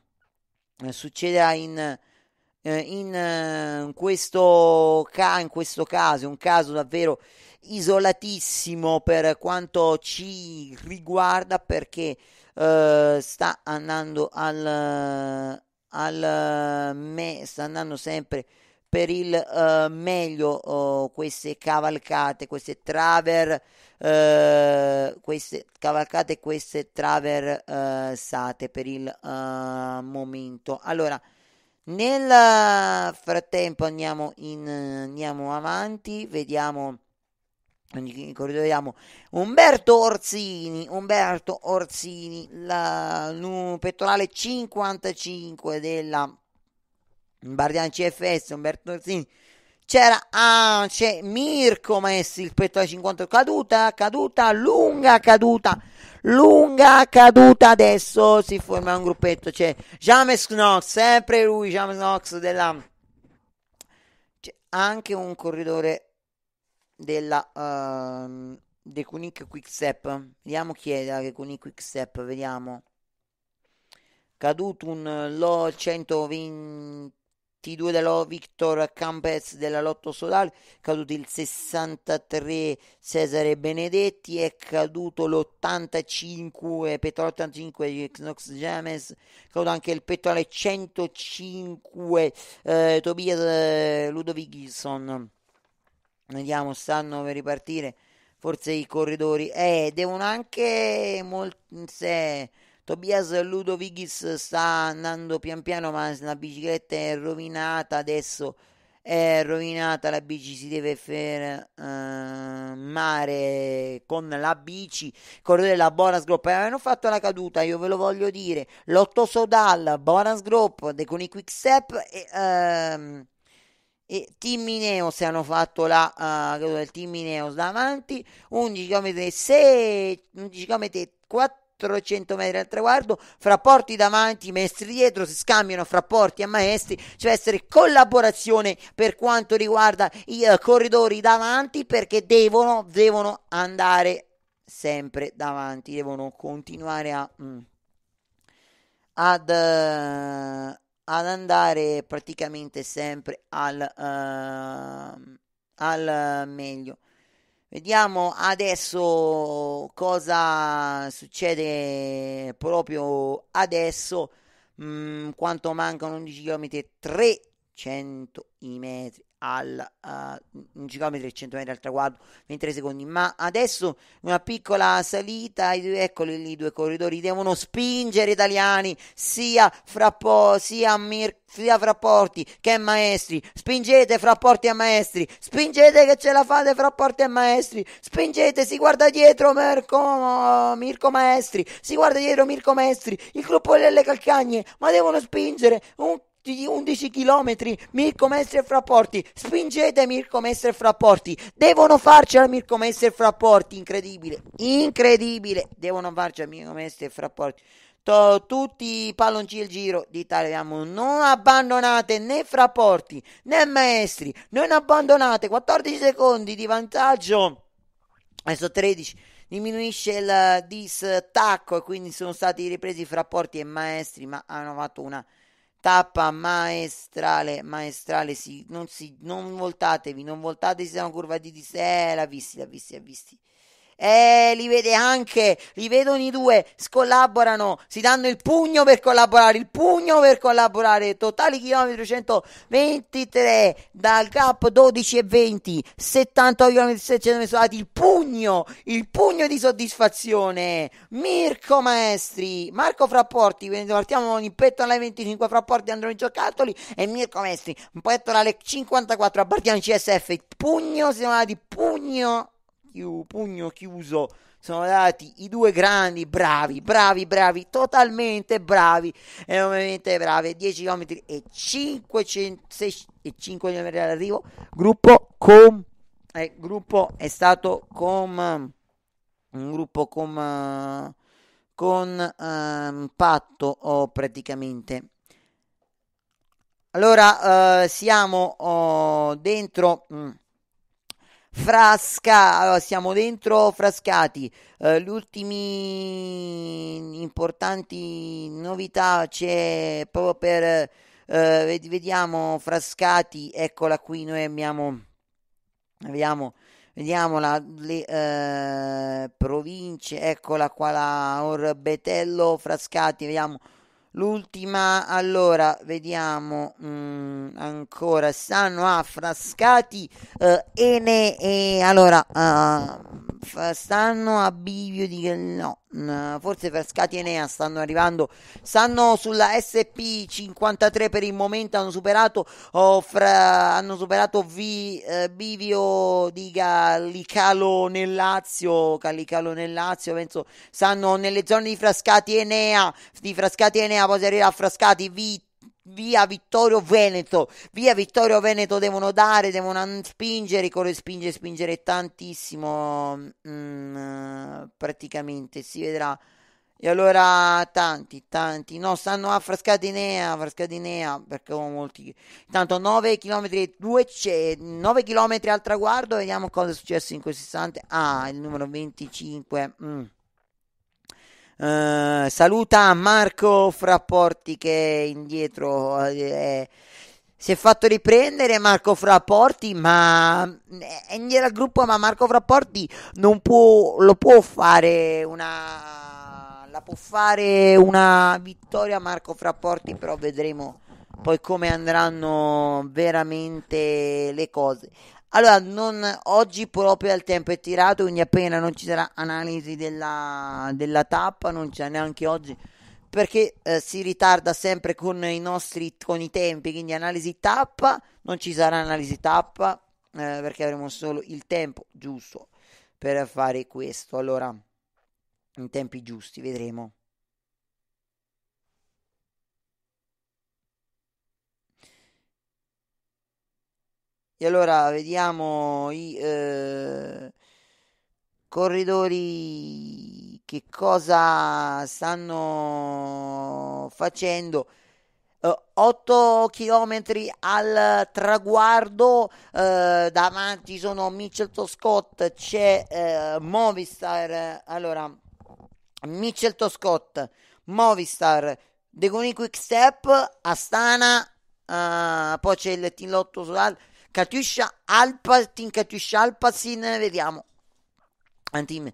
succederà in, eh, in, eh, in, questo, in questo caso, un caso davvero isolatissimo per quanto ci riguarda perché eh, sta andando al, al me, sta andando sempre per il eh, meglio oh, queste cavalcate, queste traver, eh, queste cavalcate, queste traver eh, sate per il eh, momento. Allora, nel eh, frattempo andiamo, in, andiamo avanti, vediamo ricordiamo Umberto Orsini, Umberto Orsini, la, pettorale 55 della Bardian CFS, Umberto Orsini. C'era anche ah, Mirko Messi, il pettorale 50, caduta, caduta, lunga caduta, lunga caduta, adesso si forma un gruppetto, c'è James Knox, sempre lui, James Knox della... C'è anche un corridore della uh, ehm, De Kunic Quickstep. Vediamo chi è la De Kunic Quickstep, vediamo. Caduto un eh, Lo 122 dello Victor Campes della Lotto Solare, caduto il 63 Cesare Benedetti, è caduto l'85 Petrol 85 di Knox James, caduto anche il Petrole 105 eh, Tobias eh, Ludovic Ludovigison vediamo stanno per ripartire forse i corridori eh, devono anche molt- se Tobias Ludovighis sta andando pian piano ma la bicicletta è rovinata adesso è rovinata la bici si deve fermare eh, con la bici corridore della bonus Group eh, avevano fatto la caduta io ve lo voglio dire Lotto Sodal Bonas Group con i quick step e, ehm, e Team Mineos hanno fatto la uh, credo del Team Mineos davanti 11 km 6 11 km 400 metri al traguardo fra porti davanti maestri dietro si scambiano fra porti e maestri ci deve essere collaborazione per quanto riguarda i uh, corridori davanti perché devono, devono andare sempre davanti devono continuare a mm, ad uh, ad andare praticamente sempre al, uh, al meglio. Vediamo adesso cosa succede proprio adesso. Mm, quanto mancano 11 km 300 i metri al uh, chilometro e 100 metri al traguardo 23 secondi ma adesso una piccola salita eccoli lì i due corridori devono spingere italiani sia Frappo sia Mir sia Frapporti che Maestri spingete fra porti e Maestri spingete che ce la fate fra porti e Maestri spingete si guarda dietro Merco, Mirko Maestri si guarda dietro Mirko Maestri il gruppo delle calcagne ma devono spingere un 11 chilometri, Mirko Mestre e Frapporti, spingete Mirko Mestre e Frapporti, devono farcela Mirko Mestre e Frapporti, incredibile, incredibile, devono farcela Mirko Mestre e Frapporti. To, tutti i palloncini del giro d'Italia non abbandonate né Frapporti né Maestri, non abbandonate, 14 secondi di vantaggio, adesso 13 diminuisce il distacco e quindi sono stati ripresi fra e maestri ma hanno fatto una tappa maestrale, maestrale, sì, non, si, non voltatevi, non voltatevi, siamo curvati di sé, l'ha visti, l'ha visti, l'ha visti. Eh, li vede anche, li vedono i due, scollaborano, si danno il pugno per collaborare, il pugno per collaborare, totali chilometri 123 dal gap 12 e 20, 70 km 600 misurati, il pugno, il pugno di soddisfazione. Mirko Maestri, Marco Frapporti, partiamo con il pettola 25 Frapporti, Androni Giocattoli e Mirko Maestri, un pettola 54 a Bartiani CSF, il pugno, siamo chiama pugno pugno chiuso sono dati i due grandi bravi, bravi, bravi, totalmente bravi, e ovviamente bravi, 10 km e 5, e 5 km all'arrivo, gruppo com, eh, gruppo è stato com, un gruppo com, con um, patto oh, praticamente. Allora uh, siamo oh, dentro... Mh, mm, Frasca, allora, siamo dentro Frascati, eh, gli ultimi importanti novità c'è proprio per, eh, vediamo Frascati, eccola qui, noi abbiamo, abbiamo vediamo la, le eh, province, eccola qua la Orbetello, Frascati, vediamo L'ultima, allora, vediamo mh, mm, ancora. Stanno a Frascati eh, e ne... E, allora, uh, ah, stanno a Bivio di... No, mh, mm, forse per Enea stanno arrivando, stanno sulla SP53 per il momento, hanno superato, oh, fra, hanno superato v, eh, Bivio di Gallicalo nel Lazio, Gallicalo nel Lazio, penso stanno nelle zone di Frascati Enea, di Frascati Enea, poi si arriva a Frascati Vitto via Vittorio Veneto, via Vittorio Veneto devono dare, devono spingere, spingere, spingere tantissimo, mm, praticamente si vedrà. E allora tanti, tanti, no, stanno a Frascatinea, Frascatinea, perché ho molti, Intanto 9 km, 2, 9 km al traguardo, vediamo cosa è successo in questo istante, ah, il numero 25, mm. Uh, saluta Marco Frapporti che è indietro eh, si è fatto riprendere Marco Frapporti ma eh, è indietro al gruppo ma Marco Frapporti non può lo può fare una la può fare una vittoria Marco Frapporti però vedremo poi come andranno veramente le cose allora, non, oggi proprio il tempo è tirato, quindi appena non ci sarà analisi della, della tappa, non c'è neanche oggi perché eh, si ritarda sempre con i nostri con i tempi, quindi analisi tappa, non ci sarà analisi tappa eh, perché avremo solo il tempo giusto per fare questo. Allora, in tempi giusti, vedremo. E allora vediamo i eh, corridori che cosa stanno facendo. 8 eh, km al traguardo, eh, davanti sono Mitchell Scott, c'è eh, Movistar, allora Mitchell Scott, Movistar, Degoni Quick Step, Astana, eh, poi c'è il Team Lotto Sudal Katusha Alpatin, Katusha Alpatin, vediamo. Antim,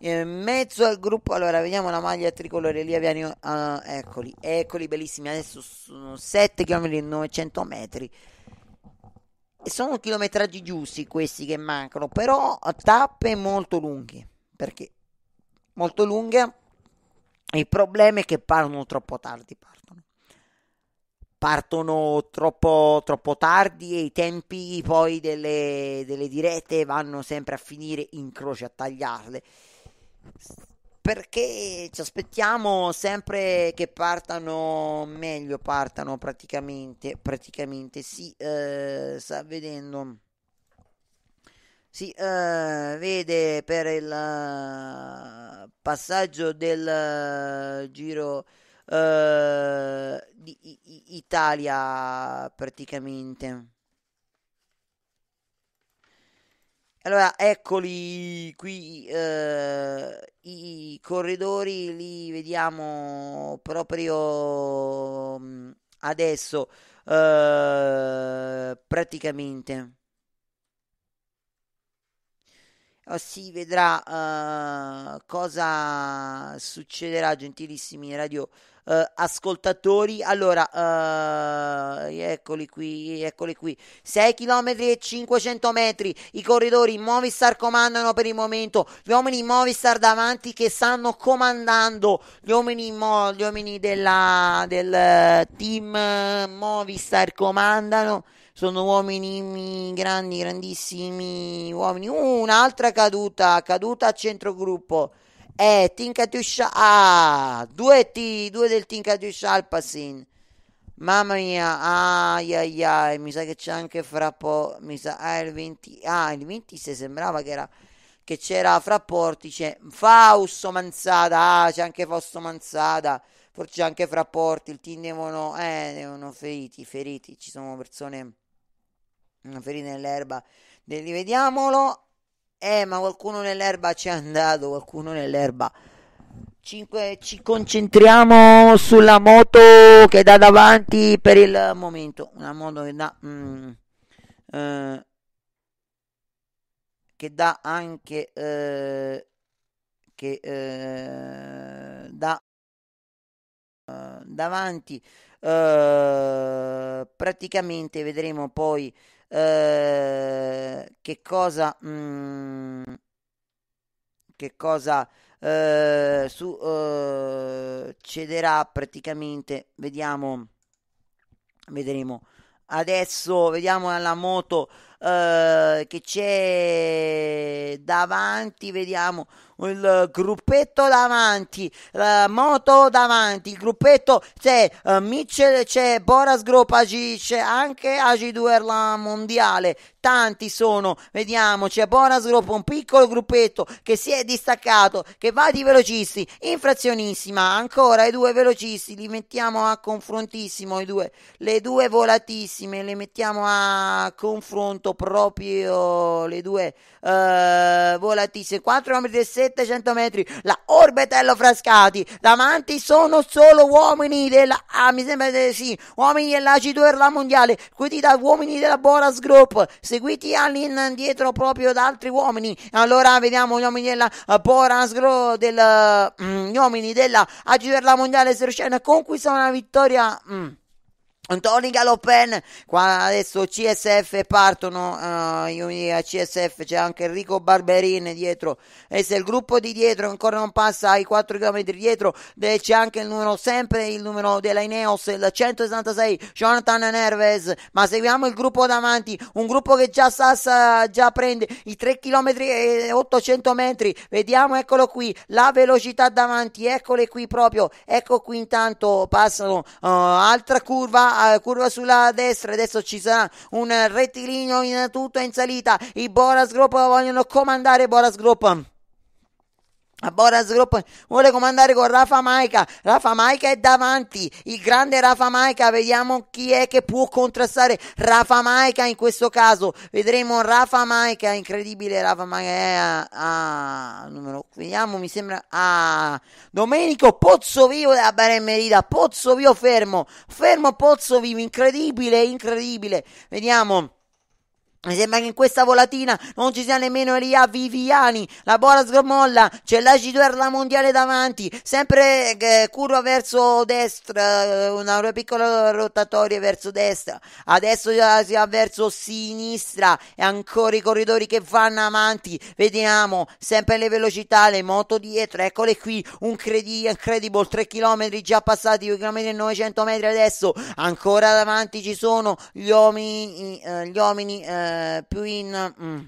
eh, in mezzo al gruppo, allora vediamo la maglia tricolore lì, abbiamo, uh, eccoli, eccoli, bellissimi, adesso sono 7 km e 900 metri. E sono chilometraggi giusti questi che mancano, però tappe molto lunghe, perché molto lunghe, il problema è che partono troppo tardi, partono partono troppo, troppo tardi e i tempi poi delle, delle dirette vanno sempre a finire in croce a tagliarle perché ci aspettiamo sempre che partano meglio, partano praticamente, praticamente sì, eh, sta vedendo, si eh, vede per il eh, passaggio del eh, giro eh, di I- Italia praticamente. Allora, eccoli qui eh, i corridori, li vediamo proprio mm, adesso, eh, praticamente. Oh, si vedrà eh, cosa succederà, gentilissimi radio eh, ascoltatori. Allora, eh, eccoli qui, eccoli qui. 6 km e 500 metri. I corridori Movistar comandano per il momento. Gli uomini Movistar davanti che stanno comandando. Gli uomini, mo, gli uomini della, del eh, team eh, Movistar comandano sono uomini grandi, grandissimi uomini. Uh, un'altra caduta, caduta a centro gruppo. E eh, Tinkatishah, ah, due T, due del Tinkatishah al passin. Mamma mia, ai ai ai, mi sa che c'è anche fra po', mi sa, ah, il 20, ah, il 20 se sembrava che era che c'era fra Portice, eh, Fausto Manzada, ah, c'è anche Fausto Manzada, forse anche fra Porti, il team devono, eh, devono feriti, feriti, ci sono persone mm, ferite nell'erba, rivediamolo, eh ma qualcuno nell'erba ci è andato, qualcuno nell'erba. Ci, ci concentriamo sulla moto che dà davanti per il momento. Una moto che da... mm, eh, che dà anche... Eh, che eh, dà eh, davanti eh, praticamente vedremo poi eh, che cosa, mh, mm, che cosa eh, su, eh, cederà praticamente, vediamo, vedremo. Adesso vediamo alla moto eh, che c'è davanti, vediamo il gruppetto davanti, la moto davanti, il gruppetto c'è eh, Mitchell, c'è Boras Gropacic, anche AG2 Erlan Mondiale, tanti sono, vediamo, c'è Boras Group, un piccolo gruppetto che si è distaccato, che va di velocisti, infrazionissima, ancora i due velocisti, li mettiamo a confrontissimo, i due, le due volatissime, le mettiamo a confronto proprio, le due uh, volatissime, 4 km 700 metri, la Orbetello Frascati, davanti sono solo uomini della, ah, mi sembra di sì, uomini della C2 la mondiale, quindi da uomini della Boras Group, seguiti all'indietro proprio da altri uomini, allora vediamo gli uomini della eh, Boras Group, del, mm, gli uomini della AC2 la mondiale se riusciranno a conquistare una vittoria... Mm Antoni Galopin, qua adesso CSF partono, uh, eh, CSF c'è anche Enrico Barberin dietro, e se il gruppo di dietro ancora non passa ai 4 km dietro, c'è anche il numero, sempre il numero della Ineos, il 166, Jonathan Nerves, ma seguiamo il gruppo davanti, un gruppo che già Sassa già prende i 3 km e 800 metri, vediamo, eccolo qui, la velocità davanti, eccole qui proprio, ecco qui intanto passano uh, altra curva, curva sulla destra, adesso ci sarà un rettilineo in tutto in salita, i Boras Group vogliono comandare Boras Group a Boras Group vuole comandare con Rafa Maica. Rafa Maica è davanti. Il grande Rafa Maica. Vediamo chi è che può contrastare Rafa Maica in questo caso. Vedremo Rafa Maica. Incredibile Rafa Maica. Eh, ah, ah numero, vediamo, mi sembra. A, ah. Domenico Pozzovivo della Barenmerida. Pozzovivo fermo. Fermo Pozzovivo. Incredibile, incredibile. Vediamo. Mi sembra che in questa volatina non ci sia nemmeno Elia Viviani, la Boras sgromolla, c'è l'acido la mondiale davanti, sempre eh, curva verso destra, eh, una piccola rotatoria verso destra, adesso eh, si va verso sinistra e ancora i corridori che vanno avanti, vediamo, sempre le velocità, le moto dietro, eccole qui, un credi- incredible, 3 km già passati, 2 km e 900 metri adesso, ancora davanti ci sono gli uomini, eh, gli uomini... Eh, eh, più in... Mm,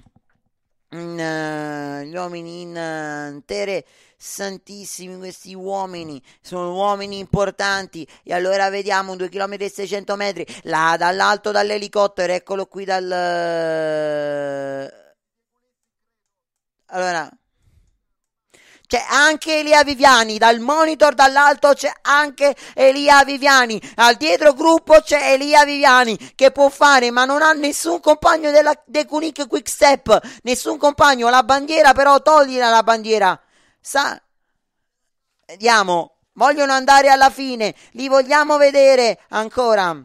in, uh, gli uomini eh, interessantissimi santissimi questi uomini sono uomini importanti e allora vediamo 2 km e 600 metri là dall'alto dall'elicottero eccolo qui dal allora c'è anche Elia Viviani, dal monitor dall'alto c'è anche Elia Viviani, al dietro gruppo c'è Elia Viviani che può fare ma non ha nessun compagno della De Kunic Quick Step, nessun compagno, la bandiera però toglila la bandiera. Sa- Vediamo, vogliono andare alla fine, li vogliamo vedere ancora.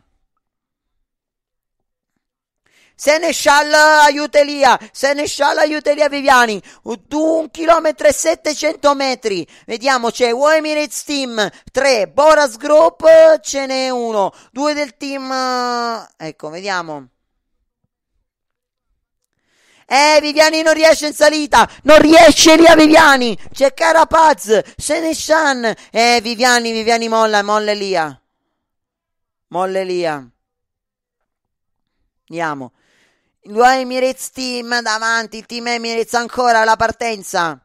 Senescial aiuta Elia, Senescial aiuta Elia Viviani, un chilometro e 700 metri, vediamo c'è Emirates Team 3, Boras Group ce n'è uno, due del team, eh, ecco vediamo. Eh, Viviani non riesce in salita, non riesce lì a Viviani, c'è Carapaz, Senescian, eh Viviani, Viviani molla, molla Elia, molla Elia, andiamo. Due Emirates Team davanti, il Team Emirates ancora alla partenza.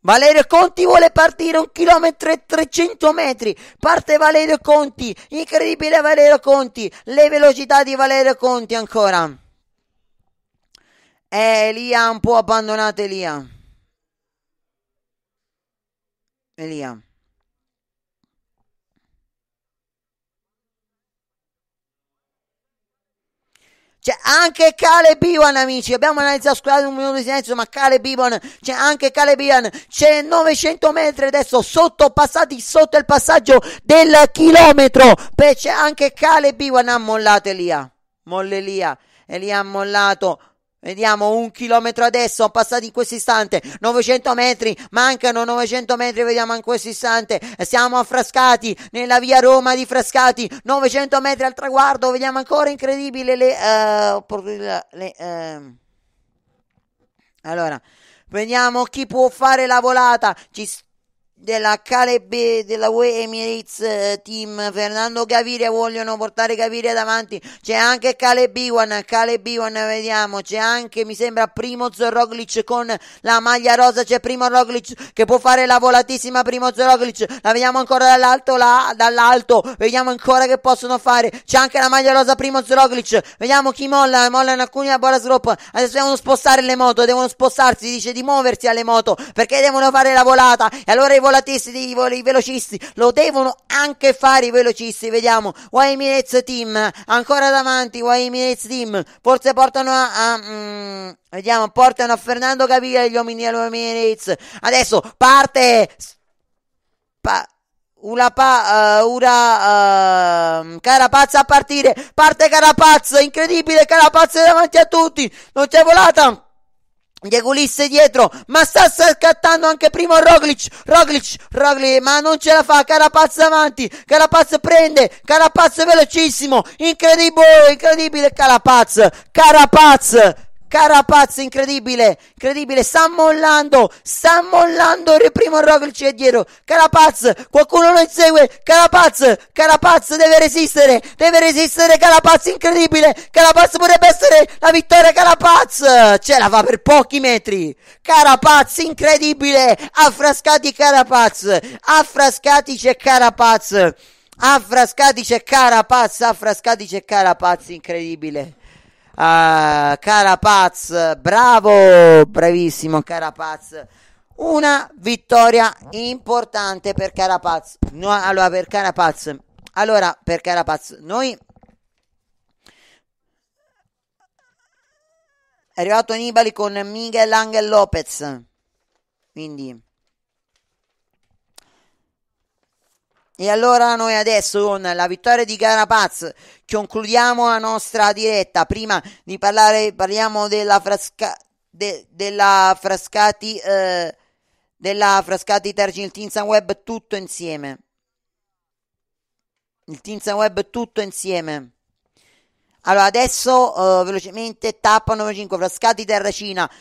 Valerio Conti vuole partire un chilometro e 300 metri. Parte Valerio Conti, incredibile Valerio Conti, le velocità di Valerio Conti ancora. Eh, Elia un po' abbandonato Elia. Elia. C'è anche Caleb Biwan, amici. Abbiamo analizzato squadra un minuto di silenzio, ma Caleb Biwan, c'è anche Caleb Biwan. C'è 900 metri adesso, sotto, passati sotto il passaggio del chilometro. C'è anche Caleb Biwan, ha mollato Elia. Molle Elia. Elia ha mollato. Vediamo un chilometro adesso, passati in questo istante 900 metri, mancano 900 metri, vediamo in questo istante, siamo a Frascati, nella via Roma di Frascati, 900 metri al traguardo, vediamo ancora incredibile le uh, Le, uh. Allora, vediamo chi può fare la volata, ci sta della Caleb della UE Emirates eh, Team Fernando Gaviria vogliono portare Gaviria davanti c'è anche Caleb Iwan Caleb Iwan vediamo c'è anche mi sembra Primoz Roglic con la maglia rosa c'è Primo Roglic che può fare la volatissima Primoz Roglic la vediamo ancora dall'alto là dall'alto vediamo ancora che possono fare c'è anche la maglia rosa Primoz Roglic vediamo chi molla molla in alcuni a Boras Group adesso devono spostare le moto devono spostarsi dice di muoversi alle moto perché devono fare la volata e allora i vol- la testa dei velocisti, lo devono anche fare i velocisti, vediamo, Why Minutes Team, ancora davanti, Why Minutes Team, forse portano a... a mm, vediamo, portano a Fernando Caviglia gli uomini a Minutes, adesso parte... Pa- Ulapa, uh, eh, Ura, uh, ehm, Carapazza a partire, parte Carapazza, incredibile, Carapazza davanti a tutti, non c'è volata, Diegulisse dietro, ma sta scattando anche primo Roglic, Roglic, Roglic, ma non ce la fa, Carapaz avanti, Carapaz prende, Carapaz velocissimo, incredibile, incredibile Carapaz, Carapaz, Carapazzo incredibile, incredibile, sta mollando, sta mollando il primo Roglic è dietro, Carapaz, qualcuno lo insegue, Carapaz, Carapaz deve resistere, deve resistere, Carapaz incredibile, Carapaz potrebbe essere la vittoria, Carapaz, ce la fa per pochi metri, Carapaz incredibile, affrascati Carapaz, affrascati c'è Carapaz, affrascati c'è Carapaz, affrascati c'è Carapaz, incredibile a eh, Carapaz. Bravo, bravissimo Carapaz. Una vittoria importante per Carapaz. No, allora, per Carapaz. Allora, per Carapaz, noi è arrivato Nibali con Miguel Angel Lopez. Quindi E allora noi adesso con la vittoria di Carapaz concludiamo la nostra diretta. Prima di parlare parliamo della Frasca de, della Frascati eh, della Frascati Targentinza Web tutto insieme. Il Tinza Web tutto insieme. Allora, adesso eh, velocemente numero 5 frascati Terracina, eh,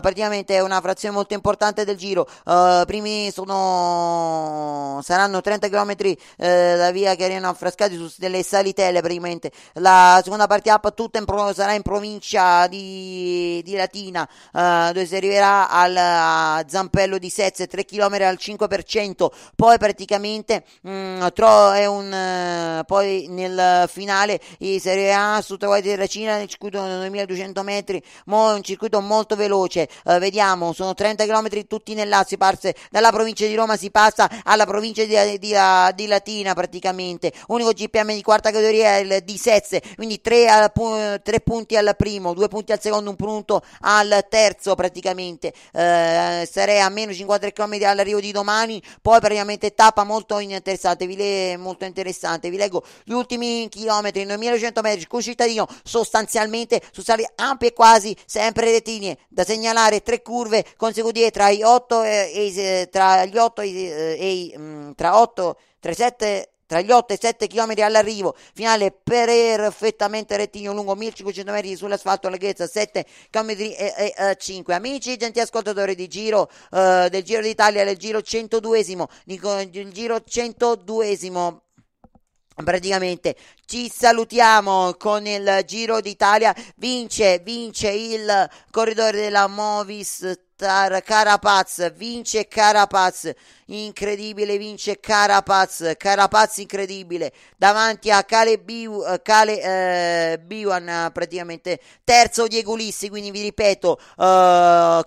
praticamente è una frazione molto importante del giro. Eh, primi sono saranno 30 km eh, da via che arrivano a Frascati su delle salitelle praticamente. La seconda parte app tutta in pro... sarà in provincia di, di Latina, eh, dove si arriverà al Zampello di Sezze, 3 km al 5%, poi praticamente mh, mm, tro... è un eh, poi nel finale si arriverà a Sottovalle della Cina nel circuito 2200 metri, mo è un circuito molto veloce, eh, vediamo, sono 30 km tutti nell'asse, parse dalla provincia di Roma si passa alla provincia di, eh, di, eh, di Latina praticamente, unico GPM di quarta categoria è il di Sezze, quindi 3, pu- 3 punti al primo, 2 punti al secondo, un punto al terzo praticamente, eh, sarei a meno 53 km all'arrivo di domani, poi praticamente tappa molto interessante, vi, le- molto interessante. vi leggo gli ultimi chilometri, 9100 metri, cittadino sostanzialmente su sale ampie quasi sempre rettilinee, da segnalare tre curve consecutive tra, i 8 eh, e, e, eh, tra gli 8 eh, e, e mm, tra 8 tra 7 tra gli 8 e 7 km all'arrivo, finale perfettamente rettilineo lungo 1500 metri sull'asfalto, larghezza 7 km e, e, e 5. Amici, gentili ascoltatori di Giro eh, del Giro d'Italia, del Giro 102esimo, il Giro 102esimo praticamente ci salutiamo con il Giro d'Italia. Vince, vince il corridore della Movistar Carapaz, vince Carapaz, incredibile, vince Carapaz, Carapaz incredibile, davanti a Cale, Biu, Cale eh, eh, Biwan praticamente, terzo Diego Lissi, quindi vi ripeto, uh, eh, Ca, uh,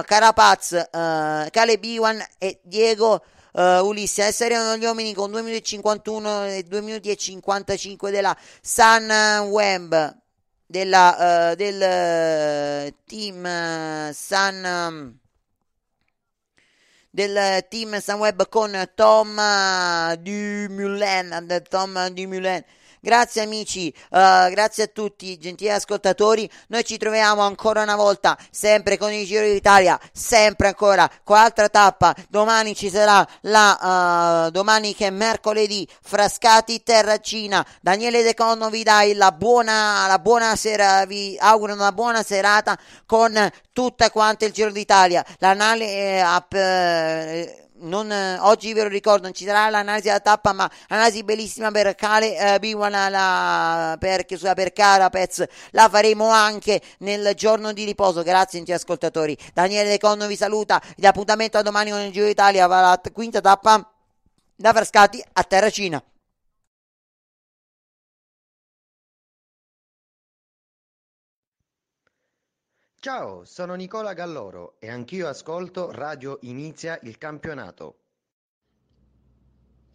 eh, Carapaz, uh, Cale Biwan e Diego uh, Ulisse. Adesso eh, arrivano gli uomini con 2 minuti e 51 e 2 minuti e 55 della Sun Web della, uh, del team San del team Sunweb con Tom Dumoulin Tom Dumoulin Grazie amici, uh, grazie a tutti, gentili ascoltatori. Noi ci troviamo ancora una volta, sempre con il Giro d'Italia, sempre ancora con l'altra tappa. Domani ci sarà la uh, domani che è mercoledì, Frascati Terracina. Daniele De Conno vi dà la buona, la buona sera, vi auguro una buona serata con tutta quanta il Giro d'Italia. L'anale L'analisi eh, eh non, eh, oggi ve lo ricordo, non ci sarà l'analisi della tappa, ma analisi bellissima per Cale eh, Biwana, la, per, scusa, per Carapez, la faremo anche nel giorno di riposo. Grazie, gentili ascoltatori. Daniele De Conno vi saluta. Gli appuntamento a domani con il Giro d'Italia, la quinta tappa da Frascati a Terracina. Ciao, sono Nicola Galloro e anch'io ascolto Radio Inizia il campionato.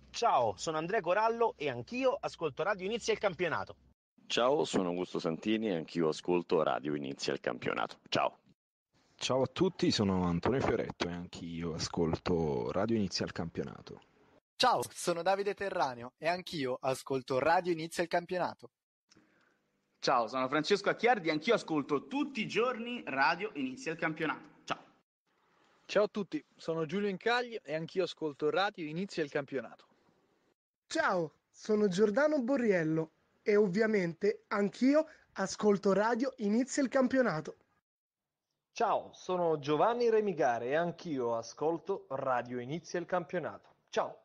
Ciao, sono Andrea Corallo e anch'io ascolto Radio Inizia il campionato. Ciao, sono Augusto Santini e anch'io ascolto Radio Inizia il campionato. Ciao. Ciao a tutti, sono Antonio Fioretto e anch'io ascolto Radio Inizia il campionato. Ciao, sono Davide Terraneo e anch'io ascolto Radio Inizia il campionato. Ciao, sono Francesco Acchiardi, anch'io ascolto tutti i giorni Radio Inizia il Campionato. Ciao. Ciao a tutti, sono Giulio Incagli e anch'io ascolto Radio Inizia il Campionato. Ciao, sono Giordano Borriello e ovviamente anch'io ascolto Radio Inizia il Campionato. Ciao, sono Giovanni Remigare e anch'io ascolto Radio Inizia il Campionato. Ciao.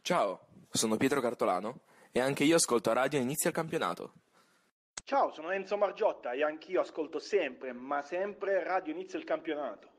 Ciao, sono Pietro Cartolano e anche io ascolto radio inizia il campionato. Ciao, sono Enzo Margiotta e anch'io ascolto sempre, ma sempre Radio Inizia il campionato.